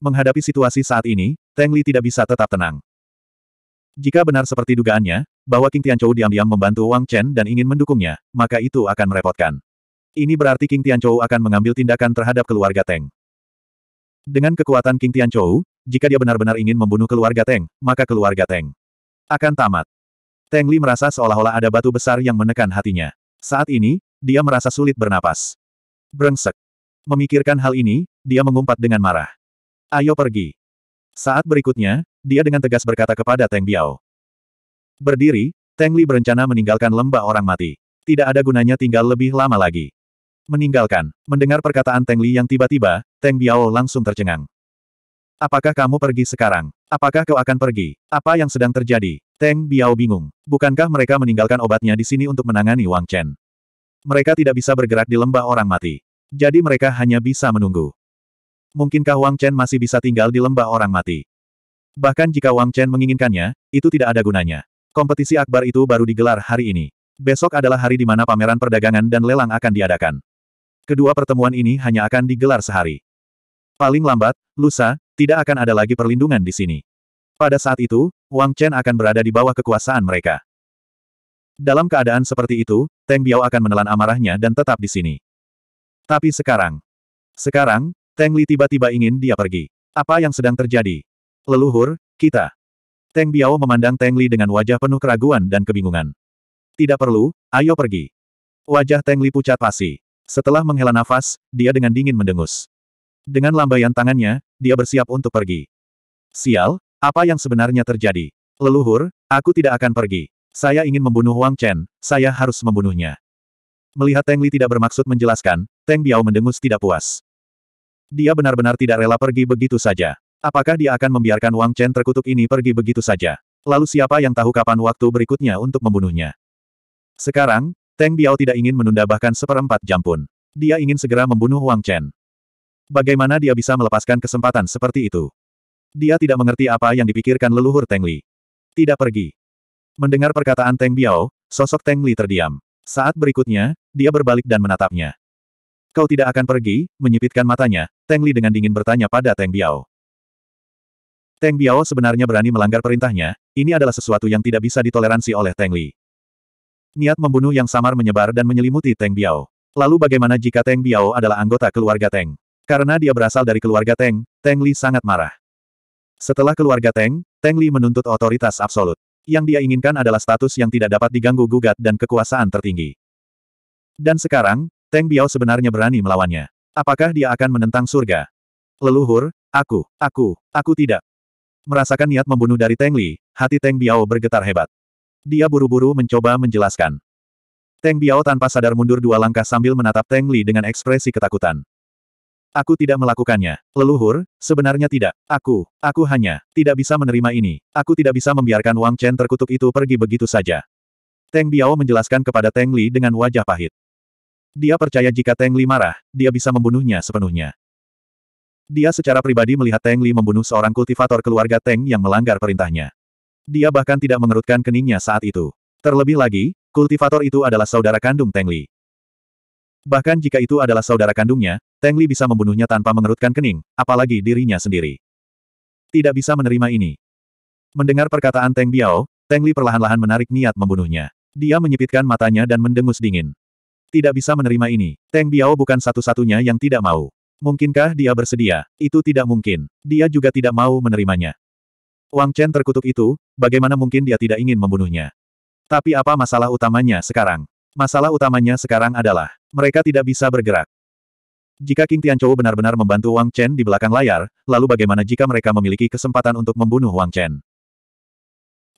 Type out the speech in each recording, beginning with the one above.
Menghadapi situasi saat ini, Tang Li tidak bisa tetap tenang. Jika benar seperti dugaannya, bahwa King Tianchou diam-diam membantu Wang Chen dan ingin mendukungnya, maka itu akan merepotkan. Ini berarti King Tianchou akan mengambil tindakan terhadap keluarga Tang. Dengan kekuatan King Tianchou, jika dia benar-benar ingin membunuh keluarga Tang, maka keluarga Tang. Akan tamat. Teng Li merasa seolah-olah ada batu besar yang menekan hatinya. Saat ini, dia merasa sulit bernapas. Brengsek. Memikirkan hal ini, dia mengumpat dengan marah. Ayo pergi. Saat berikutnya, dia dengan tegas berkata kepada Teng Biao. Berdiri, Teng Li berencana meninggalkan lembah orang mati. Tidak ada gunanya tinggal lebih lama lagi. Meninggalkan. Mendengar perkataan Teng Li yang tiba-tiba, Teng Biao langsung tercengang. Apakah kamu pergi sekarang? Apakah kau akan pergi? Apa yang sedang terjadi? Teng Biao bingung. Bukankah mereka meninggalkan obatnya di sini untuk menangani Wang Chen? Mereka tidak bisa bergerak di lembah orang mati. Jadi mereka hanya bisa menunggu. Mungkinkah Wang Chen masih bisa tinggal di lembah orang mati? Bahkan jika Wang Chen menginginkannya, itu tidak ada gunanya. Kompetisi akbar itu baru digelar hari ini. Besok adalah hari di mana pameran perdagangan dan lelang akan diadakan. Kedua pertemuan ini hanya akan digelar sehari. Paling lambat, lusa, tidak akan ada lagi perlindungan di sini. Pada saat itu, Wang Chen akan berada di bawah kekuasaan mereka. Dalam keadaan seperti itu, Teng Biao akan menelan amarahnya dan tetap di sini. Tapi sekarang, sekarang, Teng Li tiba-tiba ingin dia pergi. Apa yang sedang terjadi? Leluhur, kita. Teng Biao memandang Teng Li dengan wajah penuh keraguan dan kebingungan. Tidak perlu, ayo pergi. Wajah Teng Li pucat pasi. Setelah menghela nafas, dia dengan dingin mendengus. Dengan lambaian tangannya, dia bersiap untuk pergi. Sial, apa yang sebenarnya terjadi? Leluhur, aku tidak akan pergi. Saya ingin membunuh Wang Chen, saya harus membunuhnya. Melihat Teng Li tidak bermaksud menjelaskan, Teng Biao mendengus tidak puas. Dia benar-benar tidak rela pergi begitu saja. Apakah dia akan membiarkan Wang Chen terkutuk ini pergi begitu saja? Lalu siapa yang tahu kapan waktu berikutnya untuk membunuhnya? Sekarang, Teng Biao tidak ingin menunda bahkan seperempat jam pun. Dia ingin segera membunuh Wang Chen. Bagaimana dia bisa melepaskan kesempatan seperti itu? Dia tidak mengerti apa yang dipikirkan leluhur Teng Li. Tidak pergi. Mendengar perkataan Teng Biao, sosok Teng Li terdiam. Saat berikutnya, dia berbalik dan menatapnya. Kau tidak akan pergi, menyipitkan matanya, Teng Li dengan dingin bertanya pada Teng Biao. Teng Biao sebenarnya berani melanggar perintahnya, ini adalah sesuatu yang tidak bisa ditoleransi oleh Teng Li. Niat membunuh yang samar menyebar dan menyelimuti Teng Biao. Lalu bagaimana jika Teng Biao adalah anggota keluarga Teng? Karena dia berasal dari keluarga Teng, Teng Li sangat marah. Setelah keluarga Teng, Teng Li menuntut otoritas absolut. Yang dia inginkan adalah status yang tidak dapat diganggu-gugat dan kekuasaan tertinggi. Dan sekarang, Teng Biao sebenarnya berani melawannya. Apakah dia akan menentang surga? Leluhur, aku, aku, aku tidak. Merasakan niat membunuh dari Teng Li, hati Teng Biao bergetar hebat. Dia buru-buru mencoba menjelaskan. Teng Biao tanpa sadar mundur dua langkah sambil menatap Teng Li dengan ekspresi ketakutan. Aku tidak melakukannya. Leluhur, sebenarnya tidak. Aku, aku hanya, tidak bisa menerima ini. Aku tidak bisa membiarkan Wang Chen terkutuk itu pergi begitu saja. Teng Biao menjelaskan kepada Teng Li dengan wajah pahit. Dia percaya jika Teng Li marah, dia bisa membunuhnya sepenuhnya. Dia secara pribadi melihat Teng Li membunuh seorang kultivator keluarga Teng yang melanggar perintahnya. Dia bahkan tidak mengerutkan keningnya saat itu. Terlebih lagi, kultivator itu adalah saudara kandung Teng Li. Bahkan jika itu adalah saudara kandungnya, Teng Li bisa membunuhnya tanpa mengerutkan kening, apalagi dirinya sendiri. Tidak bisa menerima ini. Mendengar perkataan Teng Biao, Teng Li perlahan-lahan menarik niat membunuhnya. Dia menyipitkan matanya dan mendengus dingin. Tidak bisa menerima ini. Teng Biao bukan satu-satunya yang tidak mau. Mungkinkah dia bersedia? Itu tidak mungkin. Dia juga tidak mau menerimanya. Wang Chen terkutuk itu, bagaimana mungkin dia tidak ingin membunuhnya? Tapi apa masalah utamanya sekarang? Masalah utamanya sekarang adalah, mereka tidak bisa bergerak. Jika King Tianchou benar-benar membantu Wang Chen di belakang layar, lalu bagaimana jika mereka memiliki kesempatan untuk membunuh Wang Chen?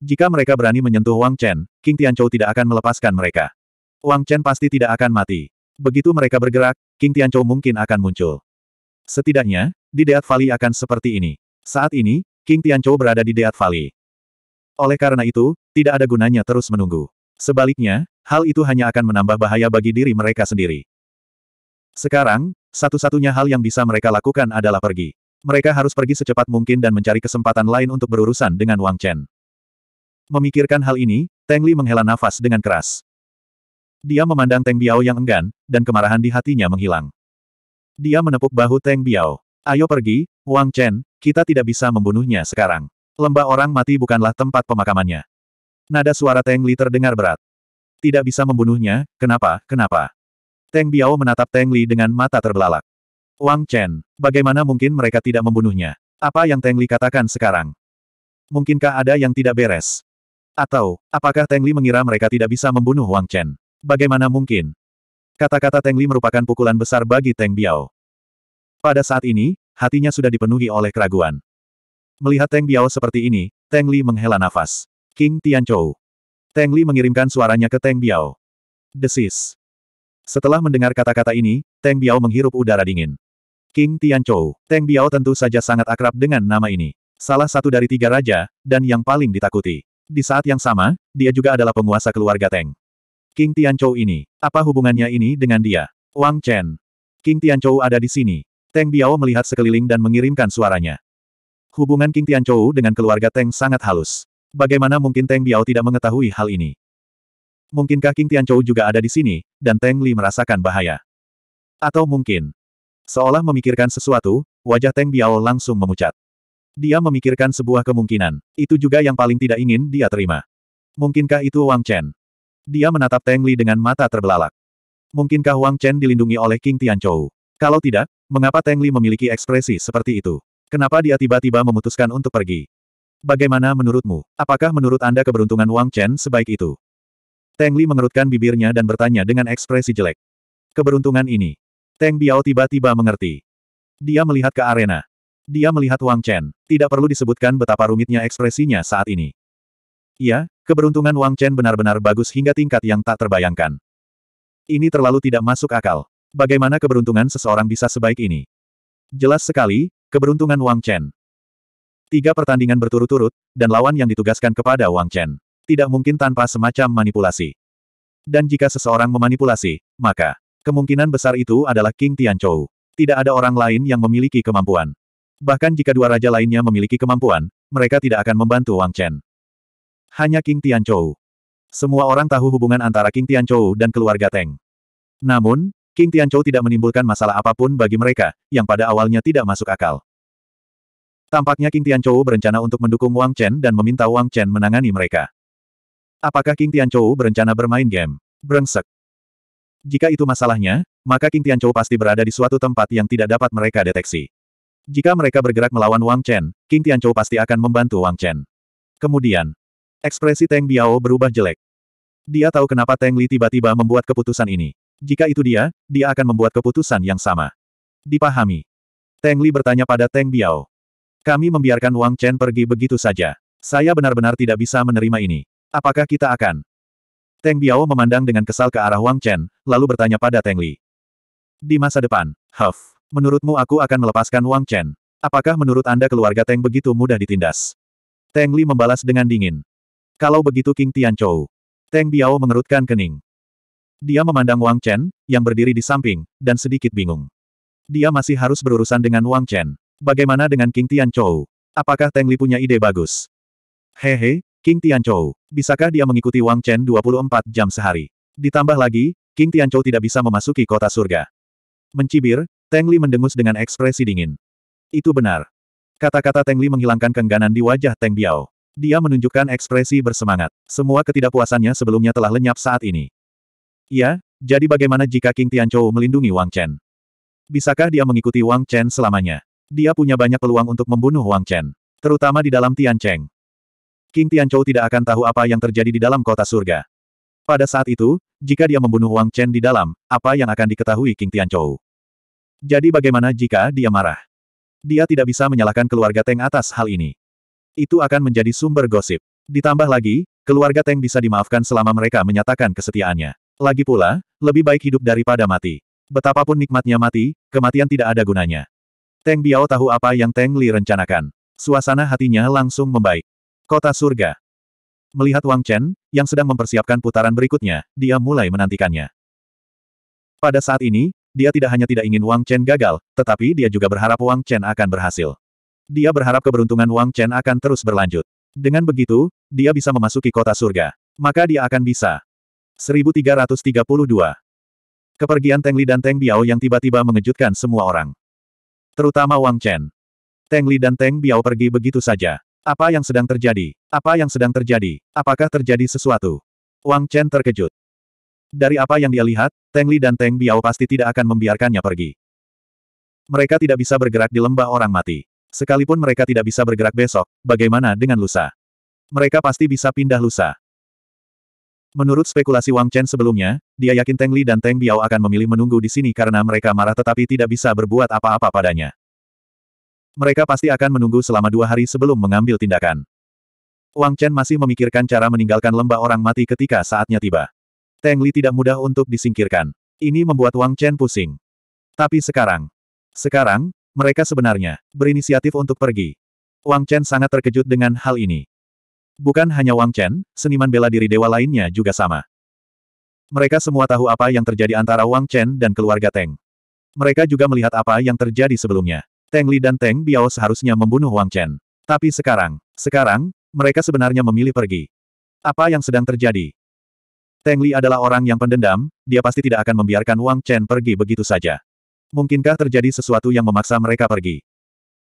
Jika mereka berani menyentuh Wang Chen, King Tianchou tidak akan melepaskan mereka. Wang Chen pasti tidak akan mati. Begitu mereka bergerak, King Tianchou mungkin akan muncul. Setidaknya, di Deat Valley akan seperti ini. Saat ini, King Tianchou berada di Deat Valley. Oleh karena itu, tidak ada gunanya terus menunggu. Sebaliknya, hal itu hanya akan menambah bahaya bagi diri mereka sendiri. Sekarang, satu-satunya hal yang bisa mereka lakukan adalah pergi. Mereka harus pergi secepat mungkin dan mencari kesempatan lain untuk berurusan dengan Wang Chen. Memikirkan hal ini, Teng Li menghela nafas dengan keras. Dia memandang Teng Biao yang enggan, dan kemarahan di hatinya menghilang. Dia menepuk bahu Teng Biao. Ayo pergi, Wang Chen, kita tidak bisa membunuhnya sekarang. Lembah orang mati bukanlah tempat pemakamannya. Nada suara Teng Li terdengar berat. Tidak bisa membunuhnya, kenapa, kenapa? Teng Biao menatap Teng Li dengan mata terbelalak. Wang Chen, bagaimana mungkin mereka tidak membunuhnya? Apa yang Teng Li katakan sekarang? Mungkinkah ada yang tidak beres? Atau, apakah Teng Li mengira mereka tidak bisa membunuh Wang Chen? Bagaimana mungkin? Kata-kata Teng Li merupakan pukulan besar bagi Teng Biao. Pada saat ini, hatinya sudah dipenuhi oleh keraguan. Melihat Teng Biao seperti ini, Teng Li menghela nafas. King Tianchou, Teng Li mengirimkan suaranya ke Teng Biao. Desis. Setelah mendengar kata-kata ini, Teng Biao menghirup udara dingin. King Tianchou, Teng Biao tentu saja sangat akrab dengan nama ini. Salah satu dari tiga raja, dan yang paling ditakuti. Di saat yang sama, dia juga adalah penguasa keluarga Teng. King Tianchou ini, apa hubungannya ini dengan dia? Wang Chen. King Tianchou ada di sini. Teng Biao melihat sekeliling dan mengirimkan suaranya. Hubungan King Tianchou dengan keluarga Teng sangat halus. Bagaimana mungkin Teng Biao tidak mengetahui hal ini? Mungkinkah King Tianchou juga ada di sini, dan Teng Li merasakan bahaya? Atau mungkin, seolah memikirkan sesuatu, wajah Teng Biao langsung memucat. Dia memikirkan sebuah kemungkinan, itu juga yang paling tidak ingin dia terima. Mungkinkah itu Wang Chen? Dia menatap Teng Li dengan mata terbelalak. Mungkinkah Wang Chen dilindungi oleh King Tianchou? Kalau tidak, mengapa Teng Li memiliki ekspresi seperti itu? Kenapa dia tiba-tiba memutuskan untuk pergi? Bagaimana menurutmu? Apakah menurut Anda keberuntungan Wang Chen sebaik itu? Teng Li mengerutkan bibirnya dan bertanya dengan ekspresi jelek. Keberuntungan ini. Teng Biao tiba-tiba mengerti. Dia melihat ke arena. Dia melihat Wang Chen. Tidak perlu disebutkan betapa rumitnya ekspresinya saat ini. Iya, keberuntungan Wang Chen benar-benar bagus hingga tingkat yang tak terbayangkan. Ini terlalu tidak masuk akal. Bagaimana keberuntungan seseorang bisa sebaik ini? Jelas sekali, keberuntungan Wang Chen. Tiga pertandingan berturut-turut, dan lawan yang ditugaskan kepada Wang Chen. Tidak mungkin tanpa semacam manipulasi. Dan jika seseorang memanipulasi, maka kemungkinan besar itu adalah King Tianchou. Tidak ada orang lain yang memiliki kemampuan. Bahkan jika dua raja lainnya memiliki kemampuan, mereka tidak akan membantu Wang Chen. Hanya King Tianchou. Semua orang tahu hubungan antara King Tianchou dan keluarga Teng. Namun, King Tianchou tidak menimbulkan masalah apapun bagi mereka, yang pada awalnya tidak masuk akal. Tampaknya King Tianchou berencana untuk mendukung Wang Chen dan meminta Wang Chen menangani mereka. Apakah King Tianchou berencana bermain game? Brengsek. Jika itu masalahnya, maka King Tianchou pasti berada di suatu tempat yang tidak dapat mereka deteksi. Jika mereka bergerak melawan Wang Chen, King Tianchou pasti akan membantu Wang Chen. Kemudian, ekspresi Tang Biao berubah jelek. Dia tahu kenapa Tang Li tiba-tiba membuat keputusan ini. Jika itu dia, dia akan membuat keputusan yang sama. Dipahami. Tang Li bertanya pada Tang Biao. Kami membiarkan Wang Chen pergi begitu saja. Saya benar-benar tidak bisa menerima ini. Apakah kita akan? Teng Biao memandang dengan kesal ke arah Wang Chen, lalu bertanya pada Teng Li. Di masa depan, Huff, menurutmu aku akan melepaskan Wang Chen? Apakah menurut Anda keluarga Teng begitu mudah ditindas? Teng Li membalas dengan dingin. Kalau begitu King Tianchou. Teng Biao mengerutkan kening. Dia memandang Wang Chen, yang berdiri di samping, dan sedikit bingung. Dia masih harus berurusan dengan Wang Chen. Bagaimana dengan King Tianchou? Apakah Teng Li punya ide bagus? Hehe, King Tianchou, bisakah dia mengikuti Wang Chen 24 jam sehari? Ditambah lagi, King Tianchou tidak bisa memasuki kota surga. Mencibir, Teng Li mendengus dengan ekspresi dingin. Itu benar. Kata-kata Teng Li menghilangkan kengganan di wajah Teng Biao. Dia menunjukkan ekspresi bersemangat. Semua ketidakpuasannya sebelumnya telah lenyap saat ini. Ya, jadi bagaimana jika King Tianchou melindungi Wang Chen? Bisakah dia mengikuti Wang Chen selamanya? Dia punya banyak peluang untuk membunuh Wang Chen. Terutama di dalam Tian Cheng. King Tian Tianchou tidak akan tahu apa yang terjadi di dalam kota surga. Pada saat itu, jika dia membunuh Wang Chen di dalam, apa yang akan diketahui King Tian Tianchou? Jadi bagaimana jika dia marah? Dia tidak bisa menyalahkan keluarga Teng atas hal ini. Itu akan menjadi sumber gosip. Ditambah lagi, keluarga Teng bisa dimaafkan selama mereka menyatakan kesetiaannya. Lagi pula, lebih baik hidup daripada mati. Betapapun nikmatnya mati, kematian tidak ada gunanya. Teng Biao tahu apa yang Teng Li rencanakan. Suasana hatinya langsung membaik. Kota surga. Melihat Wang Chen, yang sedang mempersiapkan putaran berikutnya, dia mulai menantikannya. Pada saat ini, dia tidak hanya tidak ingin Wang Chen gagal, tetapi dia juga berharap Wang Chen akan berhasil. Dia berharap keberuntungan Wang Chen akan terus berlanjut. Dengan begitu, dia bisa memasuki kota surga. Maka dia akan bisa. 1332. Kepergian Teng Li dan Teng Biao yang tiba-tiba mengejutkan semua orang. Terutama Wang Chen. Teng Li dan Teng Biao pergi begitu saja. Apa yang sedang terjadi? Apa yang sedang terjadi? Apakah terjadi sesuatu? Wang Chen terkejut. Dari apa yang dia lihat, Teng Li dan Teng Biao pasti tidak akan membiarkannya pergi. Mereka tidak bisa bergerak di lembah orang mati. Sekalipun mereka tidak bisa bergerak besok, bagaimana dengan lusa? Mereka pasti bisa pindah lusa. Menurut spekulasi Wang Chen sebelumnya, dia yakin Teng Li dan Teng Biao akan memilih menunggu di sini karena mereka marah tetapi tidak bisa berbuat apa-apa padanya. Mereka pasti akan menunggu selama dua hari sebelum mengambil tindakan. Wang Chen masih memikirkan cara meninggalkan lembah orang mati ketika saatnya tiba. Teng Li tidak mudah untuk disingkirkan. Ini membuat Wang Chen pusing. Tapi sekarang, sekarang, mereka sebenarnya berinisiatif untuk pergi. Wang Chen sangat terkejut dengan hal ini. Bukan hanya Wang Chen, seniman bela diri dewa lainnya juga sama. Mereka semua tahu apa yang terjadi antara Wang Chen dan keluarga Teng. Mereka juga melihat apa yang terjadi sebelumnya. Teng Li dan Teng Biao seharusnya membunuh Wang Chen. Tapi sekarang, sekarang, mereka sebenarnya memilih pergi. Apa yang sedang terjadi? Teng Li adalah orang yang pendendam, dia pasti tidak akan membiarkan Wang Chen pergi begitu saja. Mungkinkah terjadi sesuatu yang memaksa mereka pergi?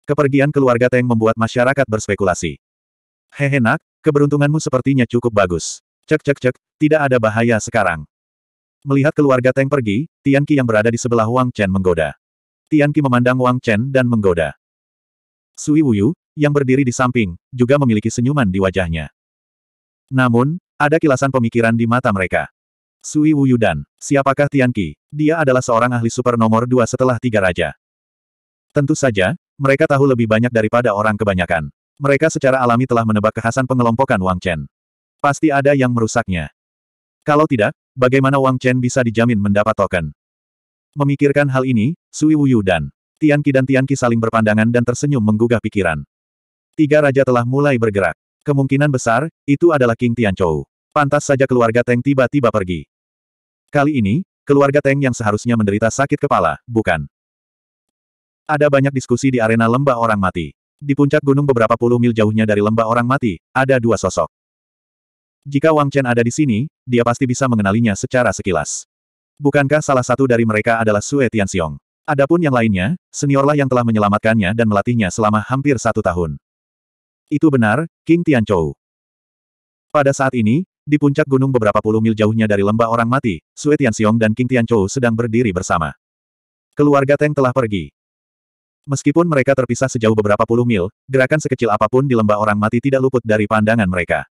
Kepergian keluarga Teng membuat masyarakat berspekulasi. Hehe nak, keberuntunganmu sepertinya cukup bagus. Cek cek cek, tidak ada bahaya sekarang. Melihat keluarga Teng pergi, Tianqi yang berada di sebelah Wang Chen menggoda. Tianqi memandang Wang Chen dan menggoda. Sui Wuyu, yang berdiri di samping, juga memiliki senyuman di wajahnya. Namun, ada kilasan pemikiran di mata mereka. Sui Wuyu dan, siapakah Tianqi? Dia adalah seorang ahli super nomor dua setelah tiga raja. Tentu saja, mereka tahu lebih banyak daripada orang kebanyakan. Mereka secara alami telah menebak kekhasan pengelompokan Wang Chen. Pasti ada yang merusaknya. Kalau tidak, bagaimana Wang Chen bisa dijamin mendapat token? Memikirkan hal ini, Sui Wuyu dan Tian Qi dan Tian Qi saling berpandangan dan tersenyum menggugah pikiran. Tiga raja telah mulai bergerak. Kemungkinan besar, itu adalah King Tian Chou. Pantas saja keluarga Teng tiba-tiba pergi. Kali ini, keluarga Teng yang seharusnya menderita sakit kepala, bukan. Ada banyak diskusi di arena lembah orang mati. Di puncak gunung beberapa puluh mil jauhnya dari lembah orang mati, ada dua sosok. Jika Wang Chen ada di sini, dia pasti bisa mengenalinya secara sekilas. Bukankah salah satu dari mereka adalah Sue Tianxiong? Adapun yang lainnya, seniorlah yang telah menyelamatkannya dan melatihnya selama hampir satu tahun. Itu benar, King Tianchou. Pada saat ini, di puncak gunung beberapa puluh mil jauhnya dari lembah orang mati, Sue Tianxiong dan King Tianchou sedang berdiri bersama. Keluarga Teng telah pergi. Meskipun mereka terpisah sejauh beberapa puluh mil, gerakan sekecil apapun di lembah orang mati tidak luput dari pandangan mereka.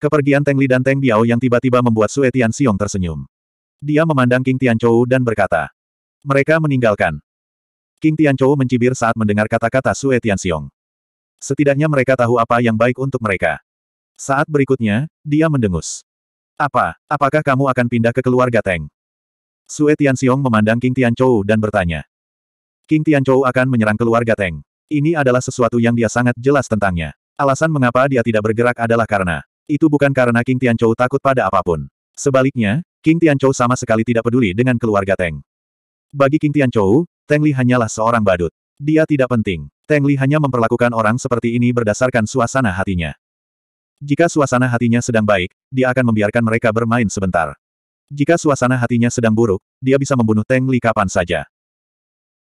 Kepergian Teng Li dan Teng Biao yang tiba-tiba membuat Sue Tian Xiong tersenyum. Dia memandang King Tian Chou dan berkata. Mereka meninggalkan. King Tian Chou mencibir saat mendengar kata-kata Sue Tian Xiong. Setidaknya mereka tahu apa yang baik untuk mereka. Saat berikutnya, dia mendengus. Apa, apakah kamu akan pindah ke keluarga Teng? Sue Tian Xiong memandang King Tian Chou dan bertanya. King Tianzhou akan menyerang keluarga Teng. Ini adalah sesuatu yang dia sangat jelas tentangnya. Alasan mengapa dia tidak bergerak adalah karena itu bukan karena King Tianzhou takut pada apapun. Sebaliknya, King Tianzhou sama sekali tidak peduli dengan keluarga Teng. Bagi King Tianzhou, Teng Li hanyalah seorang badut. Dia tidak penting. Teng Li hanya memperlakukan orang seperti ini berdasarkan suasana hatinya. Jika suasana hatinya sedang baik, dia akan membiarkan mereka bermain sebentar. Jika suasana hatinya sedang buruk, dia bisa membunuh Teng Li kapan saja.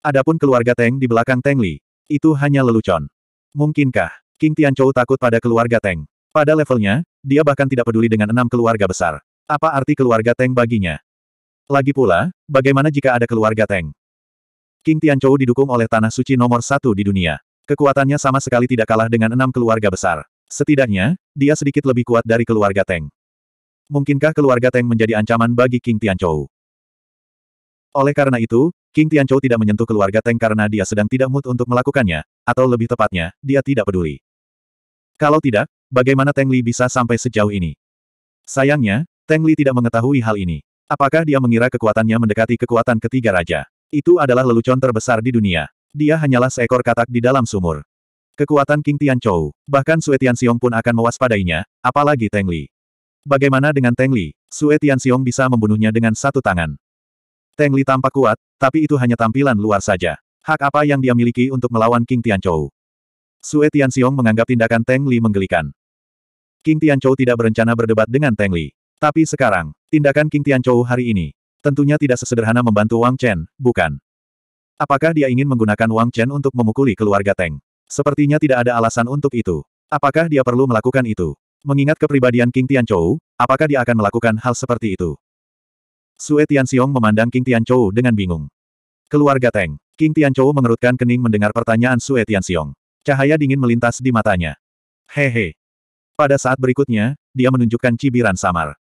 Adapun keluarga Teng di belakang Teng Li, itu hanya lelucon. Mungkinkah, King Tianchou takut pada keluarga Teng? Pada levelnya, dia bahkan tidak peduli dengan enam keluarga besar. Apa arti keluarga Teng baginya? Lagi pula, bagaimana jika ada keluarga Teng? King Tianchou didukung oleh Tanah Suci nomor satu di dunia. Kekuatannya sama sekali tidak kalah dengan enam keluarga besar. Setidaknya, dia sedikit lebih kuat dari keluarga Teng. Mungkinkah keluarga Teng menjadi ancaman bagi King Tianchou? Oleh karena itu, King Tianchou tidak menyentuh keluarga Teng karena dia sedang tidak mood untuk melakukannya, atau lebih tepatnya, dia tidak peduli. Kalau tidak, bagaimana Teng Li bisa sampai sejauh ini? Sayangnya, Teng Li tidak mengetahui hal ini. Apakah dia mengira kekuatannya mendekati kekuatan ketiga raja? Itu adalah lelucon terbesar di dunia. Dia hanyalah seekor katak di dalam sumur. Kekuatan King Tianchou, bahkan Sue Tianxiong pun akan mewaspadainya, apalagi Teng Li. Bagaimana dengan Teng Li? Sue Tianxiong bisa membunuhnya dengan satu tangan. Teng Li tampak kuat, tapi itu hanya tampilan luar saja. Hak apa yang dia miliki untuk melawan King Tianchou? Sue Tianxiong menganggap tindakan Teng Li menggelikan. King Tianchou tidak berencana berdebat dengan Teng Li. Tapi sekarang, tindakan King Tianchou hari ini, tentunya tidak sesederhana membantu Wang Chen, bukan? Apakah dia ingin menggunakan Wang Chen untuk memukuli keluarga Teng? Sepertinya tidak ada alasan untuk itu. Apakah dia perlu melakukan itu? Mengingat kepribadian King Tianchou, apakah dia akan melakukan hal seperti itu? Sue Tianxiong memandang King Tianchou dengan bingung. Keluarga Teng. King Tianchou mengerutkan kening mendengar pertanyaan Sue Tianxiong. Cahaya dingin melintas di matanya. Hehe. Pada saat berikutnya, dia menunjukkan cibiran samar.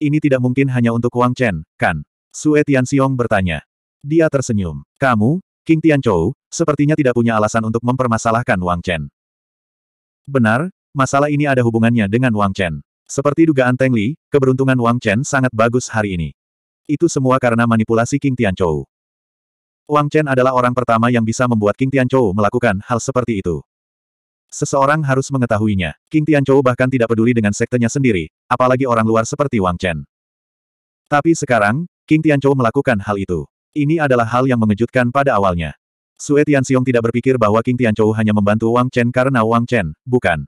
Ini tidak mungkin hanya untuk Wang Chen, kan? Sue Tianxiong bertanya. Dia tersenyum. Kamu, King Tianchou, sepertinya tidak punya alasan untuk mempermasalahkan Wang Chen. Benar, masalah ini ada hubungannya dengan Wang Chen. Seperti dugaan Teng Li, keberuntungan Wang Chen sangat bagus hari ini. Itu semua karena manipulasi King Tianchou. Wang Chen adalah orang pertama yang bisa membuat King Tianchou melakukan hal seperti itu. Seseorang harus mengetahuinya. King Tianchou bahkan tidak peduli dengan sektenya sendiri, apalagi orang luar seperti Wang Chen. Tapi sekarang, King Tianchou melakukan hal itu. Ini adalah hal yang mengejutkan pada awalnya. Sue Tianxiong tidak berpikir bahwa King Tianchou hanya membantu Wang Chen karena Wang Chen, bukan.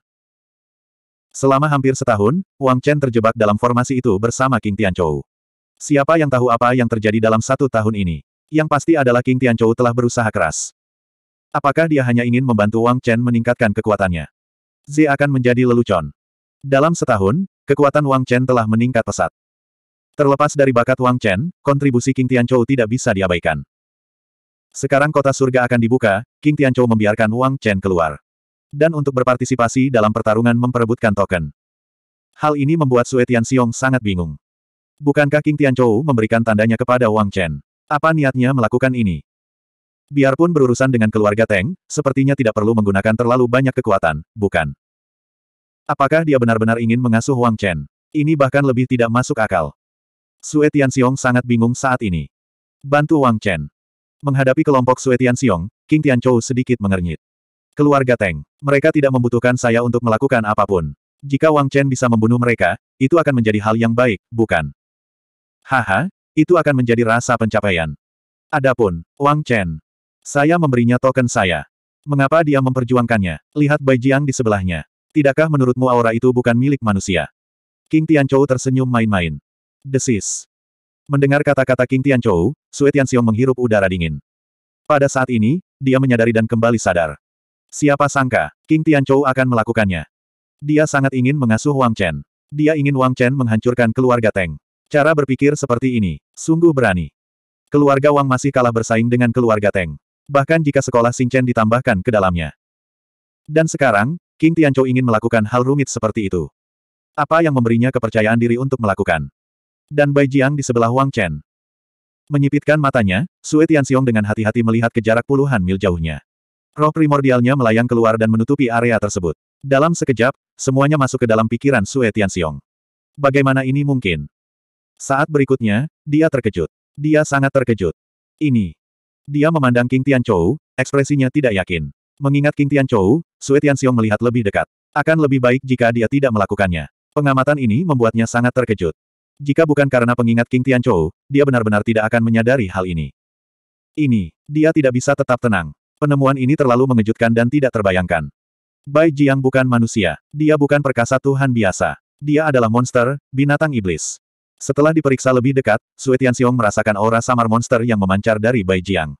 Selama hampir setahun, Wang Chen terjebak dalam formasi itu bersama King Tianchou. Siapa yang tahu apa yang terjadi dalam satu tahun ini? Yang pasti adalah King Tianchou telah berusaha keras. Apakah dia hanya ingin membantu Wang Chen meningkatkan kekuatannya? Z akan menjadi lelucon. Dalam setahun, kekuatan Wang Chen telah meningkat pesat. Terlepas dari bakat Wang Chen, kontribusi King Tianchou tidak bisa diabaikan. Sekarang kota surga akan dibuka, King Tianchou membiarkan Wang Chen keluar. Dan untuk berpartisipasi dalam pertarungan memperebutkan token. Hal ini membuat Sue Tianxiong sangat bingung. Bukankah King Tianchou memberikan tandanya kepada Wang Chen? Apa niatnya melakukan ini? Biarpun berurusan dengan keluarga Teng, sepertinya tidak perlu menggunakan terlalu banyak kekuatan, bukan? Apakah dia benar-benar ingin mengasuh Wang Chen? Ini bahkan lebih tidak masuk akal. Sue Tianxiong sangat bingung saat ini. Bantu Wang Chen. Menghadapi kelompok Sue Tianxiong, King Tianchou sedikit mengernyit. Keluarga Teng, mereka tidak membutuhkan saya untuk melakukan apapun. Jika Wang Chen bisa membunuh mereka, itu akan menjadi hal yang baik, bukan? Haha, itu akan menjadi rasa pencapaian. Adapun, Wang Chen. Saya memberinya token saya. Mengapa dia memperjuangkannya? Lihat Bai Jiang di sebelahnya. Tidakkah menurutmu aura itu bukan milik manusia? King Tianchou tersenyum main-main. Desis. Mendengar kata-kata King Tianchou, Suetian Tianxiong menghirup udara dingin. Pada saat ini, dia menyadari dan kembali sadar. Siapa sangka, King Tianchou akan melakukannya. Dia sangat ingin mengasuh Wang Chen. Dia ingin Wang Chen menghancurkan keluarga Teng. Cara berpikir seperti ini, sungguh berani. Keluarga Wang masih kalah bersaing dengan keluarga Teng. Bahkan jika sekolah Xingchen ditambahkan ke dalamnya. Dan sekarang, King Tianchou ingin melakukan hal rumit seperti itu. Apa yang memberinya kepercayaan diri untuk melakukan? Dan Bai Jiang di sebelah Wang Chen. Menyipitkan matanya, Sue Tianxiong dengan hati-hati melihat ke jarak puluhan mil jauhnya. Roh primordialnya melayang keluar dan menutupi area tersebut. Dalam sekejap, semuanya masuk ke dalam pikiran Sue Tianxiong. Bagaimana ini mungkin? Saat berikutnya, dia terkejut. Dia sangat terkejut. Ini. Dia memandang King Tianchou, ekspresinya tidak yakin. Mengingat King Tianchou, Sue Tianxiong melihat lebih dekat. Akan lebih baik jika dia tidak melakukannya. Pengamatan ini membuatnya sangat terkejut. Jika bukan karena pengingat King Tianchou, dia benar-benar tidak akan menyadari hal ini. Ini, dia tidak bisa tetap tenang. Penemuan ini terlalu mengejutkan dan tidak terbayangkan. Bai Jiang bukan manusia. Dia bukan perkasa Tuhan biasa. Dia adalah monster, binatang iblis. Setelah diperiksa lebih dekat, Sui Tianxiong merasakan aura samar monster yang memancar dari Bai Jiang.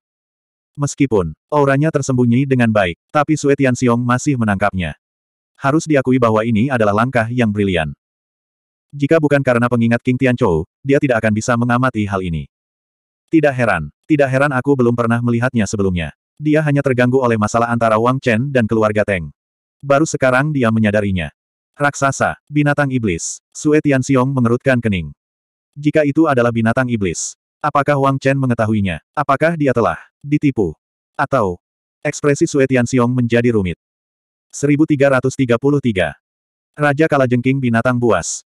Meskipun auranya tersembunyi dengan baik, tapi Sui Tianxiong masih menangkapnya. Harus diakui bahwa ini adalah langkah yang brilian. Jika bukan karena pengingat King Tianchou, dia tidak akan bisa mengamati hal ini. Tidak heran, tidak heran aku belum pernah melihatnya sebelumnya. Dia hanya terganggu oleh masalah antara Wang Chen dan keluarga Teng. Baru sekarang dia menyadarinya. Raksasa, binatang iblis, Sue Tianxiong mengerutkan kening. Jika itu adalah binatang iblis. Apakah Wang Chen mengetahuinya? Apakah dia telah ditipu? Atau ekspresi Sue Xiong menjadi rumit. 1333 Raja Kalajengking Binatang Buas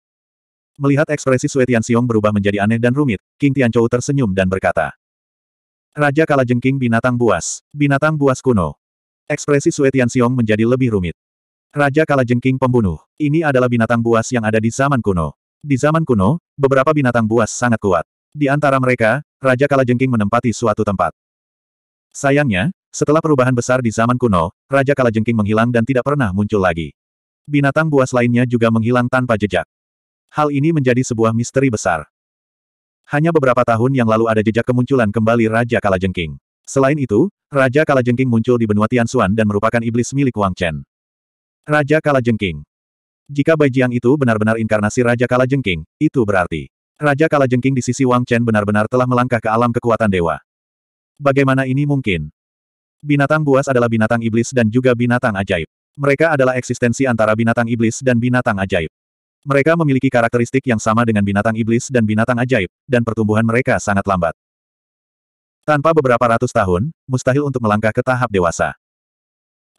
Melihat ekspresi Sue Xiong berubah menjadi aneh dan rumit, King Tianchou tersenyum dan berkata. Raja Kalajengking Binatang Buas. Binatang Buas kuno. Ekspresi Sue Xiong menjadi lebih rumit. Raja Kalajengking Pembunuh. Ini adalah binatang buas yang ada di zaman kuno. Di zaman kuno, beberapa binatang buas sangat kuat. Di antara mereka, Raja Kalajengking menempati suatu tempat. Sayangnya, setelah perubahan besar di zaman kuno, Raja Kalajengking menghilang dan tidak pernah muncul lagi. Binatang buas lainnya juga menghilang tanpa jejak. Hal ini menjadi sebuah misteri besar. Hanya beberapa tahun yang lalu ada jejak kemunculan kembali Raja Kalajengking. Selain itu, Raja Kalajengking muncul di benua Tianxuan dan merupakan iblis milik Wang Chen. Raja Kalajengking jika Bai itu benar-benar inkarnasi Raja Kala Jengking, itu berarti Raja Kala Jengking di sisi Wang Chen benar-benar telah melangkah ke alam kekuatan dewa. Bagaimana ini mungkin? Binatang buas adalah binatang iblis dan juga binatang ajaib. Mereka adalah eksistensi antara binatang iblis dan binatang ajaib. Mereka memiliki karakteristik yang sama dengan binatang iblis dan binatang ajaib, dan pertumbuhan mereka sangat lambat. Tanpa beberapa ratus tahun, mustahil untuk melangkah ke tahap dewasa.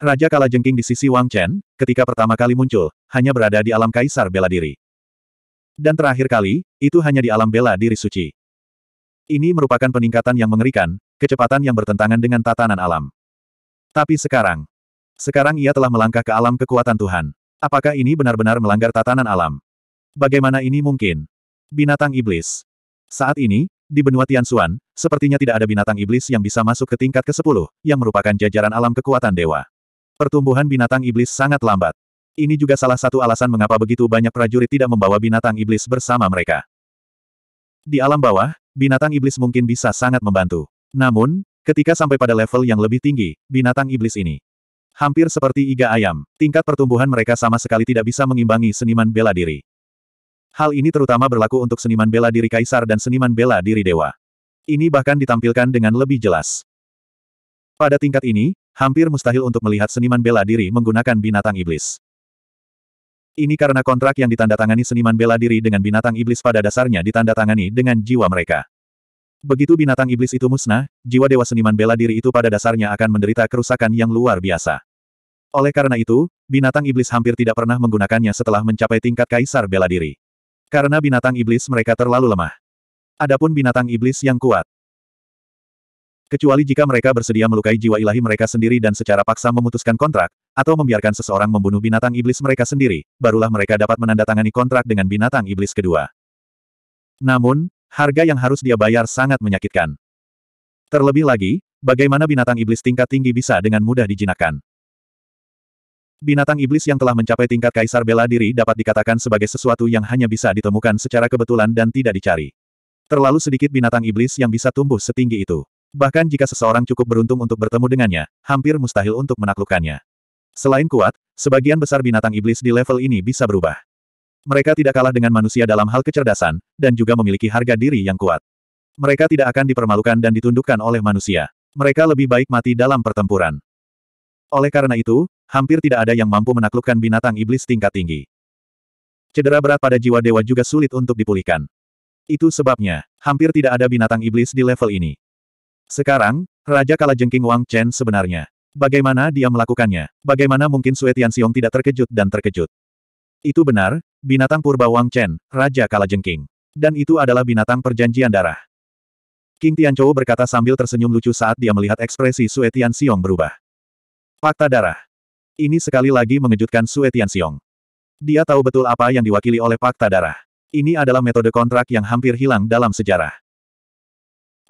Raja Jengking di sisi Wang Chen, ketika pertama kali muncul, hanya berada di alam kaisar bela diri. Dan terakhir kali, itu hanya di alam bela diri suci. Ini merupakan peningkatan yang mengerikan, kecepatan yang bertentangan dengan tatanan alam. Tapi sekarang, sekarang ia telah melangkah ke alam kekuatan Tuhan. Apakah ini benar-benar melanggar tatanan alam? Bagaimana ini mungkin? Binatang iblis. Saat ini, di benua Tianxuan, sepertinya tidak ada binatang iblis yang bisa masuk ke tingkat ke-10, yang merupakan jajaran alam kekuatan dewa. Pertumbuhan binatang iblis sangat lambat. Ini juga salah satu alasan mengapa begitu banyak prajurit tidak membawa binatang iblis bersama mereka. Di alam bawah, binatang iblis mungkin bisa sangat membantu. Namun, ketika sampai pada level yang lebih tinggi, binatang iblis ini hampir seperti iga ayam, tingkat pertumbuhan mereka sama sekali tidak bisa mengimbangi seniman bela diri. Hal ini terutama berlaku untuk seniman bela diri kaisar dan seniman bela diri dewa. Ini bahkan ditampilkan dengan lebih jelas. Pada tingkat ini, Hampir mustahil untuk melihat seniman bela diri menggunakan binatang iblis. Ini karena kontrak yang ditandatangani seniman bela diri dengan binatang iblis pada dasarnya ditandatangani dengan jiwa mereka. Begitu binatang iblis itu musnah, jiwa dewa seniman bela diri itu pada dasarnya akan menderita kerusakan yang luar biasa. Oleh karena itu, binatang iblis hampir tidak pernah menggunakannya setelah mencapai tingkat kaisar bela diri. Karena binatang iblis mereka terlalu lemah. Adapun binatang iblis yang kuat, Kecuali jika mereka bersedia melukai jiwa ilahi mereka sendiri dan secara paksa memutuskan kontrak, atau membiarkan seseorang membunuh binatang iblis mereka sendiri, barulah mereka dapat menandatangani kontrak dengan binatang iblis kedua. Namun, harga yang harus dia bayar sangat menyakitkan. Terlebih lagi, bagaimana binatang iblis tingkat tinggi bisa dengan mudah dijinakkan. Binatang iblis yang telah mencapai tingkat kaisar bela diri dapat dikatakan sebagai sesuatu yang hanya bisa ditemukan secara kebetulan dan tidak dicari. Terlalu sedikit binatang iblis yang bisa tumbuh setinggi itu. Bahkan jika seseorang cukup beruntung untuk bertemu dengannya, hampir mustahil untuk menaklukkannya. Selain kuat, sebagian besar binatang iblis di level ini bisa berubah. Mereka tidak kalah dengan manusia dalam hal kecerdasan, dan juga memiliki harga diri yang kuat. Mereka tidak akan dipermalukan dan ditundukkan oleh manusia. Mereka lebih baik mati dalam pertempuran. Oleh karena itu, hampir tidak ada yang mampu menaklukkan binatang iblis tingkat tinggi. Cedera berat pada jiwa dewa juga sulit untuk dipulihkan. Itu sebabnya, hampir tidak ada binatang iblis di level ini. Sekarang, Raja Kalajengking Wang Chen sebenarnya. Bagaimana dia melakukannya? Bagaimana mungkin Sue Tianxiong tidak terkejut dan terkejut? Itu benar, binatang purba Wang Chen, Raja Kalajengking. Dan itu adalah binatang perjanjian darah. King Chou berkata sambil tersenyum lucu saat dia melihat ekspresi Sue Tianxiong berubah. Fakta darah. Ini sekali lagi mengejutkan Sue Tianxiong. Dia tahu betul apa yang diwakili oleh fakta darah. Ini adalah metode kontrak yang hampir hilang dalam sejarah.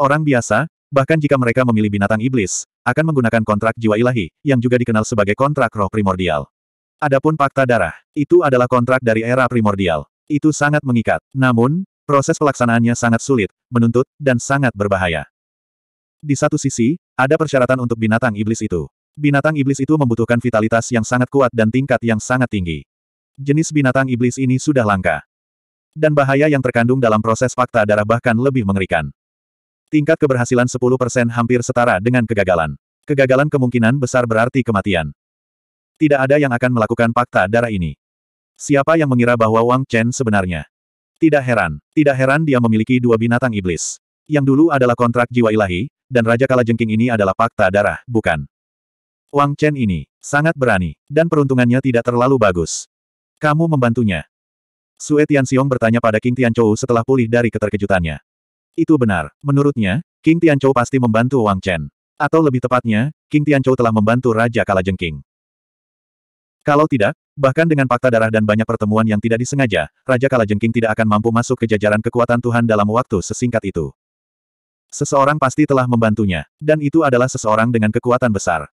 Orang biasa, Bahkan jika mereka memilih binatang iblis, akan menggunakan kontrak jiwa ilahi, yang juga dikenal sebagai kontrak roh primordial. Adapun fakta darah, itu adalah kontrak dari era primordial. Itu sangat mengikat. Namun, proses pelaksanaannya sangat sulit, menuntut, dan sangat berbahaya. Di satu sisi, ada persyaratan untuk binatang iblis itu. Binatang iblis itu membutuhkan vitalitas yang sangat kuat dan tingkat yang sangat tinggi. Jenis binatang iblis ini sudah langka. Dan bahaya yang terkandung dalam proses fakta darah bahkan lebih mengerikan. Tingkat keberhasilan 10% hampir setara dengan kegagalan. Kegagalan kemungkinan besar berarti kematian. Tidak ada yang akan melakukan fakta darah ini. Siapa yang mengira bahwa Wang Chen sebenarnya? Tidak heran, tidak heran dia memiliki dua binatang iblis. Yang dulu adalah kontrak jiwa ilahi, dan Raja Kalajengking ini adalah fakta darah, bukan? Wang Chen ini, sangat berani, dan peruntungannya tidak terlalu bagus. Kamu membantunya, Sue Tianxiong bertanya pada King Tianchou setelah pulih dari keterkejutannya. Itu benar. Menurutnya, King Tianchou pasti membantu Wang Chen. Atau lebih tepatnya, King Tianchou telah membantu Raja Kalajengking. Kalau tidak, bahkan dengan fakta darah dan banyak pertemuan yang tidak disengaja, Raja Kalajengking tidak akan mampu masuk ke jajaran kekuatan Tuhan dalam waktu sesingkat itu. Seseorang pasti telah membantunya, dan itu adalah seseorang dengan kekuatan besar.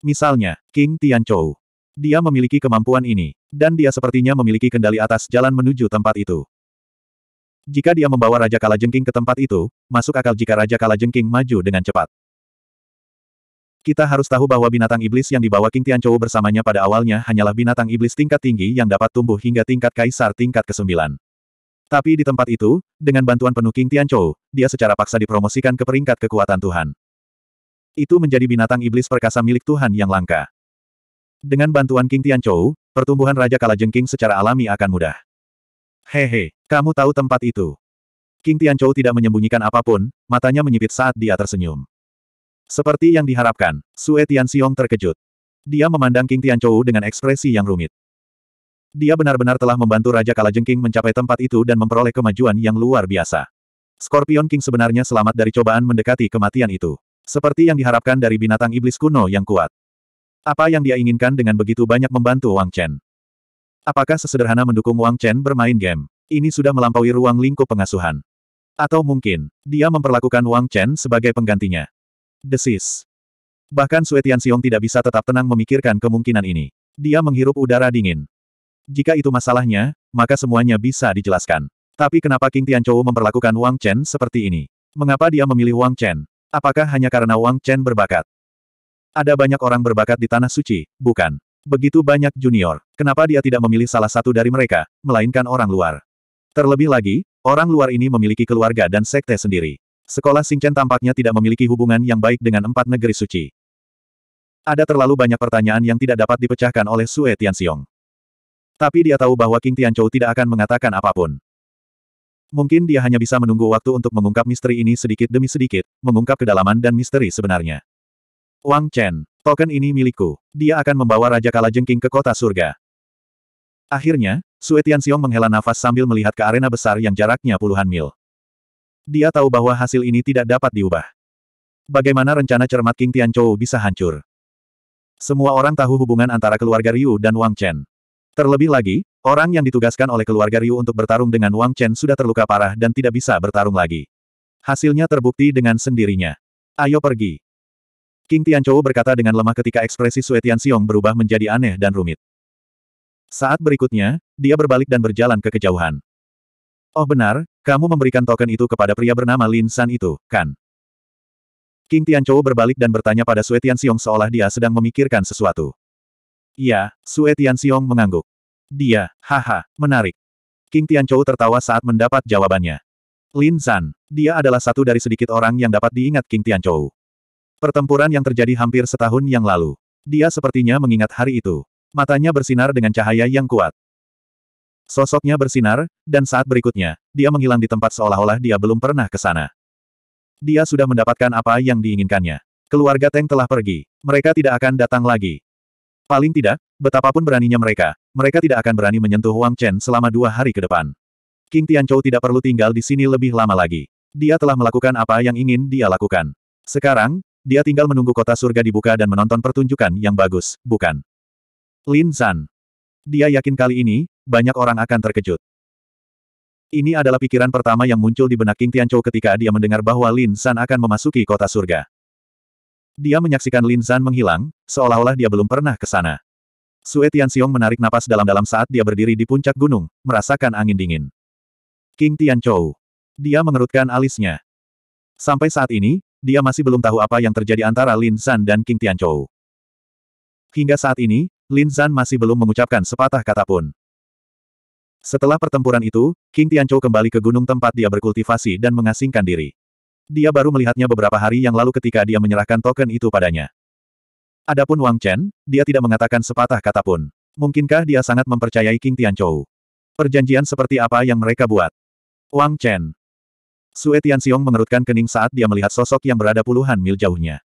Misalnya, King Tianchou. Dia memiliki kemampuan ini, dan dia sepertinya memiliki kendali atas jalan menuju tempat itu. Jika dia membawa Raja Kalajengking ke tempat itu, masuk akal jika Raja Kalajengking maju dengan cepat. Kita harus tahu bahwa binatang iblis yang dibawa King Tianchou bersamanya pada awalnya hanyalah binatang iblis tingkat tinggi yang dapat tumbuh hingga tingkat kaisar tingkat ke-9. Tapi di tempat itu, dengan bantuan penuh King Tianchou, dia secara paksa dipromosikan ke peringkat kekuatan Tuhan. Itu menjadi binatang iblis perkasa milik Tuhan yang langka. Dengan bantuan King Tianchou, pertumbuhan Raja Kalajengking secara alami akan mudah. Hehe. Kamu tahu tempat itu. King Tianchou tidak menyembunyikan apapun, matanya menyipit saat dia tersenyum. Seperti yang diharapkan, Sue Tianxiong terkejut. Dia memandang King Tianchou dengan ekspresi yang rumit. Dia benar-benar telah membantu Raja Kalajengking mencapai tempat itu dan memperoleh kemajuan yang luar biasa. Scorpion King sebenarnya selamat dari cobaan mendekati kematian itu. Seperti yang diharapkan dari binatang iblis kuno yang kuat. Apa yang dia inginkan dengan begitu banyak membantu Wang Chen? Apakah sesederhana mendukung Wang Chen bermain game? ini sudah melampaui ruang lingkup pengasuhan. Atau mungkin, dia memperlakukan Wang Chen sebagai penggantinya. Desis. Bahkan Sue Tianxiong tidak bisa tetap tenang memikirkan kemungkinan ini. Dia menghirup udara dingin. Jika itu masalahnya, maka semuanya bisa dijelaskan. Tapi kenapa King Tian Chou memperlakukan Wang Chen seperti ini? Mengapa dia memilih Wang Chen? Apakah hanya karena Wang Chen berbakat? Ada banyak orang berbakat di Tanah Suci, bukan? Begitu banyak junior. Kenapa dia tidak memilih salah satu dari mereka, melainkan orang luar? Terlebih lagi, orang luar ini memiliki keluarga dan sekte sendiri. Sekolah Singchen tampaknya tidak memiliki hubungan yang baik dengan empat negeri suci. Ada terlalu banyak pertanyaan yang tidak dapat dipecahkan oleh Sue Tianxiong. Tapi dia tahu bahwa King Tianchou tidak akan mengatakan apapun. Mungkin dia hanya bisa menunggu waktu untuk mengungkap misteri ini sedikit demi sedikit, mengungkap kedalaman dan misteri sebenarnya. Wang Chen, token ini milikku. Dia akan membawa Raja Kalajengking ke kota surga. Akhirnya, Sue Xiong menghela nafas sambil melihat ke arena besar yang jaraknya puluhan mil. Dia tahu bahwa hasil ini tidak dapat diubah. Bagaimana rencana cermat King Tianchou bisa hancur? Semua orang tahu hubungan antara keluarga Ryu dan Wang Chen. Terlebih lagi, orang yang ditugaskan oleh keluarga Ryu untuk bertarung dengan Wang Chen sudah terluka parah dan tidak bisa bertarung lagi. Hasilnya terbukti dengan sendirinya. Ayo pergi. King Tianchou berkata dengan lemah ketika ekspresi Sue Xiong berubah menjadi aneh dan rumit. Saat berikutnya, dia berbalik dan berjalan ke kejauhan. Oh benar, kamu memberikan token itu kepada pria bernama Lin San itu, kan? King Tianchou berbalik dan bertanya pada Sue Tianxiong seolah dia sedang memikirkan sesuatu. Ya, Sue Tianxiong mengangguk. Dia, haha, menarik. King Tianchou tertawa saat mendapat jawabannya. Lin San, dia adalah satu dari sedikit orang yang dapat diingat King Tianchou. Pertempuran yang terjadi hampir setahun yang lalu. Dia sepertinya mengingat hari itu. Matanya bersinar dengan cahaya yang kuat. Sosoknya bersinar, dan saat berikutnya, dia menghilang di tempat seolah-olah dia belum pernah ke sana. Dia sudah mendapatkan apa yang diinginkannya. Keluarga Teng telah pergi. Mereka tidak akan datang lagi. Paling tidak, betapapun beraninya mereka, mereka tidak akan berani menyentuh Wang Chen selama dua hari ke depan. King Tianchou tidak perlu tinggal di sini lebih lama lagi. Dia telah melakukan apa yang ingin dia lakukan. Sekarang, dia tinggal menunggu kota surga dibuka dan menonton pertunjukan yang bagus, bukan? Lin Zan. Dia yakin kali ini, banyak orang akan terkejut. Ini adalah pikiran pertama yang muncul di benak King Tianchou ketika dia mendengar bahwa Lin Zan akan memasuki kota surga. Dia menyaksikan Lin Zan menghilang, seolah-olah dia belum pernah ke sana. Sue Tianxiong menarik napas dalam-dalam saat dia berdiri di puncak gunung, merasakan angin dingin. King Tianchou. Dia mengerutkan alisnya. Sampai saat ini, dia masih belum tahu apa yang terjadi antara Lin San dan King Tianchou. Hingga saat ini, Lin Zan masih belum mengucapkan sepatah kata pun. Setelah pertempuran itu, King Tianchou kembali ke gunung tempat dia berkultivasi dan mengasingkan diri. Dia baru melihatnya beberapa hari yang lalu ketika dia menyerahkan token itu padanya. Adapun Wang Chen, dia tidak mengatakan sepatah kata pun. Mungkinkah dia sangat mempercayai King Tianchou? Perjanjian seperti apa yang mereka buat? Wang Chen. Sue Tianxiong mengerutkan kening saat dia melihat sosok yang berada puluhan mil jauhnya.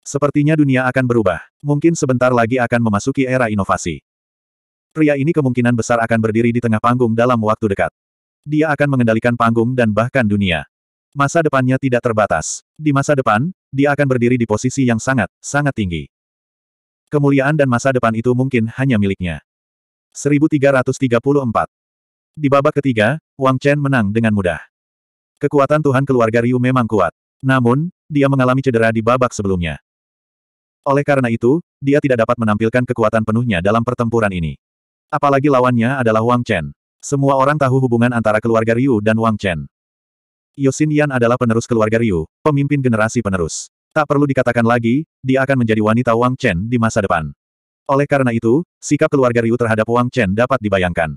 Sepertinya dunia akan berubah. Mungkin sebentar lagi akan memasuki era inovasi. Pria ini kemungkinan besar akan berdiri di tengah panggung dalam waktu dekat. Dia akan mengendalikan panggung dan bahkan dunia. Masa depannya tidak terbatas. Di masa depan, dia akan berdiri di posisi yang sangat, sangat tinggi. Kemuliaan dan masa depan itu mungkin hanya miliknya. 1334 Di babak ketiga, Wang Chen menang dengan mudah. Kekuatan Tuhan keluarga Ryu memang kuat. Namun, dia mengalami cedera di babak sebelumnya. Oleh karena itu, dia tidak dapat menampilkan kekuatan penuhnya dalam pertempuran ini. Apalagi lawannya adalah Wang Chen. Semua orang tahu hubungan antara keluarga Ryu dan Wang Chen. Yosin Yan adalah penerus keluarga Ryu, pemimpin generasi penerus. Tak perlu dikatakan lagi, dia akan menjadi wanita Wang Chen di masa depan. Oleh karena itu, sikap keluarga Ryu terhadap Wang Chen dapat dibayangkan.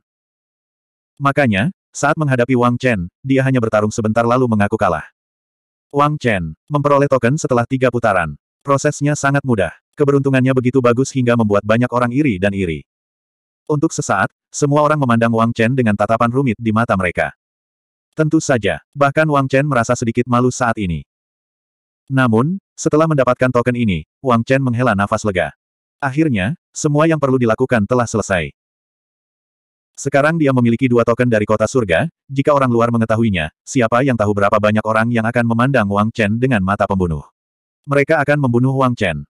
Makanya, saat menghadapi Wang Chen, dia hanya bertarung sebentar lalu mengaku kalah. Wang Chen memperoleh token setelah tiga putaran. Prosesnya sangat mudah. Keberuntungannya begitu bagus hingga membuat banyak orang iri dan iri. Untuk sesaat, semua orang memandang Wang Chen dengan tatapan rumit di mata mereka. Tentu saja, bahkan Wang Chen merasa sedikit malu saat ini. Namun, setelah mendapatkan token ini, Wang Chen menghela nafas lega. Akhirnya, semua yang perlu dilakukan telah selesai. Sekarang dia memiliki dua token dari kota surga, jika orang luar mengetahuinya, siapa yang tahu berapa banyak orang yang akan memandang Wang Chen dengan mata pembunuh. Mereka akan membunuh Wang Chen.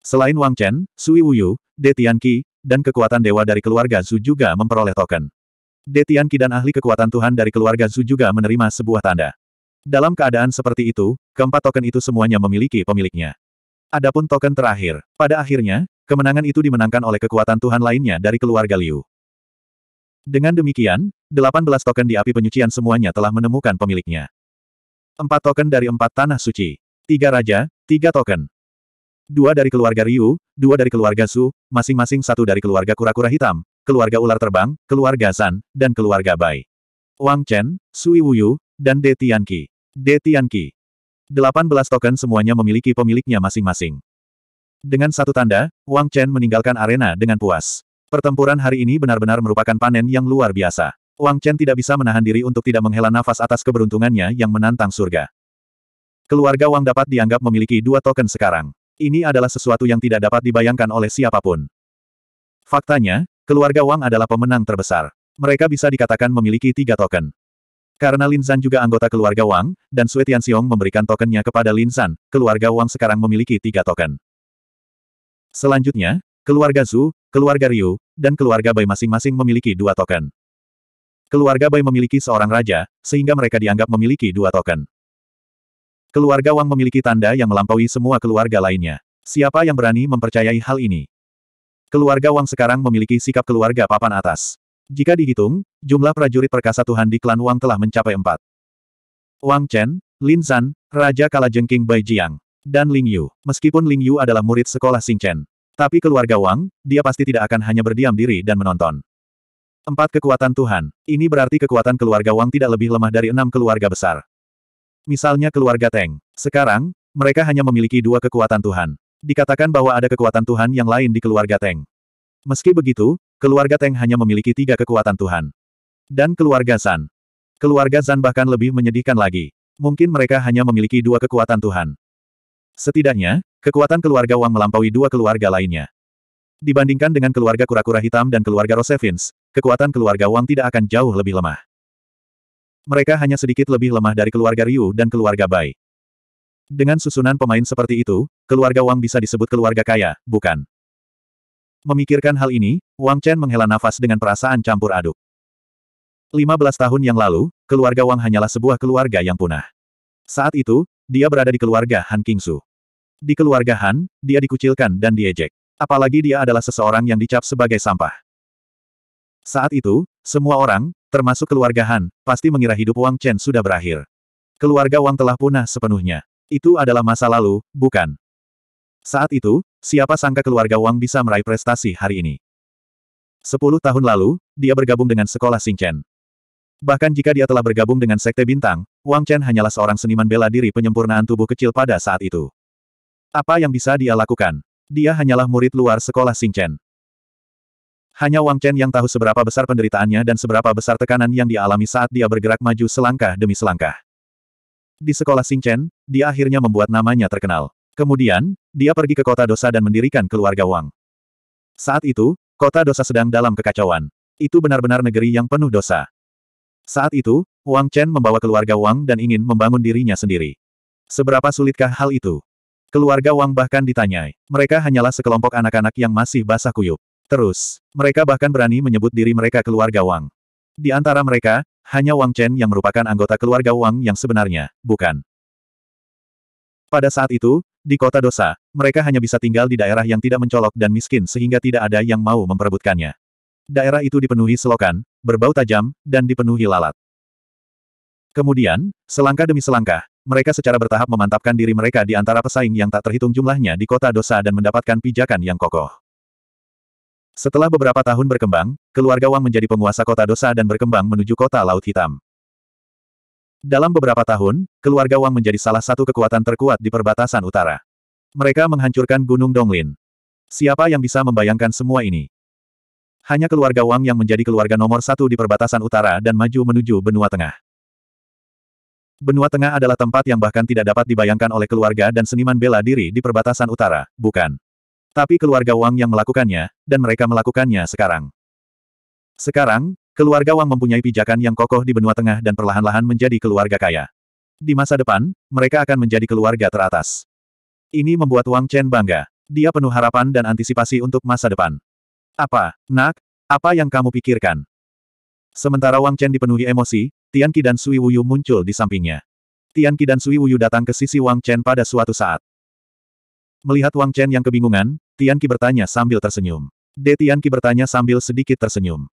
Selain Wang Chen, Sui Wuyu, De Tianqi, dan kekuatan dewa dari keluarga Zhu juga memperoleh token. De Tianqi dan ahli kekuatan Tuhan dari keluarga Zhu juga menerima sebuah tanda. Dalam keadaan seperti itu, keempat token itu semuanya memiliki pemiliknya. Adapun token terakhir, pada akhirnya, kemenangan itu dimenangkan oleh kekuatan Tuhan lainnya dari keluarga Liu. Dengan demikian, 18 token di api penyucian semuanya telah menemukan pemiliknya. Empat token dari empat tanah suci. Tiga raja, tiga token. Dua dari keluarga Ryu, dua dari keluarga Su, masing-masing satu dari keluarga kura-kura hitam, keluarga ular terbang, keluarga San, dan keluarga Bai. Wang Chen, Sui Wuyu, dan De Tianqi. De Tianqi. 18 token semuanya memiliki pemiliknya masing-masing. Dengan satu tanda, Wang Chen meninggalkan arena dengan puas. Pertempuran hari ini benar-benar merupakan panen yang luar biasa. Wang Chen tidak bisa menahan diri untuk tidak menghela nafas atas keberuntungannya yang menantang surga. Keluarga Wang dapat dianggap memiliki dua token sekarang. Ini adalah sesuatu yang tidak dapat dibayangkan oleh siapapun. Faktanya, keluarga Wang adalah pemenang terbesar. Mereka bisa dikatakan memiliki tiga token. Karena Lin San juga anggota keluarga Wang, dan Sui Tianxiong memberikan tokennya kepada Lin San, keluarga Wang sekarang memiliki tiga token. Selanjutnya, keluarga Zhu, keluarga Ryu, dan keluarga Bai masing-masing memiliki dua token. Keluarga Bai memiliki seorang raja, sehingga mereka dianggap memiliki dua token. Keluarga Wang memiliki tanda yang melampaui semua keluarga lainnya. Siapa yang berani mempercayai hal ini? Keluarga Wang sekarang memiliki sikap keluarga papan atas. Jika dihitung, jumlah prajurit perkasa Tuhan di klan Wang telah mencapai empat. Wang Chen, Lin San, Raja Kalajengking Bai Jiang, dan Ling Yu. Meskipun Ling Yu adalah murid sekolah Xing Chen, tapi keluarga Wang, dia pasti tidak akan hanya berdiam diri dan menonton. Empat kekuatan Tuhan. Ini berarti kekuatan keluarga Wang tidak lebih lemah dari enam keluarga besar. Misalnya keluarga Teng. Sekarang, mereka hanya memiliki dua kekuatan Tuhan. Dikatakan bahwa ada kekuatan Tuhan yang lain di keluarga Teng. Meski begitu, keluarga Teng hanya memiliki tiga kekuatan Tuhan. Dan keluarga San. Keluarga San bahkan lebih menyedihkan lagi. Mungkin mereka hanya memiliki dua kekuatan Tuhan. Setidaknya, kekuatan keluarga Wang melampaui dua keluarga lainnya. Dibandingkan dengan keluarga kura-kura hitam dan keluarga Rosevins, kekuatan keluarga Wang tidak akan jauh lebih lemah. Mereka hanya sedikit lebih lemah dari keluarga Ryu dan keluarga Bai. Dengan susunan pemain seperti itu, keluarga Wang bisa disebut keluarga kaya, bukan? Memikirkan hal ini, Wang Chen menghela nafas dengan perasaan campur aduk. 15 tahun yang lalu, keluarga Wang hanyalah sebuah keluarga yang punah. Saat itu, dia berada di keluarga Han Kingsu. Di keluarga Han, dia dikucilkan dan diejek. Apalagi dia adalah seseorang yang dicap sebagai sampah. Saat itu, semua orang, termasuk keluarga Han, pasti mengira hidup Wang Chen sudah berakhir. Keluarga Wang telah punah sepenuhnya. Itu adalah masa lalu, bukan? Saat itu, siapa sangka keluarga Wang bisa meraih prestasi hari ini? Sepuluh tahun lalu, dia bergabung dengan sekolah Chen. Bahkan jika dia telah bergabung dengan Sekte Bintang, Wang Chen hanyalah seorang seniman bela diri penyempurnaan tubuh kecil pada saat itu. Apa yang bisa dia lakukan? Dia hanyalah murid luar sekolah Chen. Hanya Wang Chen yang tahu seberapa besar penderitaannya dan seberapa besar tekanan yang dialami saat dia bergerak maju selangkah demi selangkah. Di sekolah Chen, dia akhirnya membuat namanya terkenal. Kemudian, dia pergi ke kota dosa dan mendirikan keluarga Wang. Saat itu, kota dosa sedang dalam kekacauan. Itu benar-benar negeri yang penuh dosa. Saat itu, Wang Chen membawa keluarga Wang dan ingin membangun dirinya sendiri. Seberapa sulitkah hal itu? Keluarga Wang bahkan ditanyai. Mereka hanyalah sekelompok anak-anak yang masih basah kuyup. Terus, mereka bahkan berani menyebut diri mereka keluarga Wang. Di antara mereka, hanya Wang Chen yang merupakan anggota keluarga Wang yang sebenarnya, bukan. Pada saat itu, di kota dosa, mereka hanya bisa tinggal di daerah yang tidak mencolok dan miskin sehingga tidak ada yang mau memperebutkannya. Daerah itu dipenuhi selokan, berbau tajam, dan dipenuhi lalat. Kemudian, selangkah demi selangkah, mereka secara bertahap memantapkan diri mereka di antara pesaing yang tak terhitung jumlahnya di kota dosa dan mendapatkan pijakan yang kokoh. Setelah beberapa tahun berkembang, keluarga Wang menjadi penguasa kota dosa dan berkembang menuju kota Laut Hitam. Dalam beberapa tahun, keluarga Wang menjadi salah satu kekuatan terkuat di perbatasan utara. Mereka menghancurkan Gunung Donglin. Siapa yang bisa membayangkan semua ini? Hanya keluarga Wang yang menjadi keluarga nomor satu di perbatasan utara dan maju menuju benua tengah. Benua Tengah adalah tempat yang bahkan tidak dapat dibayangkan oleh keluarga dan seniman bela diri di perbatasan utara, bukan? Tapi keluarga Wang yang melakukannya, dan mereka melakukannya sekarang. Sekarang, keluarga Wang mempunyai pijakan yang kokoh di benua tengah dan perlahan-lahan menjadi keluarga kaya. Di masa depan, mereka akan menjadi keluarga teratas. Ini membuat Wang Chen bangga. Dia penuh harapan dan antisipasi untuk masa depan. Apa, nak? Apa yang kamu pikirkan? Sementara Wang Chen dipenuhi emosi, Tian Qi dan Sui Wuyu muncul di sampingnya. Tian Qi dan Sui Wuyu datang ke sisi Wang Chen pada suatu saat. Melihat Wang Chen yang kebingungan, Tianqi bertanya sambil tersenyum. De Tianqi bertanya sambil sedikit tersenyum.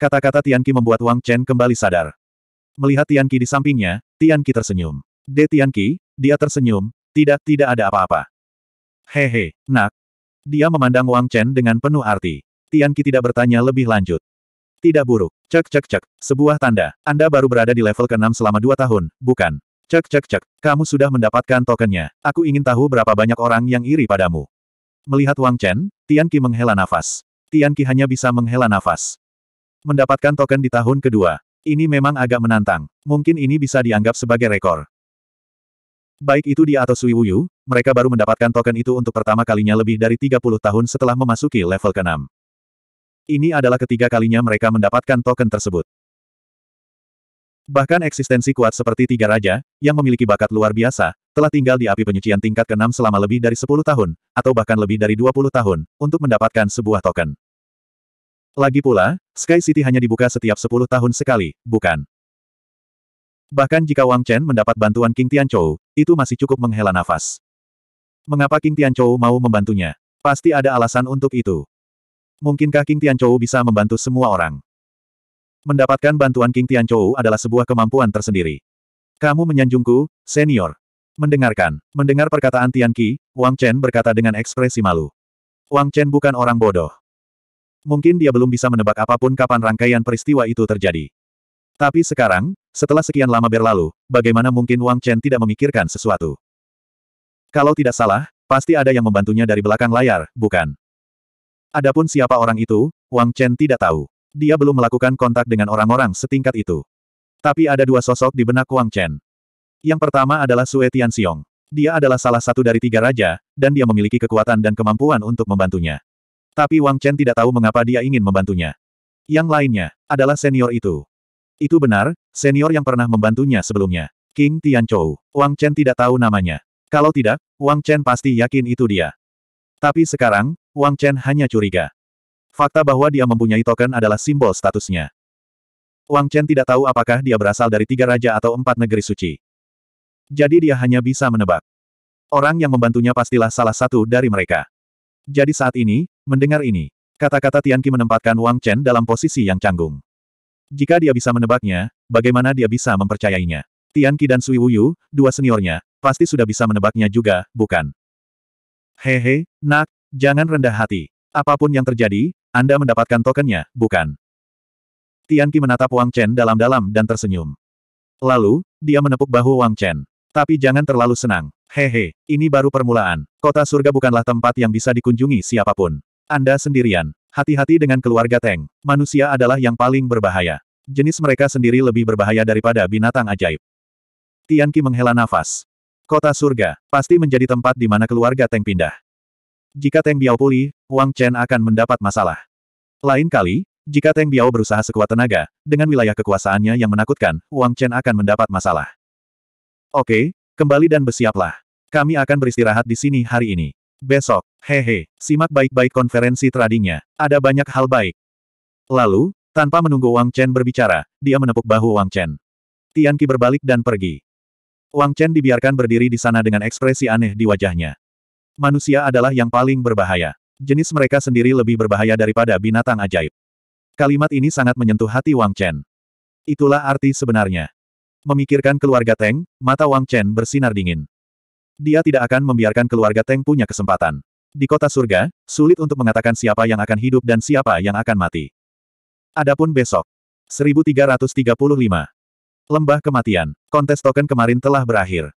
Kata-kata Tianqi membuat Wang Chen kembali sadar. Melihat Tianqi di sampingnya, Tianqi tersenyum. De Tianqi, dia tersenyum, tidak, tidak ada apa-apa. Hehe, nak. Dia memandang Wang Chen dengan penuh arti. Tianqi tidak bertanya lebih lanjut. Tidak buruk. Cek cek cek. Sebuah tanda. Anda baru berada di level ke-6 selama dua tahun, bukan? Cek cek cek. Kamu sudah mendapatkan tokennya. Aku ingin tahu berapa banyak orang yang iri padamu. Melihat Wang Chen, Tian Qi menghela nafas. Tian Qi hanya bisa menghela nafas. Mendapatkan token di tahun kedua. Ini memang agak menantang. Mungkin ini bisa dianggap sebagai rekor. Baik itu dia atau Sui Wuyu, mereka baru mendapatkan token itu untuk pertama kalinya lebih dari 30 tahun setelah memasuki level ke-6. Ini adalah ketiga kalinya mereka mendapatkan token tersebut. Bahkan eksistensi kuat seperti tiga raja, yang memiliki bakat luar biasa, telah tinggal di api penyucian tingkat ke-6 selama lebih dari 10 tahun, atau bahkan lebih dari 20 tahun, untuk mendapatkan sebuah token. Lagi pula, Sky City hanya dibuka setiap 10 tahun sekali, bukan? Bahkan jika Wang Chen mendapat bantuan King Tianchou, itu masih cukup menghela nafas. Mengapa King Tianchou mau membantunya? Pasti ada alasan untuk itu. Mungkinkah King Tianchou bisa membantu semua orang? Mendapatkan bantuan King Tianchou adalah sebuah kemampuan tersendiri. Kamu menyanjungku, senior. Mendengarkan, mendengar perkataan Tian Qi, Wang Chen berkata dengan ekspresi malu. Wang Chen bukan orang bodoh. Mungkin dia belum bisa menebak apapun kapan rangkaian peristiwa itu terjadi. Tapi sekarang, setelah sekian lama berlalu, bagaimana mungkin Wang Chen tidak memikirkan sesuatu? Kalau tidak salah, pasti ada yang membantunya dari belakang layar, bukan? Adapun siapa orang itu, Wang Chen tidak tahu. Dia belum melakukan kontak dengan orang-orang setingkat itu. Tapi ada dua sosok di benak Wang Chen. Yang pertama adalah Sue Tianxiong. Dia adalah salah satu dari tiga raja, dan dia memiliki kekuatan dan kemampuan untuk membantunya. Tapi Wang Chen tidak tahu mengapa dia ingin membantunya. Yang lainnya, adalah senior itu. Itu benar, senior yang pernah membantunya sebelumnya. King Tianchou. Wang Chen tidak tahu namanya. Kalau tidak, Wang Chen pasti yakin itu dia. Tapi sekarang, Wang Chen hanya curiga. Fakta bahwa dia mempunyai token adalah simbol statusnya. Wang Chen tidak tahu apakah dia berasal dari tiga raja atau empat negeri suci. Jadi dia hanya bisa menebak. Orang yang membantunya pastilah salah satu dari mereka. Jadi saat ini, mendengar ini, kata-kata Tianqi menempatkan Wang Chen dalam posisi yang canggung. Jika dia bisa menebaknya, bagaimana dia bisa mempercayainya? Tianqi dan Sui Wuyu, dua seniornya, pasti sudah bisa menebaknya juga, bukan? Hehe, nak, jangan rendah hati. Apapun yang terjadi, anda mendapatkan tokennya, bukan? Tianqi menatap Wang Chen dalam-dalam dan tersenyum. Lalu, dia menepuk bahu Wang Chen. Tapi jangan terlalu senang. Hehe, ini baru permulaan. Kota surga bukanlah tempat yang bisa dikunjungi siapapun. Anda sendirian. Hati-hati dengan keluarga Teng. Manusia adalah yang paling berbahaya. Jenis mereka sendiri lebih berbahaya daripada binatang ajaib. Tianqi menghela nafas. Kota surga, pasti menjadi tempat di mana keluarga Teng pindah. Jika Teng Biao pulih, Wang Chen akan mendapat masalah. Lain kali, jika Teng Biao berusaha sekuat tenaga, dengan wilayah kekuasaannya yang menakutkan, Wang Chen akan mendapat masalah. Oke, kembali dan bersiaplah. Kami akan beristirahat di sini hari ini. Besok, hehe, simak baik-baik konferensi tradingnya. Ada banyak hal baik. Lalu, tanpa menunggu Wang Chen berbicara, dia menepuk bahu Wang Chen. Tian berbalik dan pergi. Wang Chen dibiarkan berdiri di sana dengan ekspresi aneh di wajahnya. Manusia adalah yang paling berbahaya. Jenis mereka sendiri lebih berbahaya daripada binatang ajaib. Kalimat ini sangat menyentuh hati Wang Chen. Itulah arti sebenarnya. Memikirkan keluarga Teng, mata Wang Chen bersinar dingin. Dia tidak akan membiarkan keluarga Teng punya kesempatan. Di kota surga, sulit untuk mengatakan siapa yang akan hidup dan siapa yang akan mati. Adapun besok. 1335. Lembah kematian. Kontes token kemarin telah berakhir.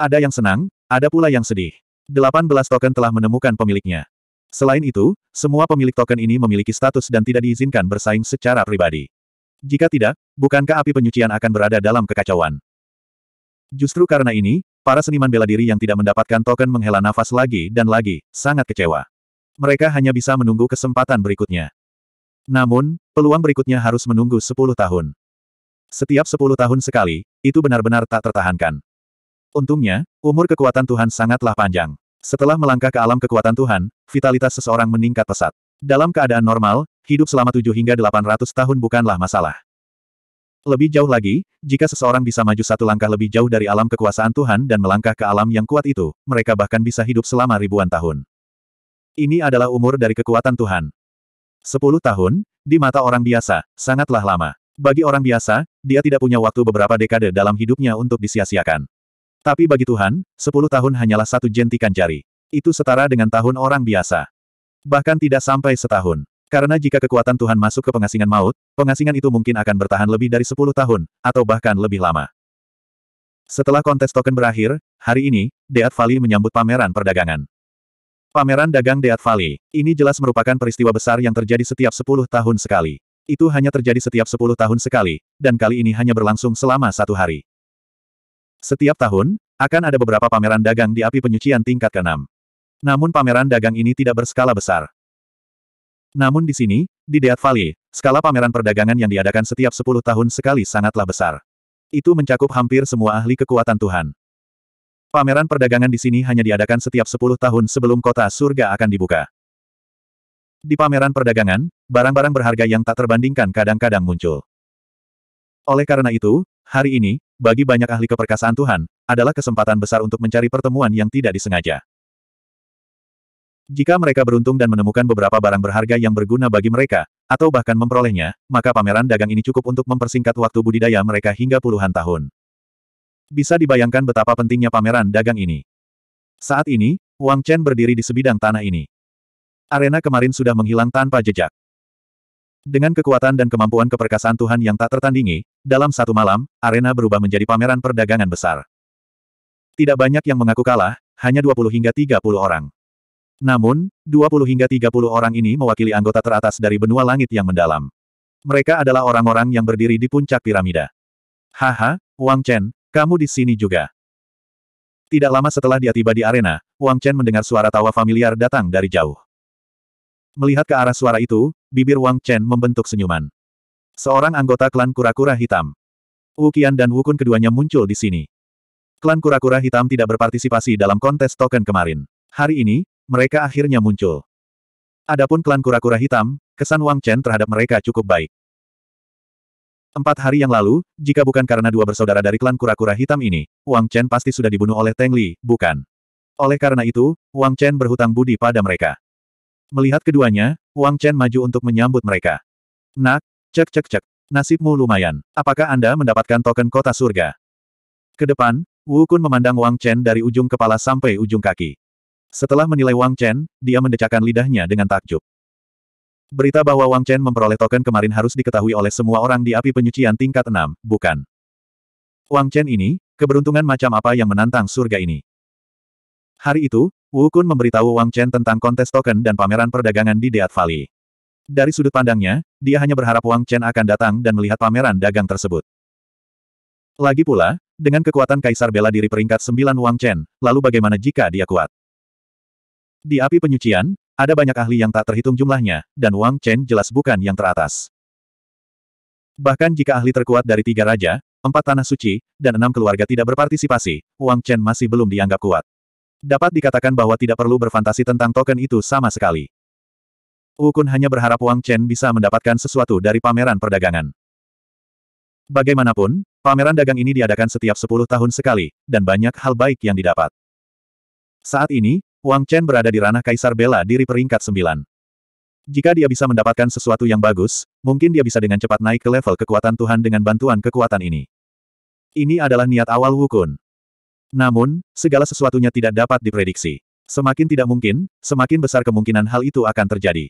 Ada yang senang, ada pula yang sedih. 18 token telah menemukan pemiliknya. Selain itu, semua pemilik token ini memiliki status dan tidak diizinkan bersaing secara pribadi. Jika tidak, bukankah api penyucian akan berada dalam kekacauan? Justru karena ini, para seniman bela diri yang tidak mendapatkan token menghela nafas lagi dan lagi, sangat kecewa. Mereka hanya bisa menunggu kesempatan berikutnya. Namun, peluang berikutnya harus menunggu 10 tahun. Setiap 10 tahun sekali, itu benar-benar tak tertahankan. Untungnya, umur kekuatan Tuhan sangatlah panjang. Setelah melangkah ke alam kekuatan Tuhan, vitalitas seseorang meningkat pesat. Dalam keadaan normal, hidup selama 7 hingga 800 tahun bukanlah masalah. Lebih jauh lagi, jika seseorang bisa maju satu langkah lebih jauh dari alam kekuasaan Tuhan dan melangkah ke alam yang kuat itu, mereka bahkan bisa hidup selama ribuan tahun. Ini adalah umur dari kekuatan Tuhan. Sepuluh tahun, di mata orang biasa, sangatlah lama. Bagi orang biasa, dia tidak punya waktu beberapa dekade dalam hidupnya untuk disia-siakan. Tapi bagi Tuhan, sepuluh tahun hanyalah satu jentikan jari. Itu setara dengan tahun orang biasa. Bahkan tidak sampai setahun. Karena jika kekuatan Tuhan masuk ke pengasingan maut, pengasingan itu mungkin akan bertahan lebih dari sepuluh tahun, atau bahkan lebih lama. Setelah kontes token berakhir, hari ini, Deat Valley menyambut pameran perdagangan. Pameran dagang Deat Valley, ini jelas merupakan peristiwa besar yang terjadi setiap sepuluh tahun sekali. Itu hanya terjadi setiap sepuluh tahun sekali, dan kali ini hanya berlangsung selama satu hari. Setiap tahun, akan ada beberapa pameran dagang di api penyucian tingkat ke-6. Namun pameran dagang ini tidak berskala besar. Namun di sini, di Death Valley, skala pameran perdagangan yang diadakan setiap 10 tahun sekali sangatlah besar. Itu mencakup hampir semua ahli kekuatan Tuhan. Pameran perdagangan di sini hanya diadakan setiap 10 tahun sebelum kota surga akan dibuka. Di pameran perdagangan, barang-barang berharga yang tak terbandingkan kadang-kadang muncul. Oleh karena itu, hari ini, bagi banyak ahli keperkasaan Tuhan, adalah kesempatan besar untuk mencari pertemuan yang tidak disengaja. Jika mereka beruntung dan menemukan beberapa barang berharga yang berguna bagi mereka, atau bahkan memperolehnya, maka pameran dagang ini cukup untuk mempersingkat waktu budidaya mereka hingga puluhan tahun. Bisa dibayangkan betapa pentingnya pameran dagang ini. Saat ini, Wang Chen berdiri di sebidang tanah ini. Arena kemarin sudah menghilang tanpa jejak. Dengan kekuatan dan kemampuan keperkasaan Tuhan yang tak tertandingi, dalam satu malam, arena berubah menjadi pameran perdagangan besar. Tidak banyak yang mengaku kalah, hanya 20 hingga 30 orang. Namun, 20 hingga 30 orang ini mewakili anggota teratas dari benua langit yang mendalam. Mereka adalah orang-orang yang berdiri di puncak piramida. Haha, Wang Chen, kamu di sini juga. Tidak lama setelah dia tiba di arena, Wang Chen mendengar suara tawa familiar datang dari jauh. Melihat ke arah suara itu, bibir Wang Chen membentuk senyuman. Seorang anggota klan kura-kura hitam. Wu Qian dan Wu Kun keduanya muncul di sini. Klan kura-kura hitam tidak berpartisipasi dalam kontes token kemarin. Hari ini, mereka akhirnya muncul. Adapun klan kura-kura hitam, kesan Wang Chen terhadap mereka cukup baik. Empat hari yang lalu, jika bukan karena dua bersaudara dari klan kura-kura hitam ini, Wang Chen pasti sudah dibunuh oleh Teng Li, bukan? Oleh karena itu, Wang Chen berhutang budi pada mereka. Melihat keduanya, Wang Chen maju untuk menyambut mereka. Nak, cek cek cek, nasibmu lumayan. Apakah Anda mendapatkan token kota surga? Kedepan, Wu Kun memandang Wang Chen dari ujung kepala sampai ujung kaki. Setelah menilai Wang Chen, dia mendecakkan lidahnya dengan takjub. Berita bahwa Wang Chen memperoleh token kemarin harus diketahui oleh semua orang di api penyucian tingkat 6, bukan? Wang Chen ini, keberuntungan macam apa yang menantang surga ini? Hari itu, Wu Kun memberitahu Wang Chen tentang kontes token dan pameran perdagangan di Deat Valley. Dari sudut pandangnya, dia hanya berharap Wang Chen akan datang dan melihat pameran dagang tersebut. Lagi pula, dengan kekuatan Kaisar Bela Diri peringkat 9 Wang Chen, lalu bagaimana jika dia kuat? Di api penyucian, ada banyak ahli yang tak terhitung jumlahnya, dan Wang Chen jelas bukan yang teratas. Bahkan jika ahli terkuat dari tiga raja, empat tanah suci, dan enam keluarga tidak berpartisipasi, Wang Chen masih belum dianggap kuat. Dapat dikatakan bahwa tidak perlu berfantasi tentang token itu sama sekali. Wukun hanya berharap Wang Chen bisa mendapatkan sesuatu dari pameran perdagangan. Bagaimanapun, pameran dagang ini diadakan setiap 10 tahun sekali, dan banyak hal baik yang didapat. Saat ini, Wang Chen berada di ranah Kaisar Bela diri peringkat 9. Jika dia bisa mendapatkan sesuatu yang bagus, mungkin dia bisa dengan cepat naik ke level kekuatan Tuhan dengan bantuan kekuatan ini. Ini adalah niat awal Wukun. Namun, segala sesuatunya tidak dapat diprediksi. Semakin tidak mungkin, semakin besar kemungkinan hal itu akan terjadi.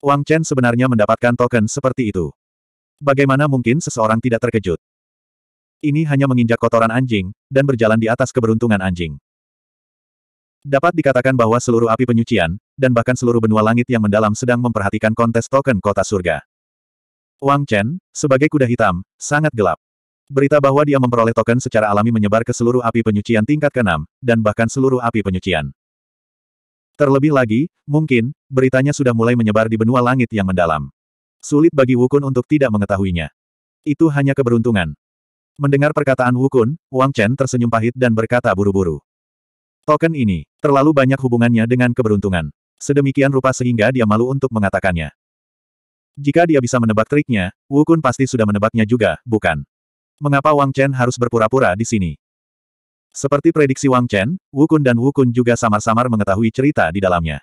Wang Chen sebenarnya mendapatkan token seperti itu. Bagaimana mungkin seseorang tidak terkejut? Ini hanya menginjak kotoran anjing, dan berjalan di atas keberuntungan anjing. Dapat dikatakan bahwa seluruh api penyucian, dan bahkan seluruh benua langit yang mendalam sedang memperhatikan kontes token kota surga. Wang Chen, sebagai kuda hitam, sangat gelap. Berita bahwa dia memperoleh token secara alami menyebar ke seluruh api penyucian tingkat ke-6, dan bahkan seluruh api penyucian. Terlebih lagi, mungkin, beritanya sudah mulai menyebar di benua langit yang mendalam. Sulit bagi Wukun untuk tidak mengetahuinya. Itu hanya keberuntungan. Mendengar perkataan Wukun, Wang Chen tersenyum pahit dan berkata buru-buru. Token ini, terlalu banyak hubungannya dengan keberuntungan. Sedemikian rupa sehingga dia malu untuk mengatakannya. Jika dia bisa menebak triknya, Wukun pasti sudah menebaknya juga, bukan? Mengapa Wang Chen harus berpura-pura di sini? Seperti prediksi Wang Chen, Wukun dan Wukun juga samar-samar mengetahui cerita di dalamnya.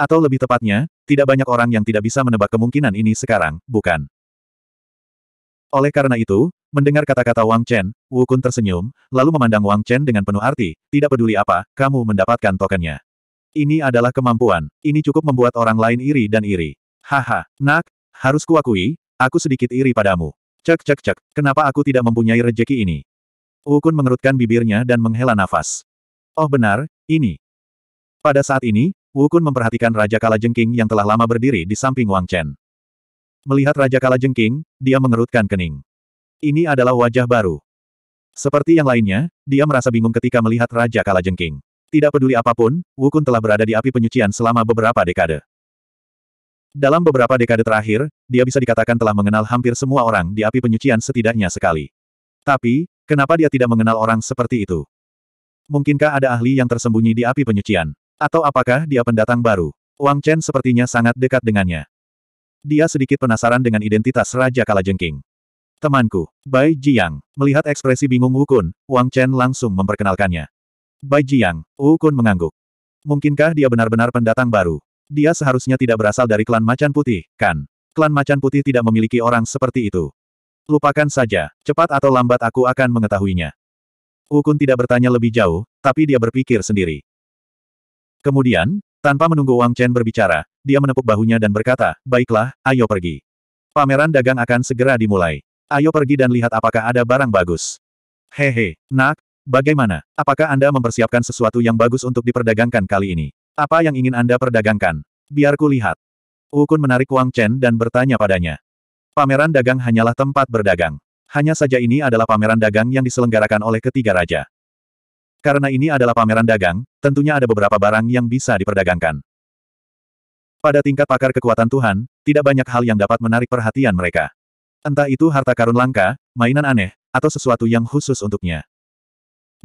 Atau lebih tepatnya, tidak banyak orang yang tidak bisa menebak kemungkinan ini sekarang, bukan? Oleh karena itu, mendengar kata-kata Wang Chen, Wukun tersenyum, lalu memandang Wang Chen dengan penuh arti, tidak peduli apa, kamu mendapatkan tokennya. Ini adalah kemampuan, ini cukup membuat orang lain iri dan iri. Haha, nak, harus kuakui, aku sedikit iri padamu. Cek cek cek, kenapa aku tidak mempunyai rejeki ini? Wukun mengerutkan bibirnya dan menghela nafas. Oh benar, ini. Pada saat ini, Wukun memperhatikan Raja Kalajengking yang telah lama berdiri di samping Wang Chen. Melihat Raja Kalajengking, dia mengerutkan kening. Ini adalah wajah baru. Seperti yang lainnya, dia merasa bingung ketika melihat Raja Kalajengking. Tidak peduli apapun, Wukun telah berada di api penyucian selama beberapa dekade. Dalam beberapa dekade terakhir, dia bisa dikatakan telah mengenal hampir semua orang di api penyucian setidaknya sekali. Tapi, kenapa dia tidak mengenal orang seperti itu? Mungkinkah ada ahli yang tersembunyi di api penyucian? Atau apakah dia pendatang baru? Wang Chen sepertinya sangat dekat dengannya. Dia sedikit penasaran dengan identitas Raja Kalajengking. Temanku, Bai Jiang, melihat ekspresi bingung Wukun, Wang Chen langsung memperkenalkannya. Bai Jiang, Wukun mengangguk. Mungkinkah dia benar-benar pendatang baru? Dia seharusnya tidak berasal dari klan macan putih, kan? Klan macan putih tidak memiliki orang seperti itu. Lupakan saja, cepat atau lambat aku akan mengetahuinya. Ukun tidak bertanya lebih jauh, tapi dia berpikir sendiri. Kemudian, tanpa menunggu Wang Chen berbicara, dia menepuk bahunya dan berkata, Baiklah, ayo pergi. Pameran dagang akan segera dimulai. Ayo pergi dan lihat apakah ada barang bagus. Hehe, nak, bagaimana? Apakah Anda mempersiapkan sesuatu yang bagus untuk diperdagangkan kali ini? Apa yang ingin Anda perdagangkan? Biarku lihat. Wukun menarik Wang Chen dan bertanya padanya. Pameran dagang hanyalah tempat berdagang. Hanya saja ini adalah pameran dagang yang diselenggarakan oleh ketiga raja. Karena ini adalah pameran dagang, tentunya ada beberapa barang yang bisa diperdagangkan. Pada tingkat pakar kekuatan Tuhan, tidak banyak hal yang dapat menarik perhatian mereka. Entah itu harta karun langka, mainan aneh, atau sesuatu yang khusus untuknya.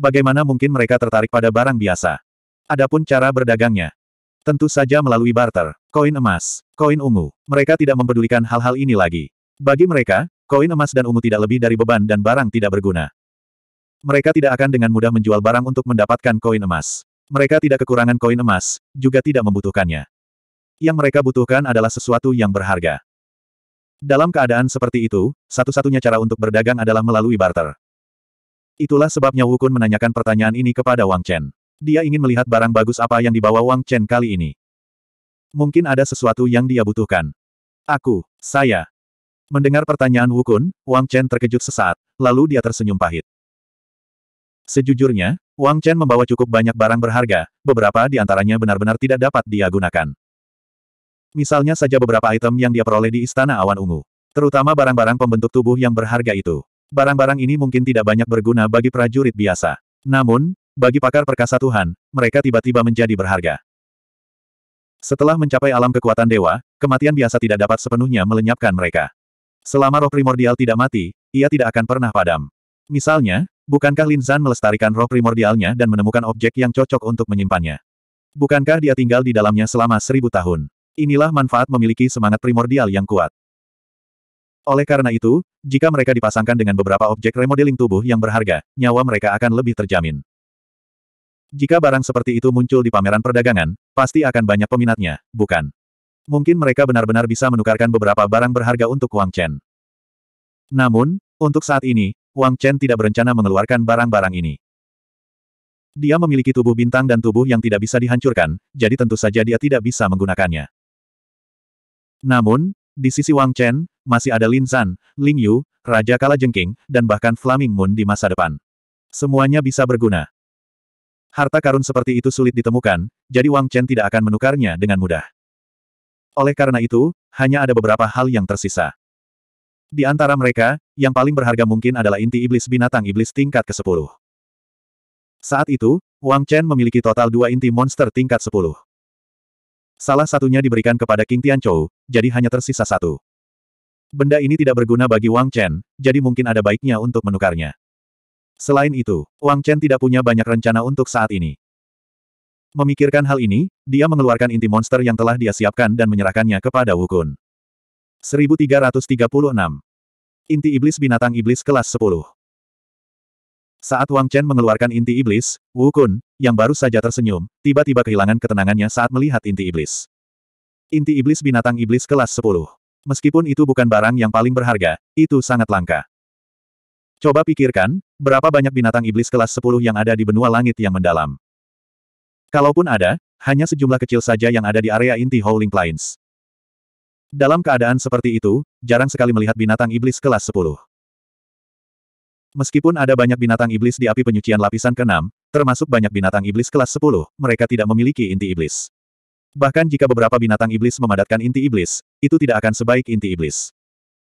Bagaimana mungkin mereka tertarik pada barang biasa? Adapun cara berdagangnya. Tentu saja melalui barter, koin emas, koin ungu. Mereka tidak mempedulikan hal-hal ini lagi. Bagi mereka, koin emas dan ungu tidak lebih dari beban dan barang tidak berguna. Mereka tidak akan dengan mudah menjual barang untuk mendapatkan koin emas. Mereka tidak kekurangan koin emas, juga tidak membutuhkannya. Yang mereka butuhkan adalah sesuatu yang berharga. Dalam keadaan seperti itu, satu-satunya cara untuk berdagang adalah melalui barter. Itulah sebabnya Wukun menanyakan pertanyaan ini kepada Wang Chen. Dia ingin melihat barang bagus apa yang dibawa Wang Chen kali ini. Mungkin ada sesuatu yang dia butuhkan. Aku, saya. Mendengar pertanyaan Wukun, Wang Chen terkejut sesaat, lalu dia tersenyum pahit. Sejujurnya, Wang Chen membawa cukup banyak barang berharga, beberapa di antaranya benar-benar tidak dapat dia gunakan. Misalnya saja beberapa item yang dia peroleh di Istana Awan Ungu. Terutama barang-barang pembentuk tubuh yang berharga itu. Barang-barang ini mungkin tidak banyak berguna bagi prajurit biasa. Namun, bagi pakar perkasa Tuhan, mereka tiba-tiba menjadi berharga. Setelah mencapai alam kekuatan dewa, kematian biasa tidak dapat sepenuhnya melenyapkan mereka. Selama roh primordial tidak mati, ia tidak akan pernah padam. Misalnya, bukankah Lin Zan melestarikan roh primordialnya dan menemukan objek yang cocok untuk menyimpannya? Bukankah dia tinggal di dalamnya selama seribu tahun? Inilah manfaat memiliki semangat primordial yang kuat. Oleh karena itu, jika mereka dipasangkan dengan beberapa objek remodeling tubuh yang berharga, nyawa mereka akan lebih terjamin. Jika barang seperti itu muncul di pameran perdagangan, pasti akan banyak peminatnya, bukan? Mungkin mereka benar-benar bisa menukarkan beberapa barang berharga untuk Wang Chen. Namun, untuk saat ini, Wang Chen tidak berencana mengeluarkan barang-barang ini. Dia memiliki tubuh bintang dan tubuh yang tidak bisa dihancurkan, jadi tentu saja dia tidak bisa menggunakannya. Namun, di sisi Wang Chen, masih ada Lin Zan, Ling Yu, Raja Kala Jengking, dan bahkan Flaming Moon di masa depan. Semuanya bisa berguna. Harta karun seperti itu sulit ditemukan, jadi Wang Chen tidak akan menukarnya dengan mudah. Oleh karena itu, hanya ada beberapa hal yang tersisa. Di antara mereka, yang paling berharga mungkin adalah inti iblis binatang iblis tingkat ke-10. Saat itu, Wang Chen memiliki total dua inti monster tingkat 10. Salah satunya diberikan kepada King Tianchou, jadi hanya tersisa satu. Benda ini tidak berguna bagi Wang Chen, jadi mungkin ada baiknya untuk menukarnya. Selain itu, Wang Chen tidak punya banyak rencana untuk saat ini. Memikirkan hal ini, dia mengeluarkan inti monster yang telah dia siapkan dan menyerahkannya kepada Wukun. 1336. Inti Iblis Binatang Iblis Kelas 10 Saat Wang Chen mengeluarkan inti iblis, Wukun, yang baru saja tersenyum, tiba-tiba kehilangan ketenangannya saat melihat inti iblis. Inti iblis binatang iblis kelas 10. Meskipun itu bukan barang yang paling berharga, itu sangat langka. Coba pikirkan, berapa banyak binatang iblis kelas 10 yang ada di benua langit yang mendalam. Kalaupun ada, hanya sejumlah kecil saja yang ada di area inti Howling Plains. Dalam keadaan seperti itu, jarang sekali melihat binatang iblis kelas 10. Meskipun ada banyak binatang iblis di api penyucian lapisan ke-6, termasuk banyak binatang iblis kelas 10, mereka tidak memiliki inti iblis. Bahkan jika beberapa binatang iblis memadatkan inti iblis, itu tidak akan sebaik inti iblis.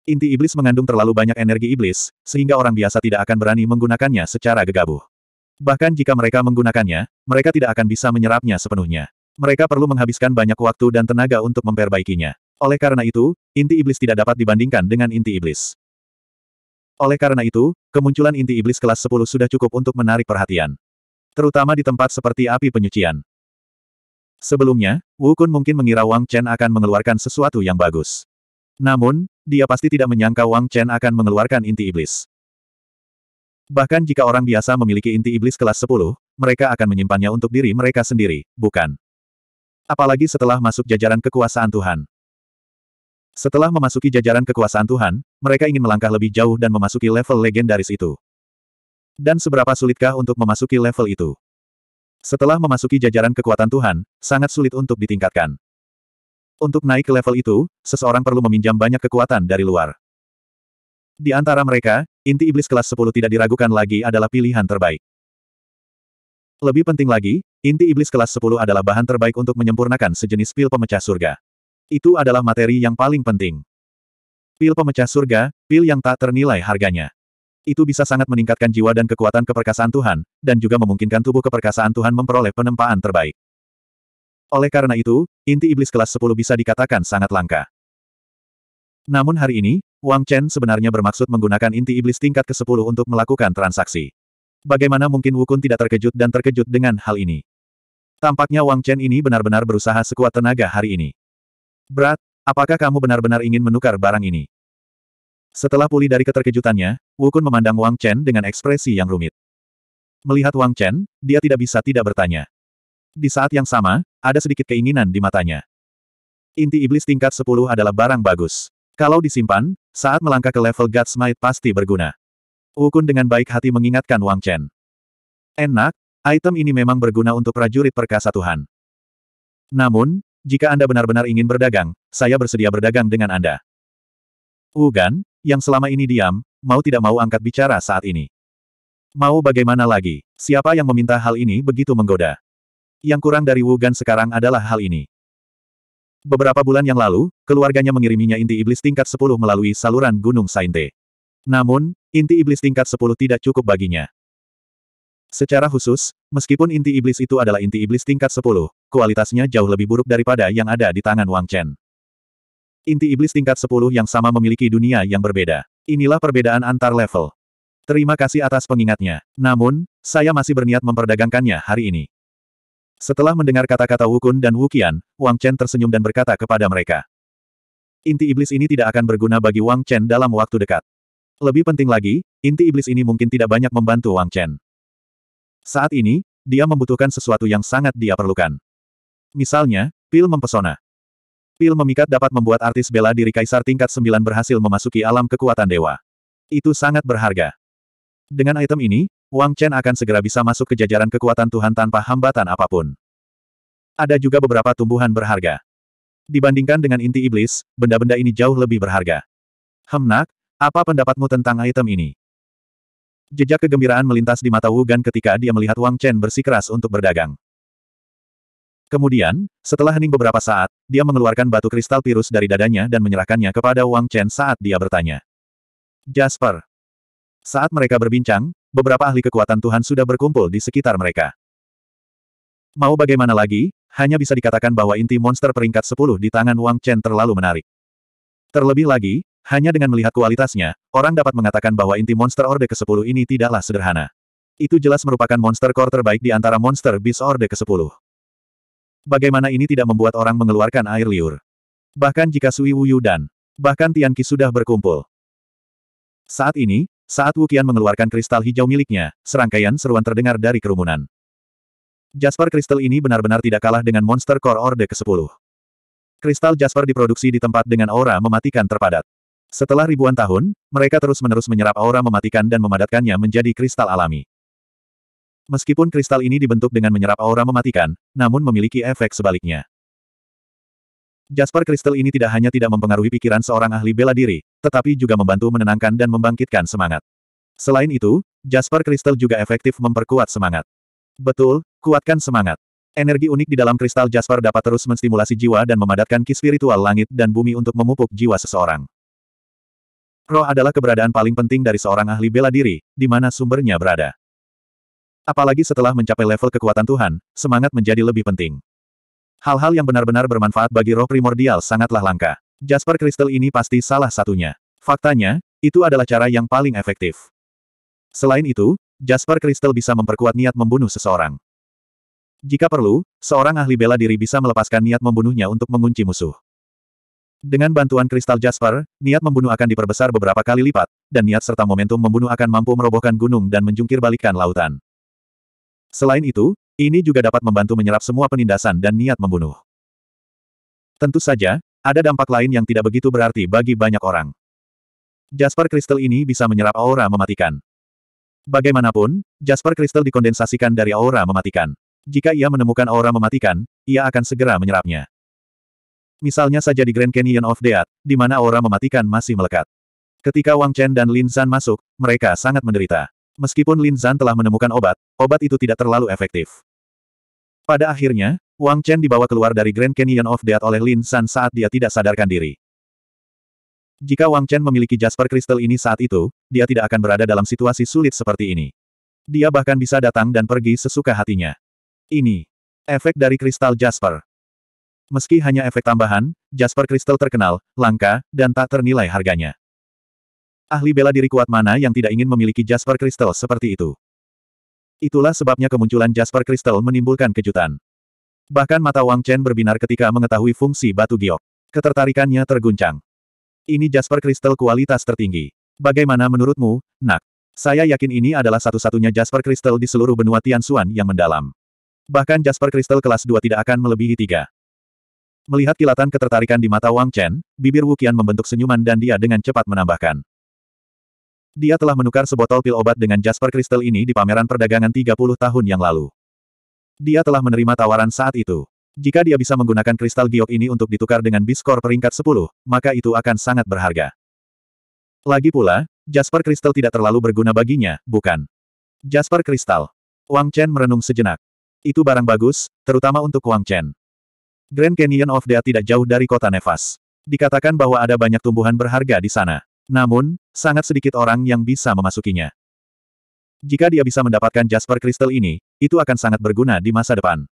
Inti iblis mengandung terlalu banyak energi iblis, sehingga orang biasa tidak akan berani menggunakannya secara gegabah. Bahkan jika mereka menggunakannya, mereka tidak akan bisa menyerapnya sepenuhnya. Mereka perlu menghabiskan banyak waktu dan tenaga untuk memperbaikinya. Oleh karena itu, inti iblis tidak dapat dibandingkan dengan inti iblis. Oleh karena itu, kemunculan inti iblis kelas 10 sudah cukup untuk menarik perhatian. Terutama di tempat seperti api penyucian. Sebelumnya, Wu Kun mungkin mengira Wang Chen akan mengeluarkan sesuatu yang bagus. Namun, dia pasti tidak menyangka Wang Chen akan mengeluarkan inti iblis. Bahkan jika orang biasa memiliki inti iblis kelas 10, mereka akan menyimpannya untuk diri mereka sendiri, bukan? Apalagi setelah masuk jajaran kekuasaan Tuhan. Setelah memasuki jajaran kekuasaan Tuhan, mereka ingin melangkah lebih jauh dan memasuki level legendaris itu. Dan seberapa sulitkah untuk memasuki level itu? Setelah memasuki jajaran kekuatan Tuhan, sangat sulit untuk ditingkatkan. Untuk naik ke level itu, seseorang perlu meminjam banyak kekuatan dari luar. Di antara mereka, inti iblis kelas 10 tidak diragukan lagi adalah pilihan terbaik. Lebih penting lagi, inti iblis kelas 10 adalah bahan terbaik untuk menyempurnakan sejenis pil pemecah surga. Itu adalah materi yang paling penting. Pil pemecah surga, pil yang tak ternilai harganya. Itu bisa sangat meningkatkan jiwa dan kekuatan keperkasaan Tuhan, dan juga memungkinkan tubuh keperkasaan Tuhan memperoleh penempaan terbaik. Oleh karena itu, inti iblis kelas 10 bisa dikatakan sangat langka. Namun hari ini, Wang Chen sebenarnya bermaksud menggunakan inti iblis tingkat ke-10 untuk melakukan transaksi. Bagaimana mungkin Wukun tidak terkejut dan terkejut dengan hal ini? Tampaknya Wang Chen ini benar-benar berusaha sekuat tenaga hari ini. Berat, apakah kamu benar-benar ingin menukar barang ini? Setelah pulih dari keterkejutannya, Wukun memandang Wang Chen dengan ekspresi yang rumit. Melihat Wang Chen, dia tidak bisa tidak bertanya. Di saat yang sama, ada sedikit keinginan di matanya. Inti iblis tingkat 10 adalah barang bagus. Kalau disimpan, saat melangkah ke level God's Might pasti berguna. Wukun dengan baik hati mengingatkan Wang Chen. Enak, item ini memang berguna untuk prajurit perkasa Tuhan. Namun, jika Anda benar-benar ingin berdagang, saya bersedia berdagang dengan Anda. Wugan, yang selama ini diam, mau tidak mau angkat bicara saat ini. Mau bagaimana lagi, siapa yang meminta hal ini begitu menggoda? Yang kurang dari Wugan sekarang adalah hal ini. Beberapa bulan yang lalu, keluarganya mengiriminya inti iblis tingkat 10 melalui saluran Gunung Sainte. Namun, inti iblis tingkat 10 tidak cukup baginya. Secara khusus, meskipun inti iblis itu adalah inti iblis tingkat 10, kualitasnya jauh lebih buruk daripada yang ada di tangan Wang Chen. Inti iblis tingkat 10 yang sama memiliki dunia yang berbeda. Inilah perbedaan antar level. Terima kasih atas pengingatnya. Namun, saya masih berniat memperdagangkannya hari ini. Setelah mendengar kata-kata Wukun dan Wukian, Wang Chen tersenyum dan berkata kepada mereka. Inti iblis ini tidak akan berguna bagi Wang Chen dalam waktu dekat. Lebih penting lagi, inti iblis ini mungkin tidak banyak membantu Wang Chen. Saat ini, dia membutuhkan sesuatu yang sangat dia perlukan. Misalnya, pil mempesona. Pil memikat dapat membuat artis bela diri Kaisar tingkat 9 berhasil memasuki alam kekuatan dewa. Itu sangat berharga. Dengan item ini, Wang Chen akan segera bisa masuk ke jajaran kekuatan Tuhan tanpa hambatan apapun. Ada juga beberapa tumbuhan berharga. Dibandingkan dengan inti iblis, benda-benda ini jauh lebih berharga. Hemnak, apa pendapatmu tentang item ini? Jejak kegembiraan melintas di mata Wu Gan ketika dia melihat Wang Chen bersikeras untuk berdagang. Kemudian, setelah hening beberapa saat, dia mengeluarkan batu kristal virus dari dadanya dan menyerahkannya kepada Wang Chen saat dia bertanya. Jasper. Saat mereka berbincang, beberapa ahli kekuatan Tuhan sudah berkumpul di sekitar mereka. Mau bagaimana lagi, hanya bisa dikatakan bahwa inti monster peringkat 10 di tangan Wang Chen terlalu menarik. Terlebih lagi, hanya dengan melihat kualitasnya, orang dapat mengatakan bahwa inti monster Orde ke-10 ini tidaklah sederhana. Itu jelas merupakan monster core terbaik di antara monster bis Orde ke-10. Bagaimana ini tidak membuat orang mengeluarkan air liur? Bahkan jika Sui Wuyu dan bahkan Tian Qi sudah berkumpul. Saat ini, saat Wukian mengeluarkan kristal hijau miliknya, serangkaian seruan terdengar dari kerumunan. Jasper kristal ini benar-benar tidak kalah dengan monster core orde ke-10. Kristal Jasper diproduksi di tempat dengan aura mematikan terpadat. Setelah ribuan tahun, mereka terus-menerus menyerap aura mematikan dan memadatkannya menjadi kristal alami. Meskipun kristal ini dibentuk dengan menyerap aura mematikan, namun memiliki efek sebaliknya. Jasper kristal ini tidak hanya tidak mempengaruhi pikiran seorang ahli bela diri, tetapi juga membantu menenangkan dan membangkitkan semangat. Selain itu, Jasper kristal juga efektif memperkuat semangat. Betul, kuatkan semangat. Energi unik di dalam kristal Jasper dapat terus menstimulasi jiwa dan memadatkan ki spiritual langit dan bumi untuk memupuk jiwa seseorang. Roh adalah keberadaan paling penting dari seorang ahli bela diri, di mana sumbernya berada. Apalagi setelah mencapai level kekuatan Tuhan, semangat menjadi lebih penting. Hal-hal yang benar-benar bermanfaat bagi roh primordial sangatlah langka. Jasper Crystal ini pasti salah satunya. Faktanya, itu adalah cara yang paling efektif. Selain itu, Jasper Crystal bisa memperkuat niat membunuh seseorang. Jika perlu, seorang ahli bela diri bisa melepaskan niat membunuhnya untuk mengunci musuh. Dengan bantuan kristal Jasper, niat membunuh akan diperbesar beberapa kali lipat, dan niat serta momentum membunuh akan mampu merobohkan gunung dan menjungkir lautan. Selain itu, ini juga dapat membantu menyerap semua penindasan dan niat membunuh. Tentu saja, ada dampak lain yang tidak begitu berarti bagi banyak orang. Jasper kristal ini bisa menyerap aura mematikan. Bagaimanapun, Jasper kristal dikondensasikan dari aura mematikan. Jika ia menemukan aura mematikan, ia akan segera menyerapnya. Misalnya saja di Grand Canyon of Death, di mana aura mematikan masih melekat. Ketika Wang Chen dan Lin Zan masuk, mereka sangat menderita. Meskipun Lin Zan telah menemukan obat, obat itu tidak terlalu efektif. Pada akhirnya, Wang Chen dibawa keluar dari Grand Canyon of Death oleh Lin San saat dia tidak sadarkan diri. Jika Wang Chen memiliki Jasper Crystal ini saat itu, dia tidak akan berada dalam situasi sulit seperti ini. Dia bahkan bisa datang dan pergi sesuka hatinya. Ini. Efek dari kristal Jasper. Meski hanya efek tambahan, Jasper Crystal terkenal, langka, dan tak ternilai harganya. Ahli bela diri kuat mana yang tidak ingin memiliki Jasper Crystal seperti itu? Itulah sebabnya kemunculan Jasper Crystal menimbulkan kejutan. Bahkan mata Wang Chen berbinar ketika mengetahui fungsi batu giok. Ketertarikannya terguncang. Ini Jasper Crystal kualitas tertinggi. Bagaimana menurutmu, nak? Saya yakin ini adalah satu-satunya Jasper Crystal di seluruh benua Tianxuan yang mendalam. Bahkan Jasper Crystal kelas 2 tidak akan melebihi tiga. Melihat kilatan ketertarikan di mata Wang Chen, bibir Wu Qian membentuk senyuman dan dia dengan cepat menambahkan. Dia telah menukar sebotol pil obat dengan Jasper Crystal ini di pameran perdagangan 30 tahun yang lalu. Dia telah menerima tawaran saat itu. Jika dia bisa menggunakan kristal giok ini untuk ditukar dengan biskor peringkat 10, maka itu akan sangat berharga. Lagi pula, Jasper Kristal tidak terlalu berguna baginya, bukan? Jasper Kristal. Wang Chen merenung sejenak. Itu barang bagus, terutama untuk Wang Chen. Grand Canyon of Dea tidak jauh dari kota Nevas. Dikatakan bahwa ada banyak tumbuhan berharga di sana. Namun, sangat sedikit orang yang bisa memasukinya. Jika dia bisa mendapatkan Jasper Kristal ini, itu akan sangat berguna di masa depan.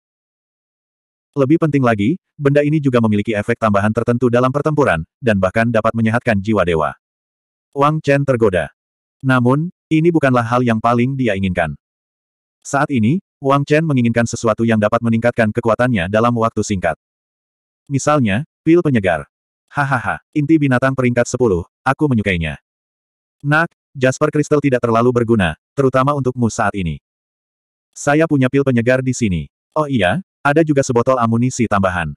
Lebih penting lagi, benda ini juga memiliki efek tambahan tertentu dalam pertempuran, dan bahkan dapat menyehatkan jiwa dewa. Wang Chen tergoda. Namun, ini bukanlah hal yang paling dia inginkan. Saat ini, Wang Chen menginginkan sesuatu yang dapat meningkatkan kekuatannya dalam waktu singkat. Misalnya, pil penyegar. Hahaha, inti binatang peringkat 10, aku menyukainya. Nak, Jasper kristal tidak terlalu berguna, terutama untukmu saat ini. Saya punya pil penyegar di sini. Oh iya, ada juga sebotol amunisi tambahan.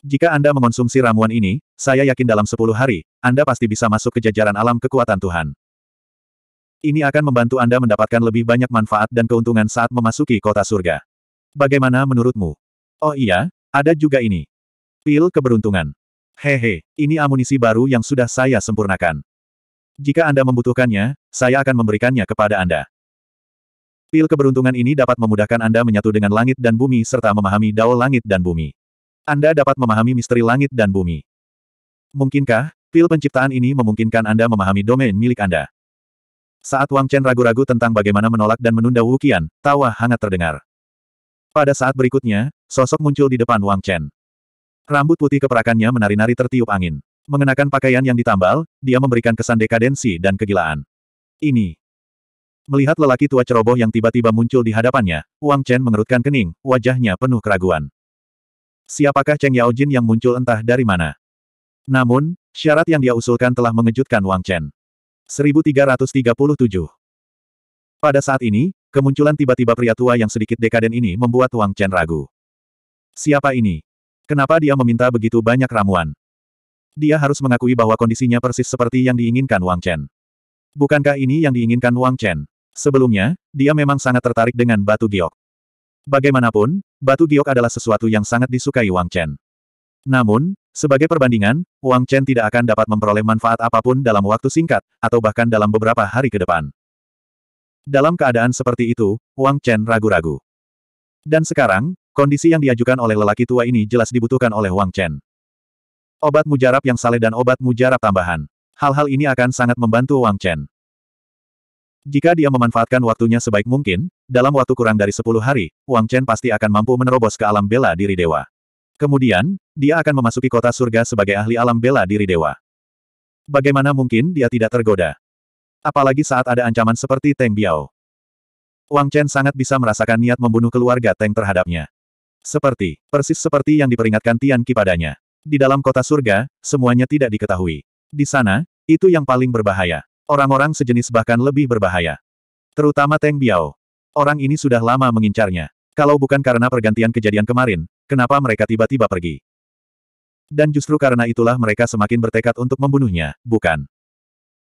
Jika Anda mengonsumsi ramuan ini, saya yakin dalam 10 hari, Anda pasti bisa masuk ke jajaran alam kekuatan Tuhan. Ini akan membantu Anda mendapatkan lebih banyak manfaat dan keuntungan saat memasuki kota surga. Bagaimana menurutmu? Oh iya, ada juga ini. Pil keberuntungan. Hehe, ini amunisi baru yang sudah saya sempurnakan. Jika Anda membutuhkannya, saya akan memberikannya kepada Anda. Pil keberuntungan ini dapat memudahkan Anda menyatu dengan langit dan bumi serta memahami dao langit dan bumi. Anda dapat memahami misteri langit dan bumi. Mungkinkah, pil penciptaan ini memungkinkan Anda memahami domain milik Anda? Saat Wang Chen ragu-ragu tentang bagaimana menolak dan menunda Wu tawa hangat terdengar. Pada saat berikutnya, sosok muncul di depan Wang Chen. Rambut putih keperakannya menari-nari tertiup angin. Mengenakan pakaian yang ditambal, dia memberikan kesan dekadensi dan kegilaan. Ini. Melihat lelaki tua ceroboh yang tiba-tiba muncul di hadapannya, Wang Chen mengerutkan kening, wajahnya penuh keraguan. Siapakah Cheng Yaojin yang muncul entah dari mana? Namun, syarat yang dia usulkan telah mengejutkan Wang Chen. 1337 Pada saat ini, kemunculan tiba-tiba pria tua yang sedikit dekaden ini membuat Wang Chen ragu. Siapa ini? Kenapa dia meminta begitu banyak ramuan? Dia harus mengakui bahwa kondisinya persis seperti yang diinginkan Wang Chen. Bukankah ini yang diinginkan Wang Chen? Sebelumnya, dia memang sangat tertarik dengan batu giok. Bagaimanapun, batu giok adalah sesuatu yang sangat disukai Wang Chen. Namun, sebagai perbandingan, Wang Chen tidak akan dapat memperoleh manfaat apapun dalam waktu singkat, atau bahkan dalam beberapa hari ke depan. Dalam keadaan seperti itu, Wang Chen ragu-ragu. Dan sekarang, Kondisi yang diajukan oleh lelaki tua ini jelas dibutuhkan oleh Wang Chen. Obat mujarab yang saleh dan obat mujarab tambahan. Hal-hal ini akan sangat membantu Wang Chen. Jika dia memanfaatkan waktunya sebaik mungkin, dalam waktu kurang dari 10 hari, Wang Chen pasti akan mampu menerobos ke alam bela diri dewa. Kemudian, dia akan memasuki kota surga sebagai ahli alam bela diri dewa. Bagaimana mungkin dia tidak tergoda? Apalagi saat ada ancaman seperti Teng Biao. Wang Chen sangat bisa merasakan niat membunuh keluarga Teng terhadapnya. Seperti, persis seperti yang diperingatkan Tian Ki padanya. Di dalam kota surga, semuanya tidak diketahui. Di sana, itu yang paling berbahaya. Orang-orang sejenis bahkan lebih berbahaya. Terutama Teng Biao. Orang ini sudah lama mengincarnya. Kalau bukan karena pergantian kejadian kemarin, kenapa mereka tiba-tiba pergi? Dan justru karena itulah mereka semakin bertekad untuk membunuhnya, bukan?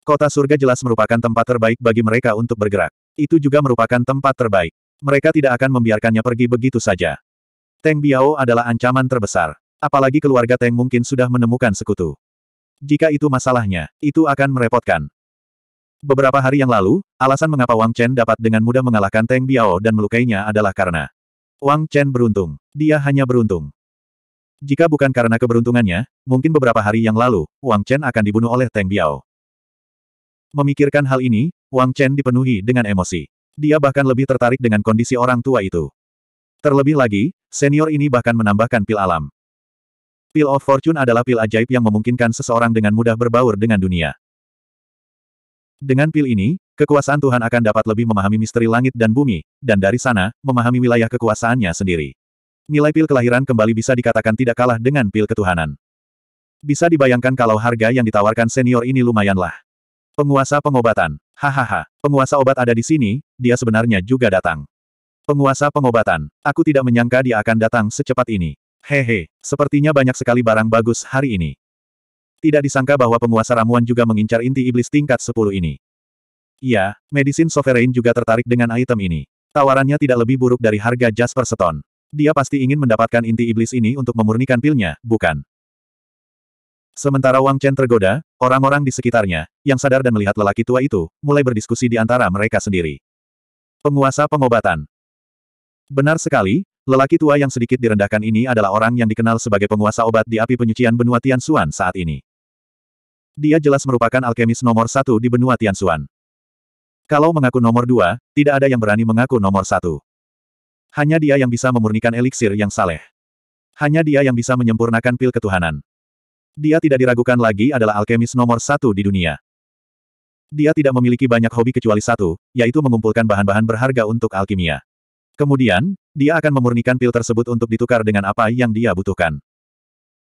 Kota surga jelas merupakan tempat terbaik bagi mereka untuk bergerak. Itu juga merupakan tempat terbaik. Mereka tidak akan membiarkannya pergi begitu saja. Teng Biao adalah ancaman terbesar. Apalagi keluarga Teng mungkin sudah menemukan sekutu. Jika itu masalahnya, itu akan merepotkan. Beberapa hari yang lalu, alasan mengapa Wang Chen dapat dengan mudah mengalahkan Teng Biao dan melukainya adalah karena Wang Chen beruntung. Dia hanya beruntung. Jika bukan karena keberuntungannya, mungkin beberapa hari yang lalu, Wang Chen akan dibunuh oleh Teng Biao. Memikirkan hal ini, Wang Chen dipenuhi dengan emosi. Dia bahkan lebih tertarik dengan kondisi orang tua itu. Terlebih lagi, senior ini bahkan menambahkan pil alam. Pil of Fortune adalah pil ajaib yang memungkinkan seseorang dengan mudah berbaur dengan dunia. Dengan pil ini, kekuasaan Tuhan akan dapat lebih memahami misteri langit dan bumi, dan dari sana, memahami wilayah kekuasaannya sendiri. Nilai pil kelahiran kembali bisa dikatakan tidak kalah dengan pil ketuhanan. Bisa dibayangkan kalau harga yang ditawarkan senior ini lumayanlah. Penguasa pengobatan. Hahaha, penguasa obat ada di sini, dia sebenarnya juga datang. Penguasa pengobatan. Aku tidak menyangka dia akan datang secepat ini. Hehe, sepertinya banyak sekali barang bagus hari ini. Tidak disangka bahwa penguasa ramuan juga mengincar inti iblis tingkat 10 ini. Iya, Medicine Sovereign juga tertarik dengan item ini. Tawarannya tidak lebih buruk dari harga jas per seton. Dia pasti ingin mendapatkan inti iblis ini untuk memurnikan pilnya, bukan? Sementara Wang Chen tergoda, orang-orang di sekitarnya, yang sadar dan melihat lelaki tua itu, mulai berdiskusi di antara mereka sendiri. Penguasa pengobatan. Benar sekali, lelaki tua yang sedikit direndahkan ini adalah orang yang dikenal sebagai penguasa obat di api penyucian benua Tianxuan saat ini. Dia jelas merupakan alkemis nomor satu di benua Tianxuan. Kalau mengaku nomor dua, tidak ada yang berani mengaku nomor satu. Hanya dia yang bisa memurnikan eliksir yang saleh. Hanya dia yang bisa menyempurnakan pil ketuhanan. Dia tidak diragukan lagi adalah alkemis nomor satu di dunia. Dia tidak memiliki banyak hobi kecuali satu, yaitu mengumpulkan bahan-bahan berharga untuk alkimia. Kemudian, dia akan memurnikan pil tersebut untuk ditukar dengan apa yang dia butuhkan.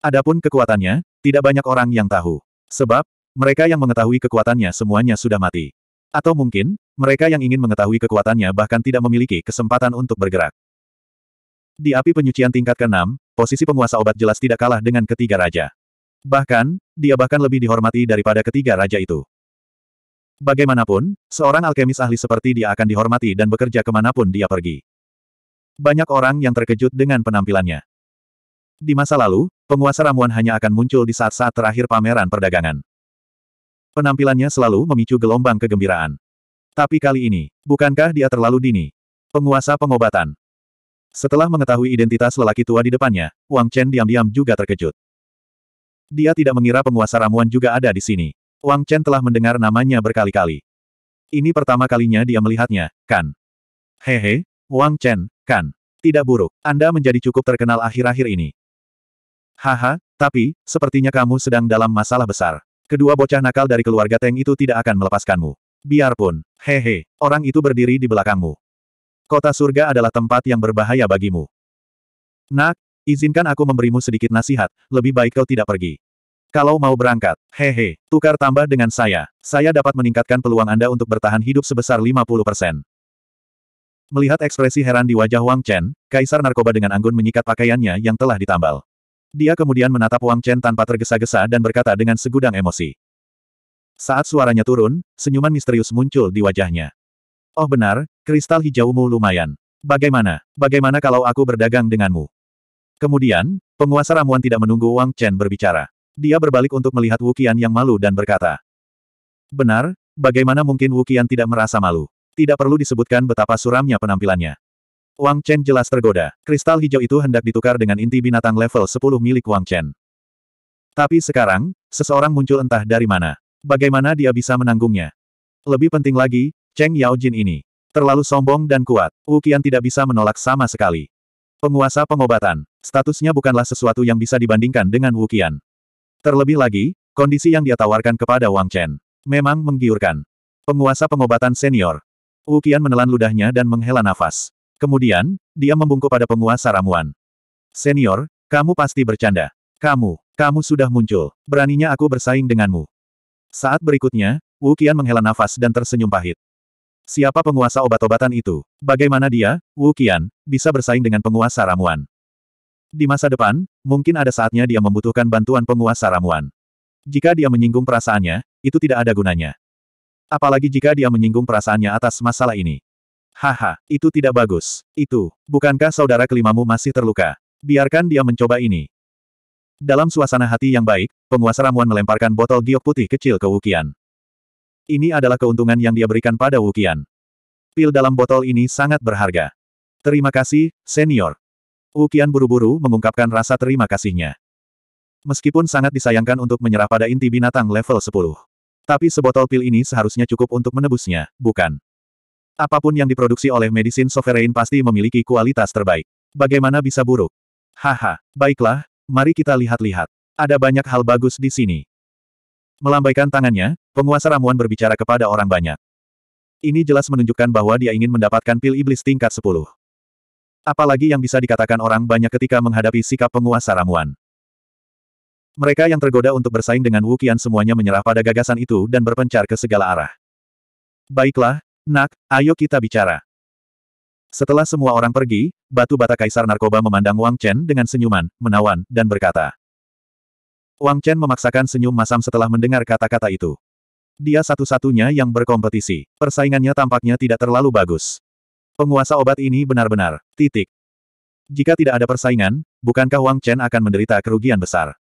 Adapun kekuatannya, tidak banyak orang yang tahu. Sebab, mereka yang mengetahui kekuatannya semuanya sudah mati. Atau mungkin, mereka yang ingin mengetahui kekuatannya bahkan tidak memiliki kesempatan untuk bergerak. Di api penyucian tingkat ke-6, posisi penguasa obat jelas tidak kalah dengan ketiga raja. Bahkan, dia bahkan lebih dihormati daripada ketiga raja itu. Bagaimanapun, seorang alkemis ahli seperti dia akan dihormati dan bekerja kemanapun dia pergi. Banyak orang yang terkejut dengan penampilannya. Di masa lalu, penguasa ramuan hanya akan muncul di saat-saat terakhir pameran perdagangan. Penampilannya selalu memicu gelombang kegembiraan. Tapi kali ini, bukankah dia terlalu dini? Penguasa pengobatan. Setelah mengetahui identitas lelaki tua di depannya, Wang Chen diam-diam juga terkejut. Dia tidak mengira penguasa ramuan juga ada di sini. Wang Chen telah mendengar namanya berkali-kali. Ini pertama kalinya dia melihatnya, kan? Hehe, Wang Chen, kan? Tidak buruk. Anda menjadi cukup terkenal akhir-akhir ini. Haha, tapi, sepertinya kamu sedang dalam masalah besar. Kedua bocah nakal dari keluarga Teng itu tidak akan melepaskanmu. Biarpun, hehe, orang itu berdiri di belakangmu. Kota surga adalah tempat yang berbahaya bagimu. Nak, izinkan aku memberimu sedikit nasihat, lebih baik kau tidak pergi. Kalau mau berangkat, hehe, tukar tambah dengan saya, saya dapat meningkatkan peluang Anda untuk bertahan hidup sebesar 50%. Melihat ekspresi heran di wajah Wang Chen, kaisar narkoba dengan anggun menyikat pakaiannya yang telah ditambal. Dia kemudian menatap Wang Chen tanpa tergesa-gesa dan berkata dengan segudang emosi. Saat suaranya turun, senyuman misterius muncul di wajahnya. Oh benar, kristal hijaumu lumayan. Bagaimana, bagaimana kalau aku berdagang denganmu? Kemudian, penguasa ramuan tidak menunggu Wang Chen berbicara. Dia berbalik untuk melihat Wu Qian yang malu dan berkata. Benar, bagaimana mungkin Wu Qian tidak merasa malu? Tidak perlu disebutkan betapa suramnya penampilannya. Wang Chen jelas tergoda. Kristal hijau itu hendak ditukar dengan inti binatang level 10 milik Wang Chen. Tapi sekarang, seseorang muncul entah dari mana. Bagaimana dia bisa menanggungnya? Lebih penting lagi, Cheng Yaojin ini. Terlalu sombong dan kuat, Wu Qian tidak bisa menolak sama sekali. Penguasa pengobatan, statusnya bukanlah sesuatu yang bisa dibandingkan dengan Wu Qian. Terlebih lagi, kondisi yang dia tawarkan kepada Wang Chen memang menggiurkan. Penguasa pengobatan senior, Qian menelan ludahnya dan menghela nafas. Kemudian, dia membungkuk pada penguasa ramuan. Senior, kamu pasti bercanda. Kamu, kamu sudah muncul. Beraninya aku bersaing denganmu. Saat berikutnya, Wukian menghela nafas dan tersenyum pahit. Siapa penguasa obat-obatan itu? Bagaimana dia, Wukian, bisa bersaing dengan penguasa ramuan? Di masa depan, mungkin ada saatnya dia membutuhkan bantuan penguasa ramuan. Jika dia menyinggung perasaannya, itu tidak ada gunanya. Apalagi jika dia menyinggung perasaannya atas masalah ini. Haha, itu tidak bagus. Itu, bukankah saudara kelimamu masih terluka? Biarkan dia mencoba ini. Dalam suasana hati yang baik, penguasa ramuan melemparkan botol giok putih kecil ke Wukian. Ini adalah keuntungan yang dia berikan pada Wukian. Pil dalam botol ini sangat berharga. Terima kasih, senior. Wukian buru-buru mengungkapkan rasa terima kasihnya. Meskipun sangat disayangkan untuk menyerah pada inti binatang level 10. Tapi sebotol pil ini seharusnya cukup untuk menebusnya, bukan? Apapun yang diproduksi oleh Medicine Sovereign pasti memiliki kualitas terbaik. Bagaimana bisa buruk? Haha, baiklah, mari kita lihat-lihat. Ada banyak hal bagus di sini. Melambaikan tangannya, penguasa ramuan berbicara kepada orang banyak. Ini jelas menunjukkan bahwa dia ingin mendapatkan pil iblis tingkat 10. Apalagi yang bisa dikatakan orang banyak ketika menghadapi sikap penguasa ramuan. Mereka yang tergoda untuk bersaing dengan Wu Qian semuanya menyerah pada gagasan itu dan berpencar ke segala arah. Baiklah, nak, ayo kita bicara. Setelah semua orang pergi, batu bata kaisar narkoba memandang Wang Chen dengan senyuman, menawan, dan berkata. Wang Chen memaksakan senyum masam setelah mendengar kata-kata itu. Dia satu-satunya yang berkompetisi. Persaingannya tampaknya tidak terlalu bagus. Penguasa obat ini benar-benar, titik. Jika tidak ada persaingan, bukankah Wang Chen akan menderita kerugian besar?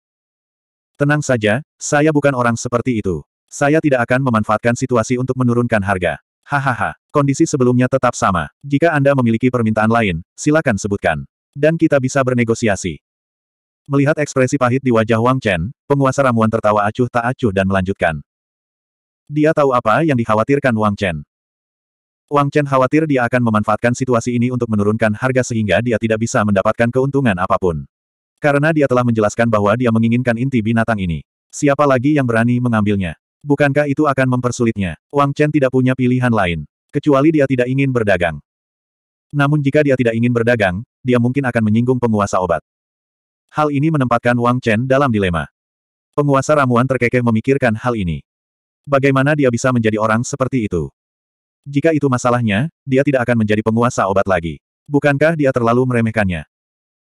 Tenang saja, saya bukan orang seperti itu. Saya tidak akan memanfaatkan situasi untuk menurunkan harga. Hahaha, kondisi sebelumnya tetap sama. Jika Anda memiliki permintaan lain, silakan sebutkan. Dan kita bisa bernegosiasi. Melihat ekspresi pahit di wajah Wang Chen, penguasa ramuan tertawa acuh tak acuh dan melanjutkan. Dia tahu apa yang dikhawatirkan Wang Chen. Wang Chen khawatir dia akan memanfaatkan situasi ini untuk menurunkan harga sehingga dia tidak bisa mendapatkan keuntungan apapun. Karena dia telah menjelaskan bahwa dia menginginkan inti binatang ini. Siapa lagi yang berani mengambilnya? Bukankah itu akan mempersulitnya? Wang Chen tidak punya pilihan lain. Kecuali dia tidak ingin berdagang. Namun jika dia tidak ingin berdagang, dia mungkin akan menyinggung penguasa obat. Hal ini menempatkan Wang Chen dalam dilema. Penguasa ramuan terkekeh memikirkan hal ini. Bagaimana dia bisa menjadi orang seperti itu? Jika itu masalahnya, dia tidak akan menjadi penguasa obat lagi. Bukankah dia terlalu meremehkannya?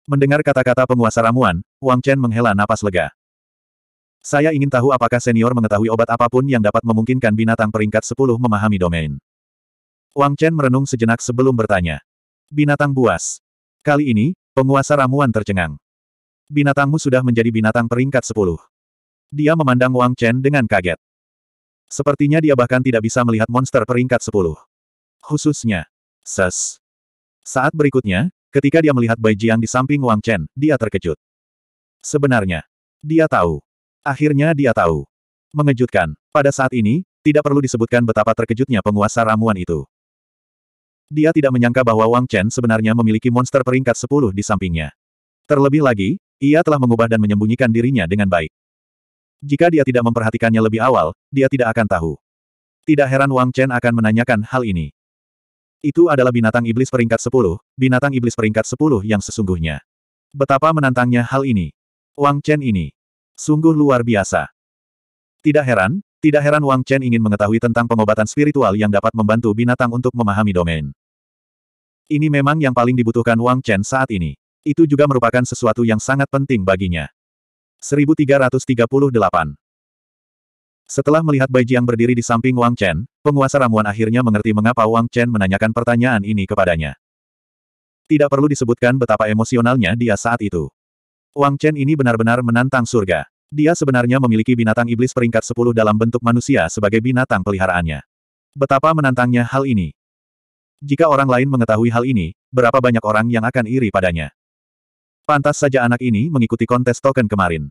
Mendengar kata-kata penguasa ramuan, Wang Chen menghela napas lega. Saya ingin tahu apakah senior mengetahui obat apapun yang dapat memungkinkan binatang peringkat 10 memahami domain. Wang Chen merenung sejenak sebelum bertanya. Binatang buas. Kali ini, penguasa ramuan tercengang. Binatangmu sudah menjadi binatang peringkat 10. Dia memandang Wang Chen dengan kaget. Sepertinya dia bahkan tidak bisa melihat monster peringkat 10. Khususnya, ses. Saat berikutnya, Ketika dia melihat Bai Jiang di samping Wang Chen, dia terkejut. Sebenarnya, dia tahu. Akhirnya dia tahu. Mengejutkan, pada saat ini, tidak perlu disebutkan betapa terkejutnya penguasa ramuan itu. Dia tidak menyangka bahwa Wang Chen sebenarnya memiliki monster peringkat 10 di sampingnya. Terlebih lagi, ia telah mengubah dan menyembunyikan dirinya dengan baik. Jika dia tidak memperhatikannya lebih awal, dia tidak akan tahu. Tidak heran Wang Chen akan menanyakan hal ini. Itu adalah binatang iblis peringkat 10, binatang iblis peringkat 10 yang sesungguhnya. Betapa menantangnya hal ini. Wang Chen ini. Sungguh luar biasa. Tidak heran, tidak heran Wang Chen ingin mengetahui tentang pengobatan spiritual yang dapat membantu binatang untuk memahami domain. Ini memang yang paling dibutuhkan Wang Chen saat ini. Itu juga merupakan sesuatu yang sangat penting baginya. 1338 setelah melihat Bai Jiang berdiri di samping Wang Chen, penguasa ramuan akhirnya mengerti mengapa Wang Chen menanyakan pertanyaan ini kepadanya. Tidak perlu disebutkan betapa emosionalnya dia saat itu. Wang Chen ini benar-benar menantang surga. Dia sebenarnya memiliki binatang iblis peringkat 10 dalam bentuk manusia sebagai binatang peliharaannya. Betapa menantangnya hal ini. Jika orang lain mengetahui hal ini, berapa banyak orang yang akan iri padanya. Pantas saja anak ini mengikuti kontes token kemarin.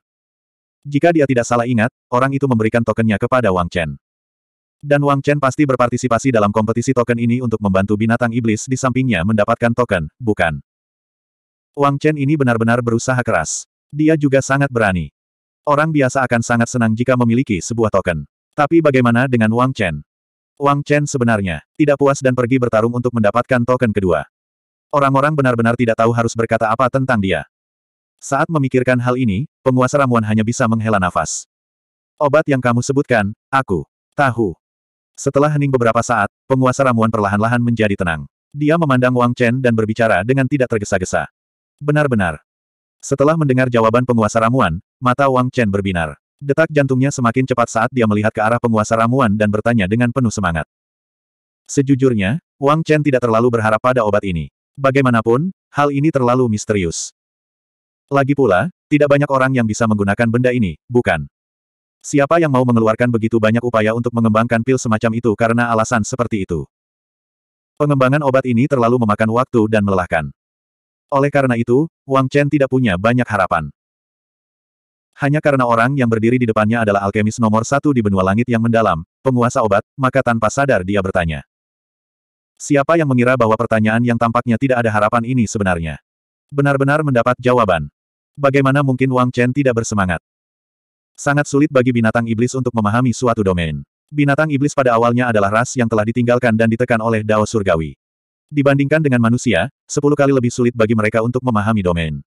Jika dia tidak salah ingat, orang itu memberikan tokennya kepada Wang Chen. Dan Wang Chen pasti berpartisipasi dalam kompetisi token ini untuk membantu binatang iblis di sampingnya mendapatkan token, bukan? Wang Chen ini benar-benar berusaha keras. Dia juga sangat berani. Orang biasa akan sangat senang jika memiliki sebuah token. Tapi bagaimana dengan Wang Chen? Wang Chen sebenarnya tidak puas dan pergi bertarung untuk mendapatkan token kedua. Orang-orang benar-benar tidak tahu harus berkata apa tentang dia. Saat memikirkan hal ini, penguasa ramuan hanya bisa menghela nafas. Obat yang kamu sebutkan, aku tahu. Setelah hening beberapa saat, penguasa ramuan perlahan-lahan menjadi tenang. Dia memandang Wang Chen dan berbicara dengan tidak tergesa-gesa. Benar-benar. Setelah mendengar jawaban penguasa ramuan, mata Wang Chen berbinar. Detak jantungnya semakin cepat saat dia melihat ke arah penguasa ramuan dan bertanya dengan penuh semangat. Sejujurnya, Wang Chen tidak terlalu berharap pada obat ini. Bagaimanapun, hal ini terlalu misterius. Lagi pula, tidak banyak orang yang bisa menggunakan benda ini, bukan? Siapa yang mau mengeluarkan begitu banyak upaya untuk mengembangkan pil semacam itu karena alasan seperti itu? Pengembangan obat ini terlalu memakan waktu dan melelahkan. Oleh karena itu, Wang Chen tidak punya banyak harapan. Hanya karena orang yang berdiri di depannya adalah alkemis nomor satu di benua langit yang mendalam, penguasa obat, maka tanpa sadar dia bertanya. Siapa yang mengira bahwa pertanyaan yang tampaknya tidak ada harapan ini sebenarnya? Benar-benar mendapat jawaban. Bagaimana mungkin Wang Chen tidak bersemangat? Sangat sulit bagi binatang iblis untuk memahami suatu domain. Binatang iblis pada awalnya adalah ras yang telah ditinggalkan dan ditekan oleh Dao Surgawi. Dibandingkan dengan manusia, sepuluh kali lebih sulit bagi mereka untuk memahami domain.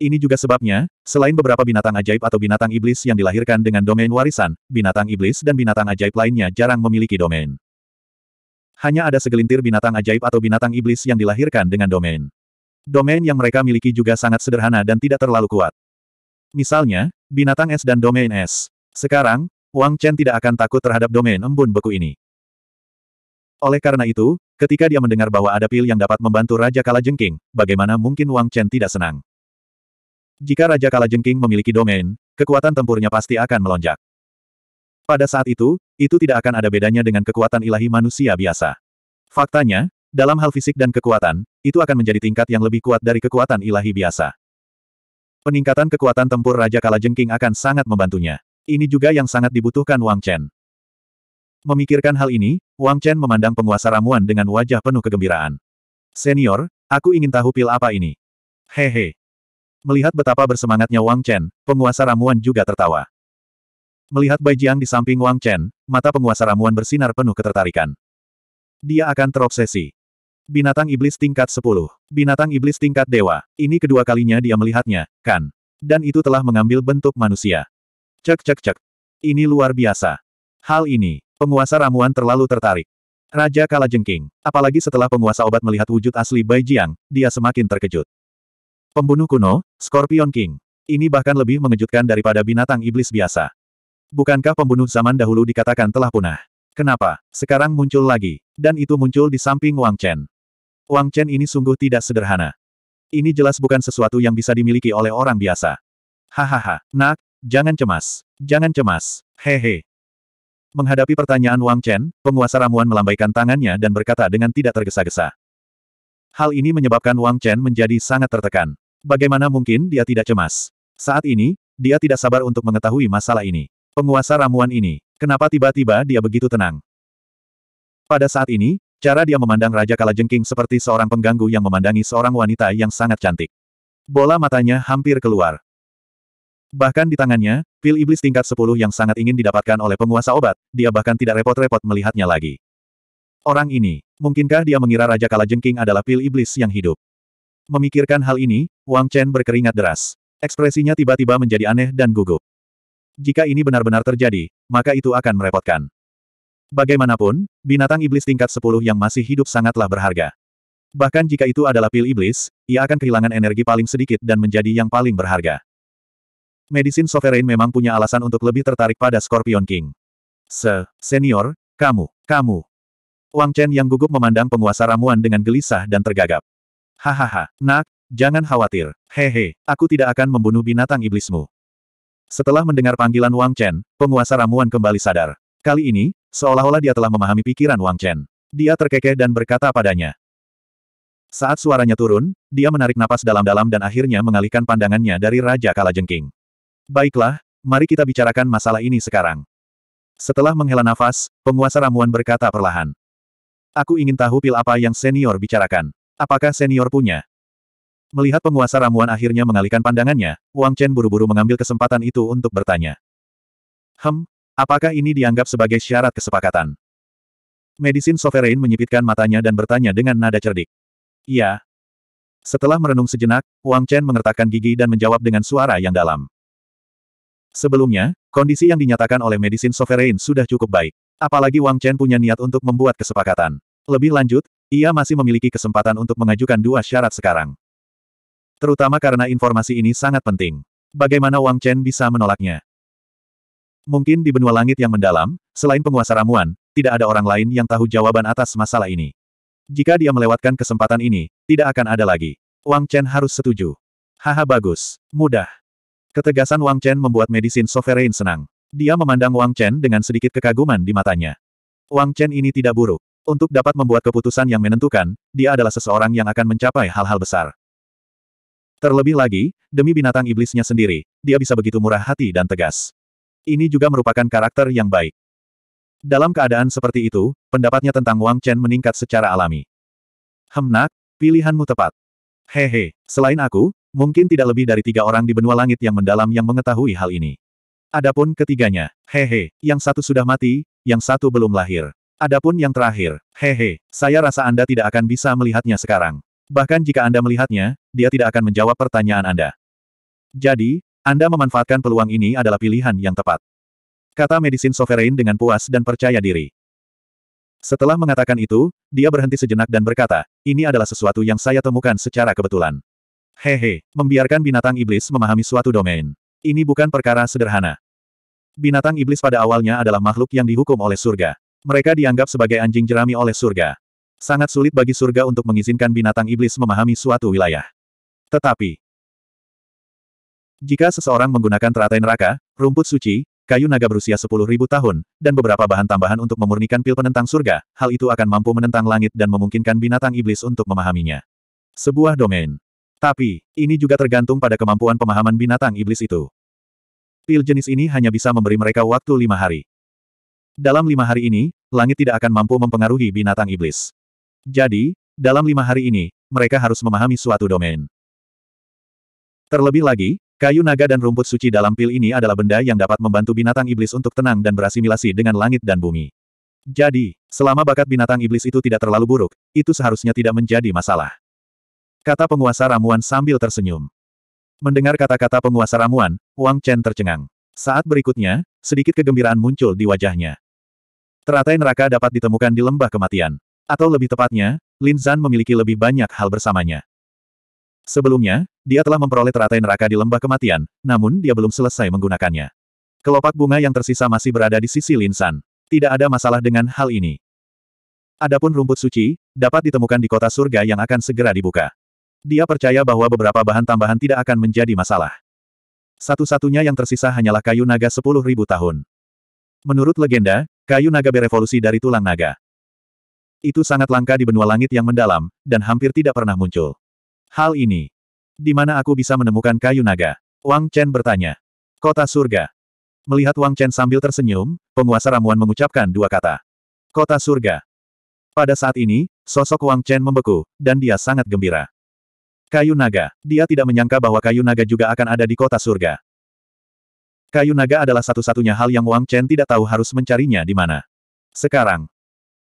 Ini juga sebabnya, selain beberapa binatang ajaib atau binatang iblis yang dilahirkan dengan domain warisan, binatang iblis dan binatang ajaib lainnya jarang memiliki domain. Hanya ada segelintir binatang ajaib atau binatang iblis yang dilahirkan dengan domain. Domain yang mereka miliki juga sangat sederhana dan tidak terlalu kuat. Misalnya, binatang es dan domain es. Sekarang, Wang Chen tidak akan takut terhadap domain embun beku ini. Oleh karena itu, ketika dia mendengar bahwa ada pil yang dapat membantu Raja Kalajengking, bagaimana mungkin Wang Chen tidak senang? Jika Raja Kalajengking memiliki domain, kekuatan tempurnya pasti akan melonjak. Pada saat itu, itu tidak akan ada bedanya dengan kekuatan ilahi manusia biasa. Faktanya, dalam hal fisik dan kekuatan, itu akan menjadi tingkat yang lebih kuat dari kekuatan ilahi biasa. Peningkatan kekuatan tempur Raja Kalajengking akan sangat membantunya. Ini juga yang sangat dibutuhkan Wang Chen. Memikirkan hal ini, Wang Chen memandang penguasa ramuan dengan wajah penuh kegembiraan. Senior, aku ingin tahu pil apa ini. Hehe. Melihat betapa bersemangatnya Wang Chen, penguasa ramuan juga tertawa. Melihat Bai Jiang di samping Wang Chen, mata penguasa ramuan bersinar penuh ketertarikan. Dia akan terobsesi. Binatang iblis tingkat 10. Binatang iblis tingkat dewa. Ini kedua kalinya dia melihatnya, kan? Dan itu telah mengambil bentuk manusia. Cek cek cek. Ini luar biasa. Hal ini, penguasa ramuan terlalu tertarik. Raja kala jengking. Apalagi setelah penguasa obat melihat wujud asli Bai Jiang, dia semakin terkejut. Pembunuh kuno, Scorpion King. Ini bahkan lebih mengejutkan daripada binatang iblis biasa. Bukankah pembunuh zaman dahulu dikatakan telah punah? Kenapa? Sekarang muncul lagi. Dan itu muncul di samping Wang Chen. Wang Chen ini sungguh tidak sederhana. Ini jelas bukan sesuatu yang bisa dimiliki oleh orang biasa. Hahaha, nak, jangan cemas. Jangan cemas. Hehe. Menghadapi pertanyaan Wang Chen, penguasa ramuan melambaikan tangannya dan berkata dengan tidak tergesa-gesa. Hal ini menyebabkan Wang Chen menjadi sangat tertekan. Bagaimana mungkin dia tidak cemas? Saat ini, dia tidak sabar untuk mengetahui masalah ini. Penguasa ramuan ini, kenapa tiba-tiba dia begitu tenang? Pada saat ini, Cara dia memandang Raja Kalajengking seperti seorang pengganggu yang memandangi seorang wanita yang sangat cantik. Bola matanya hampir keluar. Bahkan di tangannya, pil iblis tingkat 10 yang sangat ingin didapatkan oleh penguasa obat, dia bahkan tidak repot-repot melihatnya lagi. Orang ini, mungkinkah dia mengira Raja Kalajengking adalah pil iblis yang hidup? Memikirkan hal ini, Wang Chen berkeringat deras. Ekspresinya tiba-tiba menjadi aneh dan gugup. Jika ini benar-benar terjadi, maka itu akan merepotkan. Bagaimanapun, binatang iblis tingkat 10 yang masih hidup sangatlah berharga. Bahkan jika itu adalah pil iblis, ia akan kehilangan energi paling sedikit dan menjadi yang paling berharga. Medisin Sovereign memang punya alasan untuk lebih tertarik pada Scorpion King. Se, senior, kamu, kamu. Wang Chen yang gugup memandang penguasa ramuan dengan gelisah dan tergagap. Hahaha, nak, jangan khawatir. Hehe, aku tidak akan membunuh binatang iblismu. Setelah mendengar panggilan Wang Chen, penguasa ramuan kembali sadar. Kali ini, Seolah-olah dia telah memahami pikiran Wang Chen. Dia terkekeh dan berkata padanya. Saat suaranya turun, dia menarik napas dalam-dalam dan akhirnya mengalihkan pandangannya dari Raja Kalajengking. Baiklah, mari kita bicarakan masalah ini sekarang. Setelah menghela nafas, penguasa ramuan berkata perlahan. Aku ingin tahu pil apa yang senior bicarakan. Apakah senior punya? Melihat penguasa ramuan akhirnya mengalihkan pandangannya, Wang Chen buru-buru mengambil kesempatan itu untuk bertanya. Hem, Apakah ini dianggap sebagai syarat kesepakatan? Medisin Sovereign menyipitkan matanya dan bertanya dengan nada cerdik. Iya. Setelah merenung sejenak, Wang Chen mengertakkan gigi dan menjawab dengan suara yang dalam. Sebelumnya, kondisi yang dinyatakan oleh Medisin Sovereign sudah cukup baik. Apalagi Wang Chen punya niat untuk membuat kesepakatan. Lebih lanjut, ia masih memiliki kesempatan untuk mengajukan dua syarat sekarang. Terutama karena informasi ini sangat penting. Bagaimana Wang Chen bisa menolaknya? Mungkin di benua langit yang mendalam, selain penguasa ramuan, tidak ada orang lain yang tahu jawaban atas masalah ini. Jika dia melewatkan kesempatan ini, tidak akan ada lagi. Wang Chen harus setuju. Haha bagus, mudah. Ketegasan Wang Chen membuat Medisin sovereign senang. Dia memandang Wang Chen dengan sedikit kekaguman di matanya. Wang Chen ini tidak buruk. Untuk dapat membuat keputusan yang menentukan, dia adalah seseorang yang akan mencapai hal-hal besar. Terlebih lagi, demi binatang iblisnya sendiri, dia bisa begitu murah hati dan tegas. Ini juga merupakan karakter yang baik. Dalam keadaan seperti itu, pendapatnya tentang Wang Chen meningkat secara alami. Hemnak, pilihanmu tepat. Hehe, selain aku, mungkin tidak lebih dari tiga orang di benua langit yang mendalam yang mengetahui hal ini. Adapun ketiganya, hehe, yang satu sudah mati, yang satu belum lahir. Adapun yang terakhir, hehe, saya rasa Anda tidak akan bisa melihatnya sekarang. Bahkan jika Anda melihatnya, dia tidak akan menjawab pertanyaan Anda. Jadi, anda memanfaatkan peluang ini adalah pilihan yang tepat. Kata Medicine Sovereign dengan puas dan percaya diri. Setelah mengatakan itu, dia berhenti sejenak dan berkata, ini adalah sesuatu yang saya temukan secara kebetulan. Hehe, membiarkan binatang iblis memahami suatu domain. Ini bukan perkara sederhana. Binatang iblis pada awalnya adalah makhluk yang dihukum oleh surga. Mereka dianggap sebagai anjing jerami oleh surga. Sangat sulit bagi surga untuk mengizinkan binatang iblis memahami suatu wilayah. Tetapi, jika seseorang menggunakan teratai neraka, rumput suci, kayu naga berusia 10.000 tahun, dan beberapa bahan tambahan untuk memurnikan pil penentang surga, hal itu akan mampu menentang langit dan memungkinkan binatang iblis untuk memahaminya. Sebuah domain. Tapi, ini juga tergantung pada kemampuan pemahaman binatang iblis itu. Pil jenis ini hanya bisa memberi mereka waktu lima hari. Dalam lima hari ini, langit tidak akan mampu mempengaruhi binatang iblis. Jadi, dalam lima hari ini, mereka harus memahami suatu domain. Terlebih lagi, Kayu naga dan rumput suci dalam pil ini adalah benda yang dapat membantu binatang iblis untuk tenang dan berasimilasi dengan langit dan bumi. Jadi, selama bakat binatang iblis itu tidak terlalu buruk, itu seharusnya tidak menjadi masalah. Kata penguasa ramuan sambil tersenyum. Mendengar kata-kata penguasa ramuan, Wang Chen tercengang. Saat berikutnya, sedikit kegembiraan muncul di wajahnya. Teratai neraka dapat ditemukan di lembah kematian. Atau lebih tepatnya, Lin Zan memiliki lebih banyak hal bersamanya. Sebelumnya, dia telah memperoleh teratai neraka di lembah kematian, namun dia belum selesai menggunakannya. Kelopak bunga yang tersisa masih berada di sisi Linsan. Tidak ada masalah dengan hal ini. Adapun rumput suci, dapat ditemukan di kota surga yang akan segera dibuka. Dia percaya bahwa beberapa bahan tambahan tidak akan menjadi masalah. Satu-satunya yang tersisa hanyalah kayu naga 10.000 tahun. Menurut legenda, kayu naga berevolusi dari tulang naga. Itu sangat langka di benua langit yang mendalam, dan hampir tidak pernah muncul. Hal ini. Di mana aku bisa menemukan kayu naga? Wang Chen bertanya. Kota surga. Melihat Wang Chen sambil tersenyum, penguasa ramuan mengucapkan dua kata. Kota surga. Pada saat ini, sosok Wang Chen membeku, dan dia sangat gembira. Kayu naga. Dia tidak menyangka bahwa kayu naga juga akan ada di kota surga. Kayu naga adalah satu-satunya hal yang Wang Chen tidak tahu harus mencarinya di mana. Sekarang.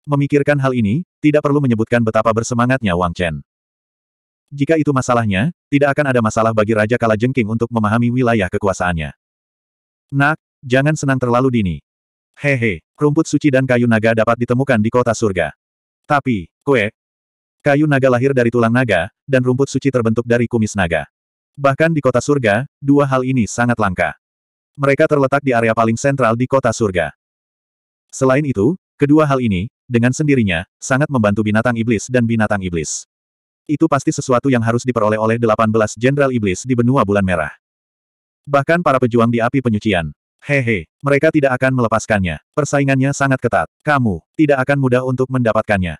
Memikirkan hal ini, tidak perlu menyebutkan betapa bersemangatnya Wang Chen. Jika itu masalahnya, tidak akan ada masalah bagi Raja Kalajengking untuk memahami wilayah kekuasaannya. Nak, jangan senang terlalu dini. Hehe, rumput suci dan kayu naga dapat ditemukan di kota surga. Tapi, kue, kayu naga lahir dari tulang naga, dan rumput suci terbentuk dari kumis naga. Bahkan di kota surga, dua hal ini sangat langka. Mereka terletak di area paling sentral di kota surga. Selain itu, kedua hal ini, dengan sendirinya, sangat membantu binatang iblis dan binatang iblis. Itu pasti sesuatu yang harus diperoleh oleh 18 Jenderal Iblis di benua bulan merah. Bahkan para pejuang di api penyucian. Hehe, mereka tidak akan melepaskannya. Persaingannya sangat ketat. Kamu, tidak akan mudah untuk mendapatkannya.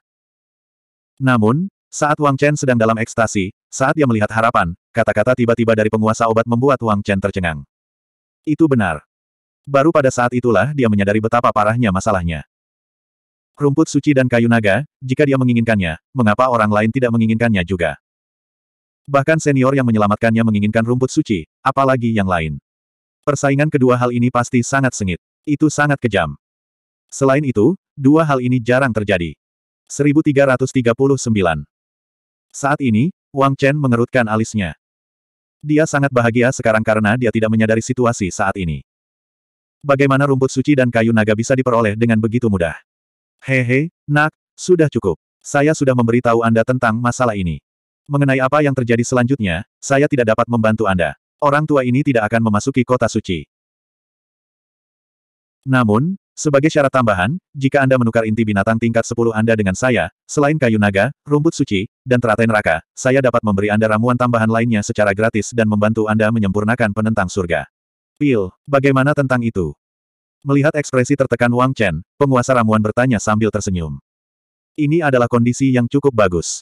Namun, saat Wang Chen sedang dalam ekstasi, saat dia melihat harapan, kata-kata tiba-tiba dari penguasa obat membuat Wang Chen tercengang. Itu benar. Baru pada saat itulah dia menyadari betapa parahnya masalahnya. Rumput suci dan kayu naga, jika dia menginginkannya, mengapa orang lain tidak menginginkannya juga? Bahkan senior yang menyelamatkannya menginginkan rumput suci, apalagi yang lain. Persaingan kedua hal ini pasti sangat sengit. Itu sangat kejam. Selain itu, dua hal ini jarang terjadi. 1339 Saat ini, Wang Chen mengerutkan alisnya. Dia sangat bahagia sekarang karena dia tidak menyadari situasi saat ini. Bagaimana rumput suci dan kayu naga bisa diperoleh dengan begitu mudah? Hehe, nak, sudah cukup. Saya sudah memberitahu Anda tentang masalah ini. Mengenai apa yang terjadi selanjutnya, saya tidak dapat membantu Anda. Orang tua ini tidak akan memasuki kota suci. Namun, sebagai syarat tambahan, jika Anda menukar inti binatang tingkat 10 Anda dengan saya, selain kayu naga, rumput suci, dan teratai neraka, saya dapat memberi Anda ramuan tambahan lainnya secara gratis dan membantu Anda menyempurnakan penentang surga. Pil, bagaimana tentang itu? Melihat ekspresi tertekan Wang Chen, penguasa ramuan bertanya sambil tersenyum. Ini adalah kondisi yang cukup bagus.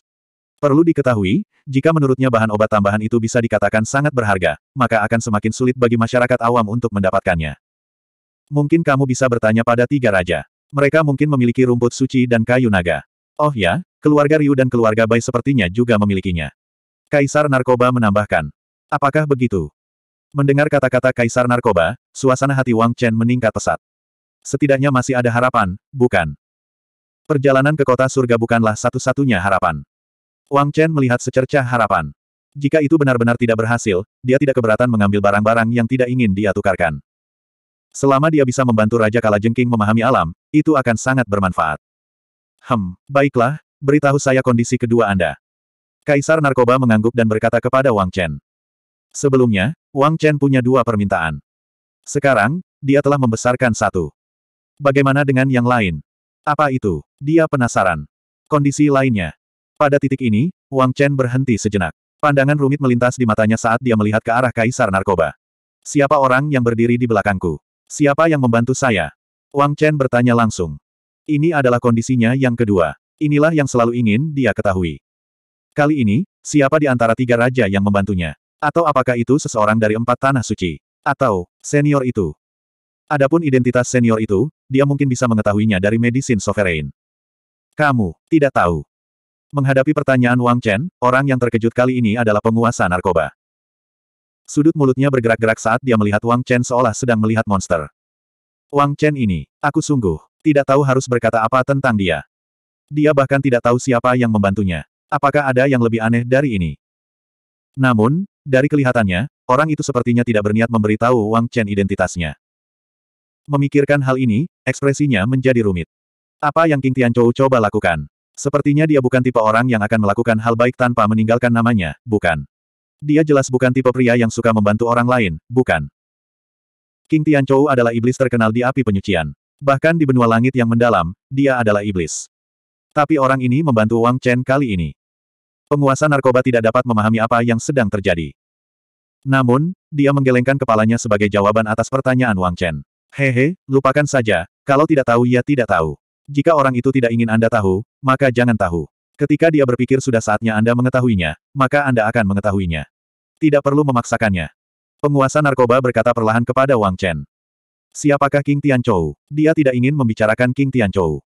Perlu diketahui, jika menurutnya bahan obat tambahan itu bisa dikatakan sangat berharga, maka akan semakin sulit bagi masyarakat awam untuk mendapatkannya. Mungkin kamu bisa bertanya pada tiga raja. Mereka mungkin memiliki rumput suci dan kayu naga. Oh ya, keluarga Ryu dan keluarga Bai sepertinya juga memilikinya. Kaisar Narkoba menambahkan. Apakah begitu? Mendengar kata-kata kaisar narkoba, suasana hati Wang Chen meningkat pesat. Setidaknya masih ada harapan, bukan? Perjalanan ke kota surga bukanlah satu-satunya harapan. Wang Chen melihat secercah harapan. Jika itu benar-benar tidak berhasil, dia tidak keberatan mengambil barang-barang yang tidak ingin dia tukarkan. Selama dia bisa membantu Raja Kalajengking memahami alam, itu akan sangat bermanfaat. Hem, baiklah, beritahu saya kondisi kedua Anda. Kaisar narkoba mengangguk dan berkata kepada Wang Chen. Sebelumnya, Wang Chen punya dua permintaan. Sekarang, dia telah membesarkan satu. Bagaimana dengan yang lain? Apa itu? Dia penasaran. Kondisi lainnya. Pada titik ini, Wang Chen berhenti sejenak. Pandangan rumit melintas di matanya saat dia melihat ke arah kaisar narkoba. Siapa orang yang berdiri di belakangku? Siapa yang membantu saya? Wang Chen bertanya langsung. Ini adalah kondisinya yang kedua. Inilah yang selalu ingin dia ketahui. Kali ini, siapa di antara tiga raja yang membantunya? Atau apakah itu seseorang dari empat tanah suci? Atau, senior itu? Adapun identitas senior itu, dia mungkin bisa mengetahuinya dari medisin Sovereign. Kamu, tidak tahu. Menghadapi pertanyaan Wang Chen, orang yang terkejut kali ini adalah penguasa narkoba. Sudut mulutnya bergerak-gerak saat dia melihat Wang Chen seolah sedang melihat monster. Wang Chen ini, aku sungguh, tidak tahu harus berkata apa tentang dia. Dia bahkan tidak tahu siapa yang membantunya. Apakah ada yang lebih aneh dari ini? Namun, dari kelihatannya, orang itu sepertinya tidak berniat memberitahu Wang Chen identitasnya. Memikirkan hal ini, ekspresinya menjadi rumit. Apa yang King Tianchou coba lakukan? Sepertinya dia bukan tipe orang yang akan melakukan hal baik tanpa meninggalkan namanya, bukan. Dia jelas bukan tipe pria yang suka membantu orang lain, bukan. King Tianchou adalah iblis terkenal di api penyucian. Bahkan di benua langit yang mendalam, dia adalah iblis. Tapi orang ini membantu Wang Chen kali ini penguasa narkoba tidak dapat memahami apa yang sedang terjadi. Namun, dia menggelengkan kepalanya sebagai jawaban atas pertanyaan Wang Chen. Hehe, lupakan saja, kalau tidak tahu ya tidak tahu. Jika orang itu tidak ingin Anda tahu, maka jangan tahu. Ketika dia berpikir sudah saatnya Anda mengetahuinya, maka Anda akan mengetahuinya. Tidak perlu memaksakannya. Penguasa narkoba berkata perlahan kepada Wang Chen. Siapakah King Tian Tianchou? Dia tidak ingin membicarakan King Tian Tianchou.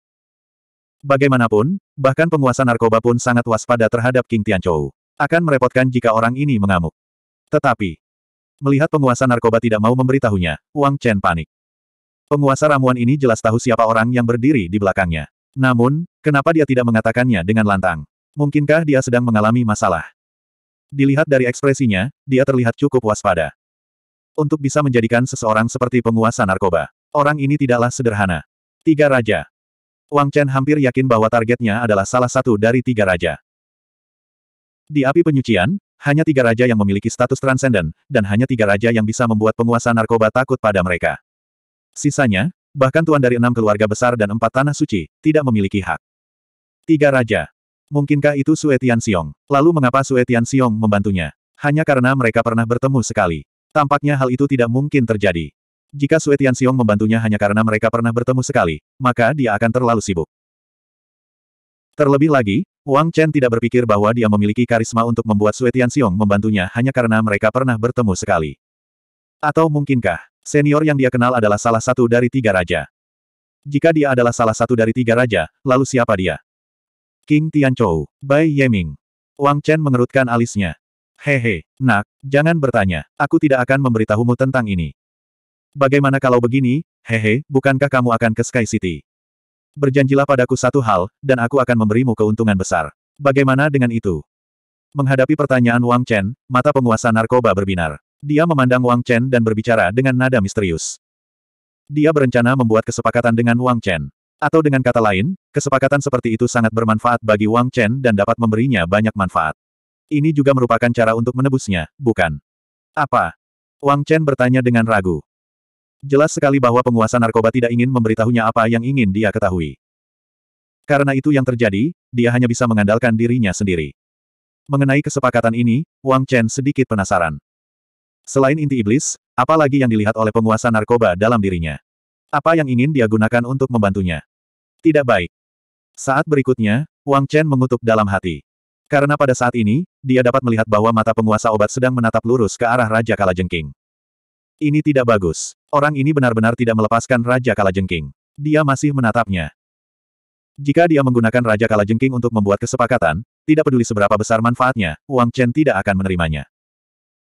Bagaimanapun, bahkan penguasa narkoba pun sangat waspada terhadap King Tianchou. Akan merepotkan jika orang ini mengamuk. Tetapi, melihat penguasa narkoba tidak mau memberitahunya, Wang Chen panik. Penguasa ramuan ini jelas tahu siapa orang yang berdiri di belakangnya. Namun, kenapa dia tidak mengatakannya dengan lantang? Mungkinkah dia sedang mengalami masalah? Dilihat dari ekspresinya, dia terlihat cukup waspada. Untuk bisa menjadikan seseorang seperti penguasa narkoba, orang ini tidaklah sederhana. Tiga Raja Wang Chen hampir yakin bahwa targetnya adalah salah satu dari tiga raja. Di api penyucian, hanya tiga raja yang memiliki status transenden, dan hanya tiga raja yang bisa membuat penguasa narkoba takut pada mereka. Sisanya, bahkan tuan dari enam keluarga besar dan empat tanah suci, tidak memiliki hak. Tiga raja. Mungkinkah itu Suetian Tian Xiong? Lalu mengapa Suetian Tian Xiong membantunya? Hanya karena mereka pernah bertemu sekali. Tampaknya hal itu tidak mungkin terjadi. Jika Sue Tianxiong membantunya hanya karena mereka pernah bertemu sekali, maka dia akan terlalu sibuk. Terlebih lagi, Wang Chen tidak berpikir bahwa dia memiliki karisma untuk membuat Sue Tianxiong membantunya hanya karena mereka pernah bertemu sekali. Atau mungkinkah, senior yang dia kenal adalah salah satu dari tiga raja? Jika dia adalah salah satu dari tiga raja, lalu siapa dia? King Tianchou, Bai Yeming. Wang Chen mengerutkan alisnya. Hehe, nak, jangan bertanya. Aku tidak akan memberitahumu tentang ini. Bagaimana kalau begini, hehe, bukankah kamu akan ke Sky City? Berjanjilah padaku satu hal, dan aku akan memberimu keuntungan besar. Bagaimana dengan itu? Menghadapi pertanyaan Wang Chen, mata penguasa narkoba berbinar. Dia memandang Wang Chen dan berbicara dengan nada misterius. Dia berencana membuat kesepakatan dengan Wang Chen. Atau dengan kata lain, kesepakatan seperti itu sangat bermanfaat bagi Wang Chen dan dapat memberinya banyak manfaat. Ini juga merupakan cara untuk menebusnya, bukan? Apa? Wang Chen bertanya dengan ragu. Jelas sekali bahwa penguasa narkoba tidak ingin memberitahunya apa yang ingin dia ketahui. Karena itu yang terjadi, dia hanya bisa mengandalkan dirinya sendiri. Mengenai kesepakatan ini, Wang Chen sedikit penasaran. Selain inti iblis, apa lagi yang dilihat oleh penguasa narkoba dalam dirinya? Apa yang ingin dia gunakan untuk membantunya? Tidak baik. Saat berikutnya, Wang Chen mengutuk dalam hati. Karena pada saat ini, dia dapat melihat bahwa mata penguasa obat sedang menatap lurus ke arah Raja Kalajengking. Ini tidak bagus. Orang ini benar-benar tidak melepaskan Raja Kalajengking. Dia masih menatapnya. Jika dia menggunakan Raja Kalajengking untuk membuat kesepakatan, tidak peduli seberapa besar manfaatnya, Wang Chen tidak akan menerimanya.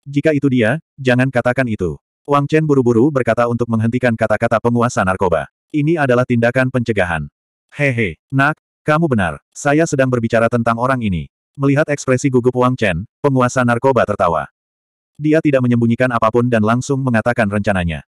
Jika itu dia, jangan katakan itu. Wang Chen buru-buru berkata untuk menghentikan kata-kata penguasa narkoba. Ini adalah tindakan pencegahan. Hehe, nak, kamu benar. Saya sedang berbicara tentang orang ini. Melihat ekspresi gugup Wang Chen, penguasa narkoba tertawa dia tidak menyembunyikan apapun dan langsung mengatakan rencananya.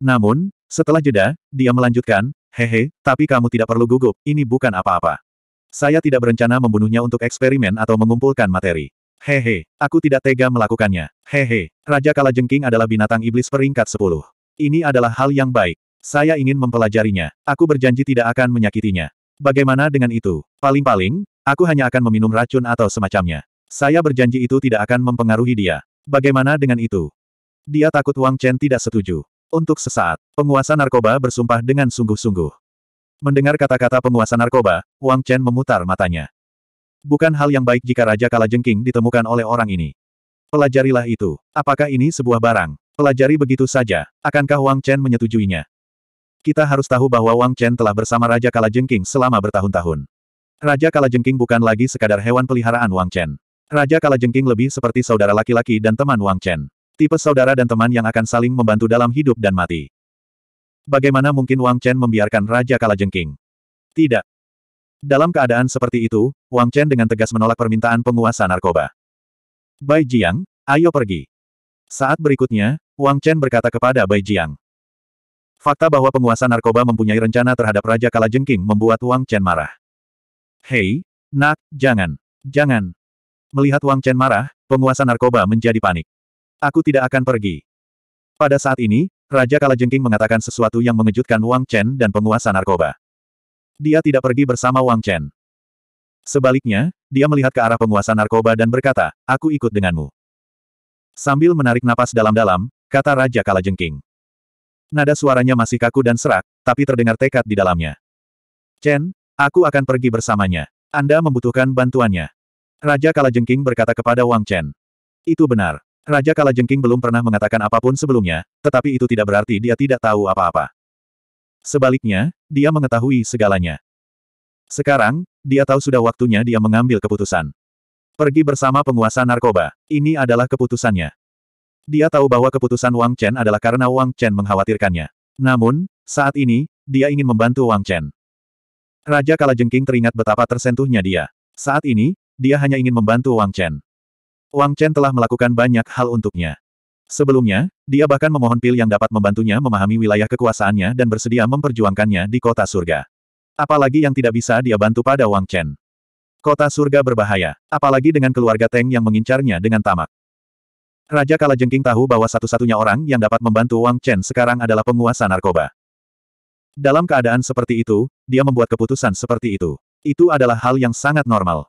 Namun, setelah jeda, dia melanjutkan, hehe, tapi kamu tidak perlu gugup, ini bukan apa-apa. Saya tidak berencana membunuhnya untuk eksperimen atau mengumpulkan materi. Hehe, aku tidak tega melakukannya. Hehe, Raja Kalajengking adalah binatang iblis peringkat 10. Ini adalah hal yang baik. Saya ingin mempelajarinya. Aku berjanji tidak akan menyakitinya. Bagaimana dengan itu? Paling-paling, aku hanya akan meminum racun atau semacamnya. Saya berjanji itu tidak akan mempengaruhi dia. Bagaimana dengan itu? Dia takut Wang Chen tidak setuju. Untuk sesaat, penguasa narkoba bersumpah dengan sungguh-sungguh. Mendengar kata-kata penguasa narkoba, Wang Chen memutar matanya. Bukan hal yang baik jika Raja Kalajengking ditemukan oleh orang ini. Pelajarilah itu. Apakah ini sebuah barang? Pelajari begitu saja. Akankah Wang Chen menyetujuinya? Kita harus tahu bahwa Wang Chen telah bersama Raja Kalajengking selama bertahun-tahun. Raja Kalajengking bukan lagi sekadar hewan peliharaan Wang Chen. Raja Kalajengking lebih seperti saudara laki-laki dan teman Wang Chen. Tipe saudara dan teman yang akan saling membantu dalam hidup dan mati. Bagaimana mungkin Wang Chen membiarkan Raja Kalajengking? Tidak. Dalam keadaan seperti itu, Wang Chen dengan tegas menolak permintaan penguasa narkoba. Bai Jiang, ayo pergi. Saat berikutnya, Wang Chen berkata kepada Bai Jiang. Fakta bahwa penguasa narkoba mempunyai rencana terhadap Raja Kalajengking membuat Wang Chen marah. Hei, nak, jangan, jangan, Melihat Wang Chen marah, penguasa narkoba menjadi panik. Aku tidak akan pergi. Pada saat ini, Raja Kalajengking mengatakan sesuatu yang mengejutkan Wang Chen dan penguasa narkoba. Dia tidak pergi bersama Wang Chen. Sebaliknya, dia melihat ke arah penguasa narkoba dan berkata, aku ikut denganmu. Sambil menarik napas dalam-dalam, kata Raja Kalajengking. Nada suaranya masih kaku dan serak, tapi terdengar tekad di dalamnya. Chen, aku akan pergi bersamanya. Anda membutuhkan bantuannya. Raja Kalajengking berkata kepada Wang Chen. Itu benar. Raja Kalajengking belum pernah mengatakan apapun sebelumnya, tetapi itu tidak berarti dia tidak tahu apa-apa. Sebaliknya, dia mengetahui segalanya. Sekarang, dia tahu sudah waktunya dia mengambil keputusan. Pergi bersama penguasa narkoba. Ini adalah keputusannya. Dia tahu bahwa keputusan Wang Chen adalah karena Wang Chen mengkhawatirkannya. Namun, saat ini, dia ingin membantu Wang Chen. Raja Kalajengking teringat betapa tersentuhnya dia. Saat ini, dia hanya ingin membantu Wang Chen. Wang Chen telah melakukan banyak hal untuknya. Sebelumnya, dia bahkan memohon pil yang dapat membantunya memahami wilayah kekuasaannya dan bersedia memperjuangkannya di kota surga. Apalagi yang tidak bisa dia bantu pada Wang Chen. Kota surga berbahaya, apalagi dengan keluarga Teng yang mengincarnya dengan tamak. Raja Kalajengking tahu bahwa satu-satunya orang yang dapat membantu Wang Chen sekarang adalah penguasa narkoba. Dalam keadaan seperti itu, dia membuat keputusan seperti itu. Itu adalah hal yang sangat normal.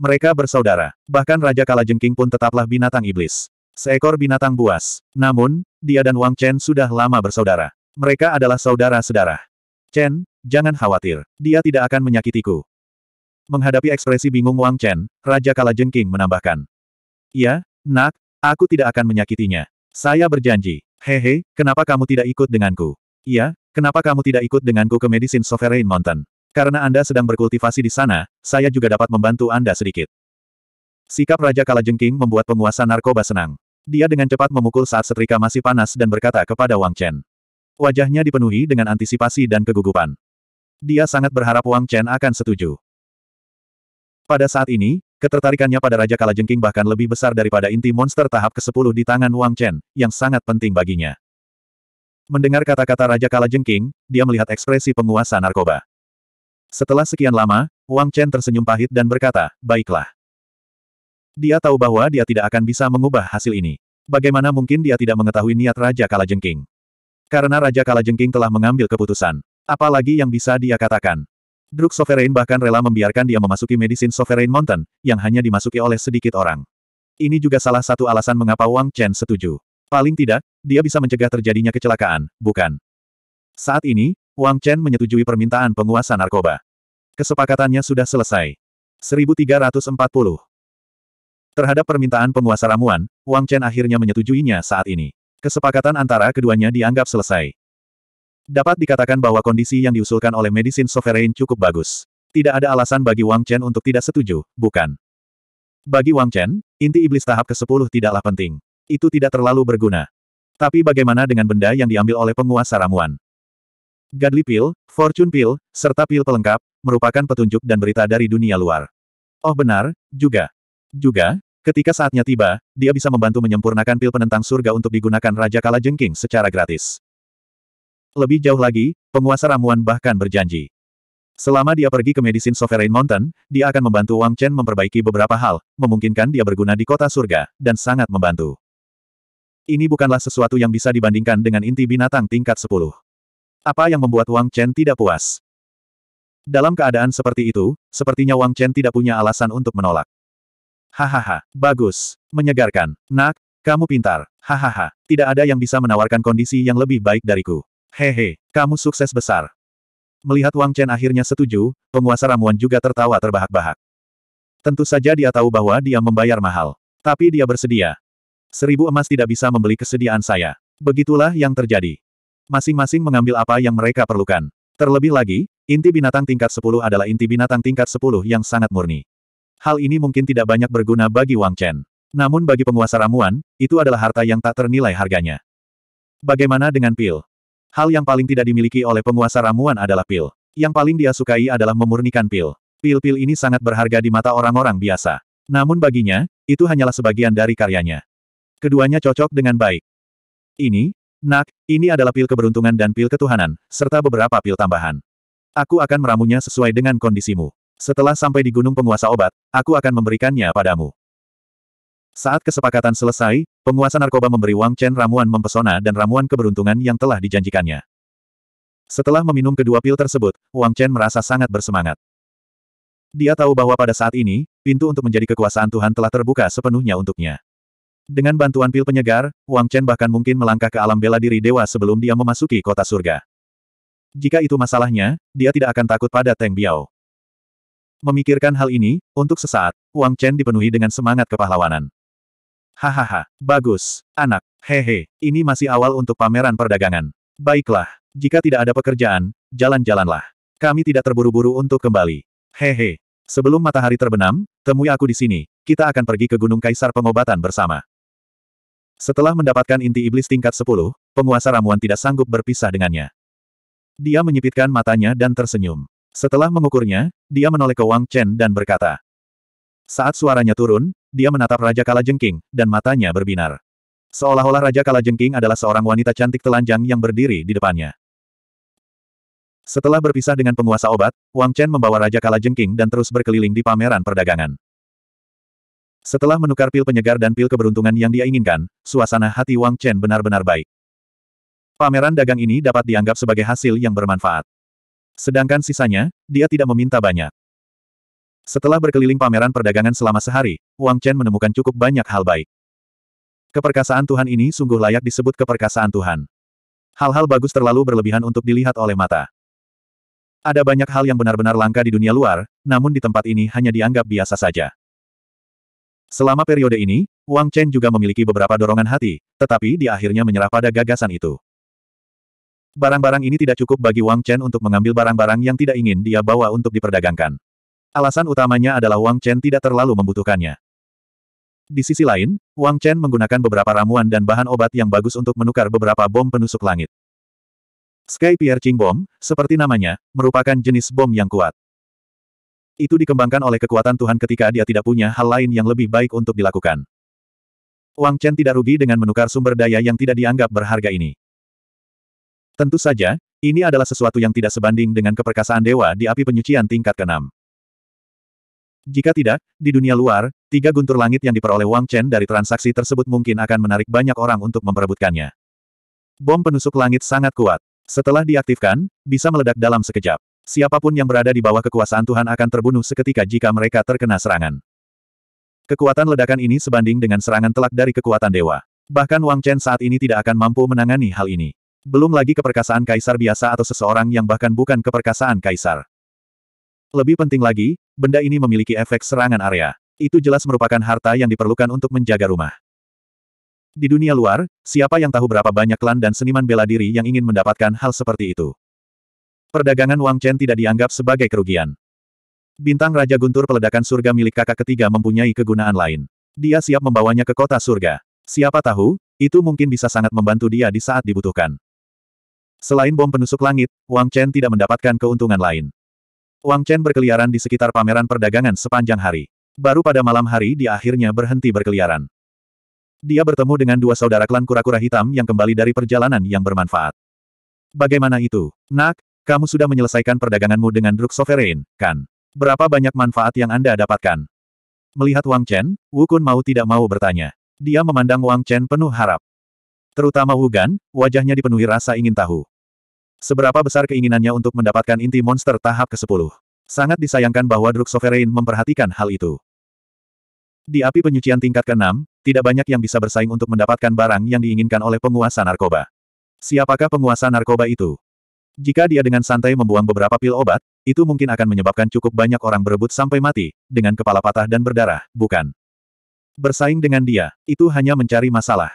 Mereka bersaudara. Bahkan Raja Kalajengking pun tetaplah binatang iblis. Seekor binatang buas. Namun, dia dan Wang Chen sudah lama bersaudara. Mereka adalah saudara sedarah. Chen, jangan khawatir. Dia tidak akan menyakitiku. Menghadapi ekspresi bingung Wang Chen, Raja Kalajengking menambahkan. "Ya, nak, aku tidak akan menyakitinya. Saya berjanji. Hehe, kenapa kamu tidak ikut denganku? Ya, kenapa kamu tidak ikut denganku ke Medicine Sovereign Mountain? Karena Anda sedang berkultivasi di sana, saya juga dapat membantu Anda sedikit. Sikap Raja Kalajengking membuat penguasa narkoba senang. Dia dengan cepat memukul saat setrika masih panas dan berkata kepada Wang Chen. Wajahnya dipenuhi dengan antisipasi dan kegugupan. Dia sangat berharap Wang Chen akan setuju. Pada saat ini, ketertarikannya pada Raja Kalajengking bahkan lebih besar daripada inti monster tahap ke-10 di tangan Wang Chen, yang sangat penting baginya. Mendengar kata-kata Raja Kalajengking, dia melihat ekspresi penguasa narkoba. Setelah sekian lama, Wang Chen tersenyum pahit dan berkata, baiklah. Dia tahu bahwa dia tidak akan bisa mengubah hasil ini. Bagaimana mungkin dia tidak mengetahui niat Raja Kalajengking? Karena Raja Kalajengking telah mengambil keputusan. Apalagi yang bisa dia katakan? Druk Sovereign bahkan rela membiarkan dia memasuki Medicine Sovereign Mountain, yang hanya dimasuki oleh sedikit orang. Ini juga salah satu alasan mengapa Wang Chen setuju. Paling tidak, dia bisa mencegah terjadinya kecelakaan, bukan? Saat ini, Wang Chen menyetujui permintaan penguasa narkoba. Kesepakatannya sudah selesai. 1340 Terhadap permintaan penguasa ramuan, Wang Chen akhirnya menyetujuinya saat ini. Kesepakatan antara keduanya dianggap selesai. Dapat dikatakan bahwa kondisi yang diusulkan oleh Medisin Sovereign cukup bagus. Tidak ada alasan bagi Wang Chen untuk tidak setuju, bukan? Bagi Wang Chen, inti iblis tahap ke-10 tidaklah penting. Itu tidak terlalu berguna. Tapi bagaimana dengan benda yang diambil oleh penguasa ramuan? Gadli Pill, Fortune Pill, serta pil pelengkap, merupakan petunjuk dan berita dari dunia luar. Oh benar, juga. Juga, ketika saatnya tiba, dia bisa membantu menyempurnakan pil penentang surga untuk digunakan Raja Kala Jengking secara gratis. Lebih jauh lagi, penguasa ramuan bahkan berjanji. Selama dia pergi ke Medicine Sovereign Mountain, dia akan membantu Wang Chen memperbaiki beberapa hal, memungkinkan dia berguna di kota surga, dan sangat membantu. Ini bukanlah sesuatu yang bisa dibandingkan dengan inti binatang tingkat 10. Apa yang membuat Wang Chen tidak puas? Dalam keadaan seperti itu, sepertinya Wang Chen tidak punya alasan untuk menolak. Hahaha, bagus, menyegarkan. Nak, kamu pintar. Hahaha, tidak ada yang bisa menawarkan kondisi yang lebih baik dariku. Hehe, kamu sukses besar. Melihat Wang Chen akhirnya setuju, penguasa ramuan juga tertawa terbahak-bahak. Tentu saja dia tahu bahwa dia membayar mahal. Tapi dia bersedia. Seribu emas tidak bisa membeli kesediaan saya. Begitulah yang terjadi masing-masing mengambil apa yang mereka perlukan. Terlebih lagi, inti binatang tingkat 10 adalah inti binatang tingkat 10 yang sangat murni. Hal ini mungkin tidak banyak berguna bagi Wang Chen. Namun bagi penguasa ramuan, itu adalah harta yang tak ternilai harganya. Bagaimana dengan pil? Hal yang paling tidak dimiliki oleh penguasa ramuan adalah pil. Yang paling dia sukai adalah memurnikan pil. Pil-pil ini sangat berharga di mata orang-orang biasa. Namun baginya, itu hanyalah sebagian dari karyanya. Keduanya cocok dengan baik. Ini, Nak, ini adalah pil keberuntungan dan pil ketuhanan, serta beberapa pil tambahan. Aku akan meramunya sesuai dengan kondisimu. Setelah sampai di Gunung Penguasa Obat, aku akan memberikannya padamu. Saat kesepakatan selesai, penguasa narkoba memberi Wang Chen ramuan mempesona dan ramuan keberuntungan yang telah dijanjikannya. Setelah meminum kedua pil tersebut, Wang Chen merasa sangat bersemangat. Dia tahu bahwa pada saat ini, pintu untuk menjadi kekuasaan Tuhan telah terbuka sepenuhnya untuknya. Dengan bantuan pil penyegar, Wang Chen bahkan mungkin melangkah ke alam bela diri dewa sebelum dia memasuki kota surga. Jika itu masalahnya, dia tidak akan takut pada Teng Biao. Memikirkan hal ini, untuk sesaat, Wang Chen dipenuhi dengan semangat kepahlawanan. Hahaha, bagus, anak, hehe, ini masih awal untuk pameran perdagangan. Baiklah, jika tidak ada pekerjaan, jalan-jalanlah. Kami tidak terburu-buru untuk kembali. Hehe, Sebelum matahari terbenam, temui aku di sini. Kita akan pergi ke Gunung Kaisar pengobatan bersama. Setelah mendapatkan inti iblis tingkat 10, penguasa ramuan tidak sanggup berpisah dengannya. Dia menyipitkan matanya dan tersenyum. Setelah mengukurnya, dia menoleh ke Wang Chen dan berkata. Saat suaranya turun, dia menatap Raja Kalajengking, dan matanya berbinar. Seolah-olah Raja Kalajengking adalah seorang wanita cantik telanjang yang berdiri di depannya. Setelah berpisah dengan penguasa obat, Wang Chen membawa Raja Kalajengking dan terus berkeliling di pameran perdagangan. Setelah menukar pil penyegar dan pil keberuntungan yang dia inginkan, suasana hati Wang Chen benar-benar baik. Pameran dagang ini dapat dianggap sebagai hasil yang bermanfaat. Sedangkan sisanya, dia tidak meminta banyak. Setelah berkeliling pameran perdagangan selama sehari, Wang Chen menemukan cukup banyak hal baik. Keperkasaan Tuhan ini sungguh layak disebut keperkasaan Tuhan. Hal-hal bagus terlalu berlebihan untuk dilihat oleh mata. Ada banyak hal yang benar-benar langka di dunia luar, namun di tempat ini hanya dianggap biasa saja. Selama periode ini, Wang Chen juga memiliki beberapa dorongan hati, tetapi dia akhirnya menyerah pada gagasan itu. Barang-barang ini tidak cukup bagi Wang Chen untuk mengambil barang-barang yang tidak ingin dia bawa untuk diperdagangkan. Alasan utamanya adalah Wang Chen tidak terlalu membutuhkannya. Di sisi lain, Wang Chen menggunakan beberapa ramuan dan bahan obat yang bagus untuk menukar beberapa bom penusuk langit. Sky Piercing Bomb, seperti namanya, merupakan jenis bom yang kuat. Itu dikembangkan oleh kekuatan Tuhan ketika dia tidak punya hal lain yang lebih baik untuk dilakukan. Wang Chen tidak rugi dengan menukar sumber daya yang tidak dianggap berharga ini. Tentu saja, ini adalah sesuatu yang tidak sebanding dengan keperkasaan dewa di api penyucian tingkat keenam. Jika tidak, di dunia luar, tiga guntur langit yang diperoleh Wang Chen dari transaksi tersebut mungkin akan menarik banyak orang untuk memperebutkannya. Bom penusuk langit sangat kuat. Setelah diaktifkan, bisa meledak dalam sekejap. Siapapun yang berada di bawah kekuasaan Tuhan akan terbunuh seketika jika mereka terkena serangan. Kekuatan ledakan ini sebanding dengan serangan telak dari kekuatan dewa. Bahkan Wang Chen saat ini tidak akan mampu menangani hal ini. Belum lagi keperkasaan kaisar biasa atau seseorang yang bahkan bukan keperkasaan kaisar. Lebih penting lagi, benda ini memiliki efek serangan area. Itu jelas merupakan harta yang diperlukan untuk menjaga rumah. Di dunia luar, siapa yang tahu berapa banyak klan dan seniman bela diri yang ingin mendapatkan hal seperti itu? Perdagangan Wang Chen tidak dianggap sebagai kerugian. Bintang Raja Guntur peledakan surga milik kakak ketiga mempunyai kegunaan lain. Dia siap membawanya ke kota surga. Siapa tahu, itu mungkin bisa sangat membantu dia di saat dibutuhkan. Selain bom penusuk langit, Wang Chen tidak mendapatkan keuntungan lain. Wang Chen berkeliaran di sekitar pameran perdagangan sepanjang hari. Baru pada malam hari dia akhirnya berhenti berkeliaran. Dia bertemu dengan dua saudara klan kura-kura hitam yang kembali dari perjalanan yang bermanfaat. Bagaimana itu? Nak, kamu sudah menyelesaikan perdaganganmu dengan Druk Sovereign, kan? Berapa banyak manfaat yang Anda dapatkan? Melihat Wang Chen, Wu Kun mau tidak mau bertanya. Dia memandang Wang Chen penuh harap. Terutama Wu Gan, wajahnya dipenuhi rasa ingin tahu. Seberapa besar keinginannya untuk mendapatkan inti monster tahap ke-10. Sangat disayangkan bahwa Druk Sovereign memperhatikan hal itu. Di api penyucian tingkat ke-6, tidak banyak yang bisa bersaing untuk mendapatkan barang yang diinginkan oleh penguasa narkoba. Siapakah penguasa narkoba itu? Jika dia dengan santai membuang beberapa pil obat, itu mungkin akan menyebabkan cukup banyak orang berebut sampai mati, dengan kepala patah dan berdarah, bukan? Bersaing dengan dia, itu hanya mencari masalah.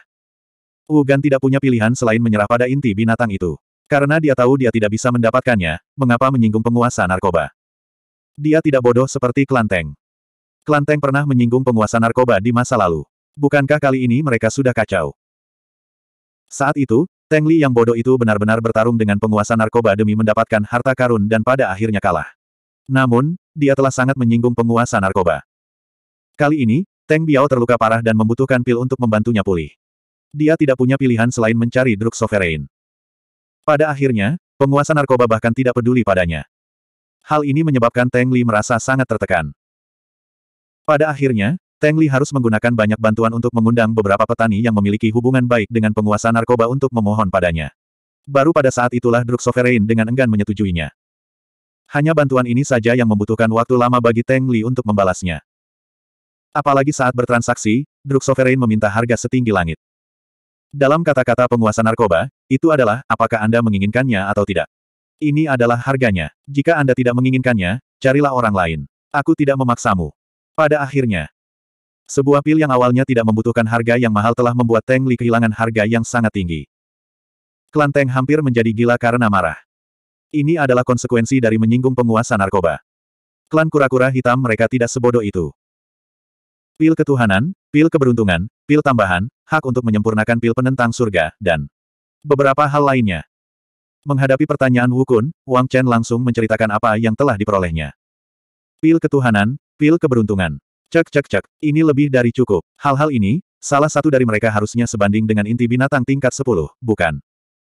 Ugan tidak punya pilihan selain menyerah pada inti binatang itu. Karena dia tahu dia tidak bisa mendapatkannya, mengapa menyinggung penguasa narkoba? Dia tidak bodoh seperti Klanteng. Klanteng pernah menyinggung penguasa narkoba di masa lalu. Bukankah kali ini mereka sudah kacau? Saat itu, Teng Li yang bodoh itu benar-benar bertarung dengan penguasa narkoba demi mendapatkan harta karun dan pada akhirnya kalah. Namun, dia telah sangat menyinggung penguasa narkoba. Kali ini, Teng Biao terluka parah dan membutuhkan pil untuk membantunya pulih. Dia tidak punya pilihan selain mencari Druk Sovereign. Pada akhirnya, penguasa narkoba bahkan tidak peduli padanya. Hal ini menyebabkan Teng Li merasa sangat tertekan. Pada akhirnya, Teng Li harus menggunakan banyak bantuan untuk mengundang beberapa petani yang memiliki hubungan baik dengan penguasa narkoba untuk memohon padanya. Baru pada saat itulah Druk Sovereign dengan enggan menyetujuinya. Hanya bantuan ini saja yang membutuhkan waktu lama bagi Teng Li untuk membalasnya. Apalagi saat bertransaksi, Druk Sovereign meminta harga setinggi langit. Dalam kata-kata penguasa narkoba, itu adalah apakah Anda menginginkannya atau tidak. Ini adalah harganya. Jika Anda tidak menginginkannya, carilah orang lain. Aku tidak memaksamu. Pada akhirnya, sebuah pil yang awalnya tidak membutuhkan harga yang mahal telah membuat Teng Li kehilangan harga yang sangat tinggi. Klan Teng hampir menjadi gila karena marah. Ini adalah konsekuensi dari menyinggung penguasa narkoba. Klan kura-kura hitam mereka tidak sebodoh itu. Pil ketuhanan, pil keberuntungan, pil tambahan, hak untuk menyempurnakan pil penentang surga, dan beberapa hal lainnya. Menghadapi pertanyaan Wukun, Wang Chen langsung menceritakan apa yang telah diperolehnya. Pil ketuhanan, pil keberuntungan. Cek cek cek, ini lebih dari cukup. Hal-hal ini, salah satu dari mereka harusnya sebanding dengan inti binatang tingkat 10, bukan?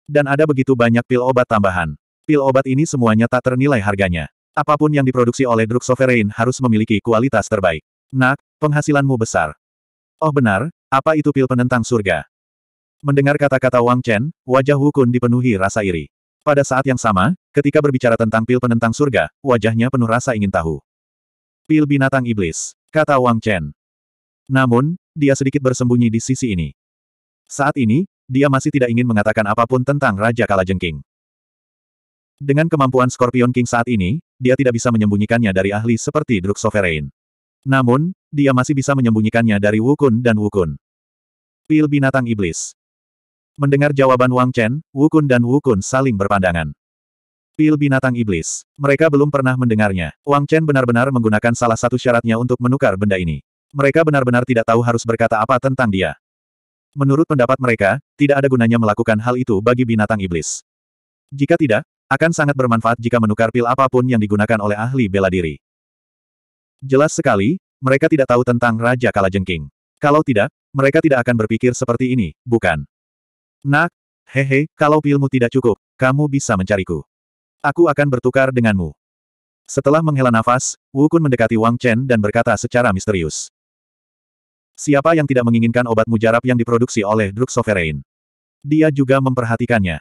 Dan ada begitu banyak pil obat tambahan. Pil obat ini semuanya tak ternilai harganya. Apapun yang diproduksi oleh Drug Sovereign harus memiliki kualitas terbaik. Nak, penghasilanmu besar. Oh benar, apa itu pil penentang surga? Mendengar kata-kata Wang Chen, wajah Wukun dipenuhi rasa iri. Pada saat yang sama, ketika berbicara tentang pil penentang surga, wajahnya penuh rasa ingin tahu. Pil binatang iblis kata Wang Chen. Namun, dia sedikit bersembunyi di sisi ini. Saat ini, dia masih tidak ingin mengatakan apapun tentang Raja Kalajengking. Dengan kemampuan Scorpion King saat ini, dia tidak bisa menyembunyikannya dari ahli seperti Druk Sovereign. Namun, dia masih bisa menyembunyikannya dari Wukun dan Wukun. Pil binatang iblis. Mendengar jawaban Wang Chen, Wukun dan Wukun saling berpandangan. Pil binatang iblis. Mereka belum pernah mendengarnya. Wang Chen benar-benar menggunakan salah satu syaratnya untuk menukar benda ini. Mereka benar-benar tidak tahu harus berkata apa tentang dia. Menurut pendapat mereka, tidak ada gunanya melakukan hal itu bagi binatang iblis. Jika tidak, akan sangat bermanfaat jika menukar pil apapun yang digunakan oleh ahli bela diri. Jelas sekali, mereka tidak tahu tentang Raja Kalajengking. Kalau tidak, mereka tidak akan berpikir seperti ini, bukan? Nak, hehe, kalau pilmu tidak cukup, kamu bisa mencariku. Aku akan bertukar denganmu. Setelah menghela nafas, Wu Kun mendekati Wang Chen dan berkata secara misterius. Siapa yang tidak menginginkan obat mujarab yang diproduksi oleh Druk Sovereign? Dia juga memperhatikannya.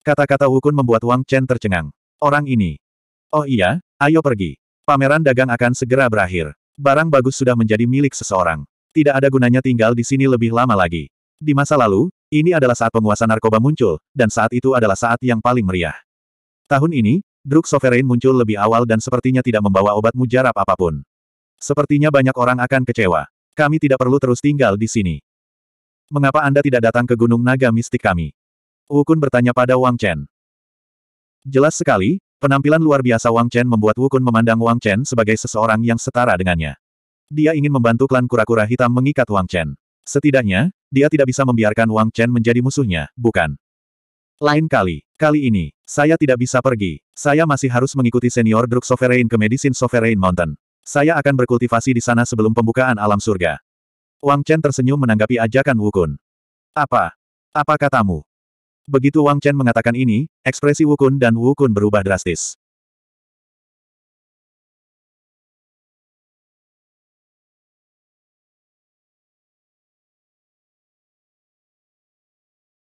Kata-kata Wu Kun membuat Wang Chen tercengang. Orang ini. Oh iya, ayo pergi. Pameran dagang akan segera berakhir. Barang bagus sudah menjadi milik seseorang. Tidak ada gunanya tinggal di sini lebih lama lagi. Di masa lalu, ini adalah saat penguasa narkoba muncul, dan saat itu adalah saat yang paling meriah. Tahun ini, Druk Sovereign muncul lebih awal dan sepertinya tidak membawa obat mujarab apapun. Sepertinya banyak orang akan kecewa. Kami tidak perlu terus tinggal di sini. Mengapa Anda tidak datang ke Gunung Naga Mistik kami? Wukun bertanya pada Wang Chen. Jelas sekali, penampilan luar biasa Wang Chen membuat Wukun memandang Wang Chen sebagai seseorang yang setara dengannya. Dia ingin membantu klan kura-kura hitam mengikat Wang Chen. Setidaknya, dia tidak bisa membiarkan Wang Chen menjadi musuhnya, bukan? Lain kali. Kali ini, saya tidak bisa pergi. Saya masih harus mengikuti senior Druk Sovereign ke Medicine Sovereign Mountain. Saya akan berkultivasi di sana sebelum pembukaan alam surga. Wang Chen tersenyum menanggapi ajakan Wukun. Apa? Apa katamu? Begitu Wang Chen mengatakan ini, ekspresi Wukun dan Wukun berubah drastis.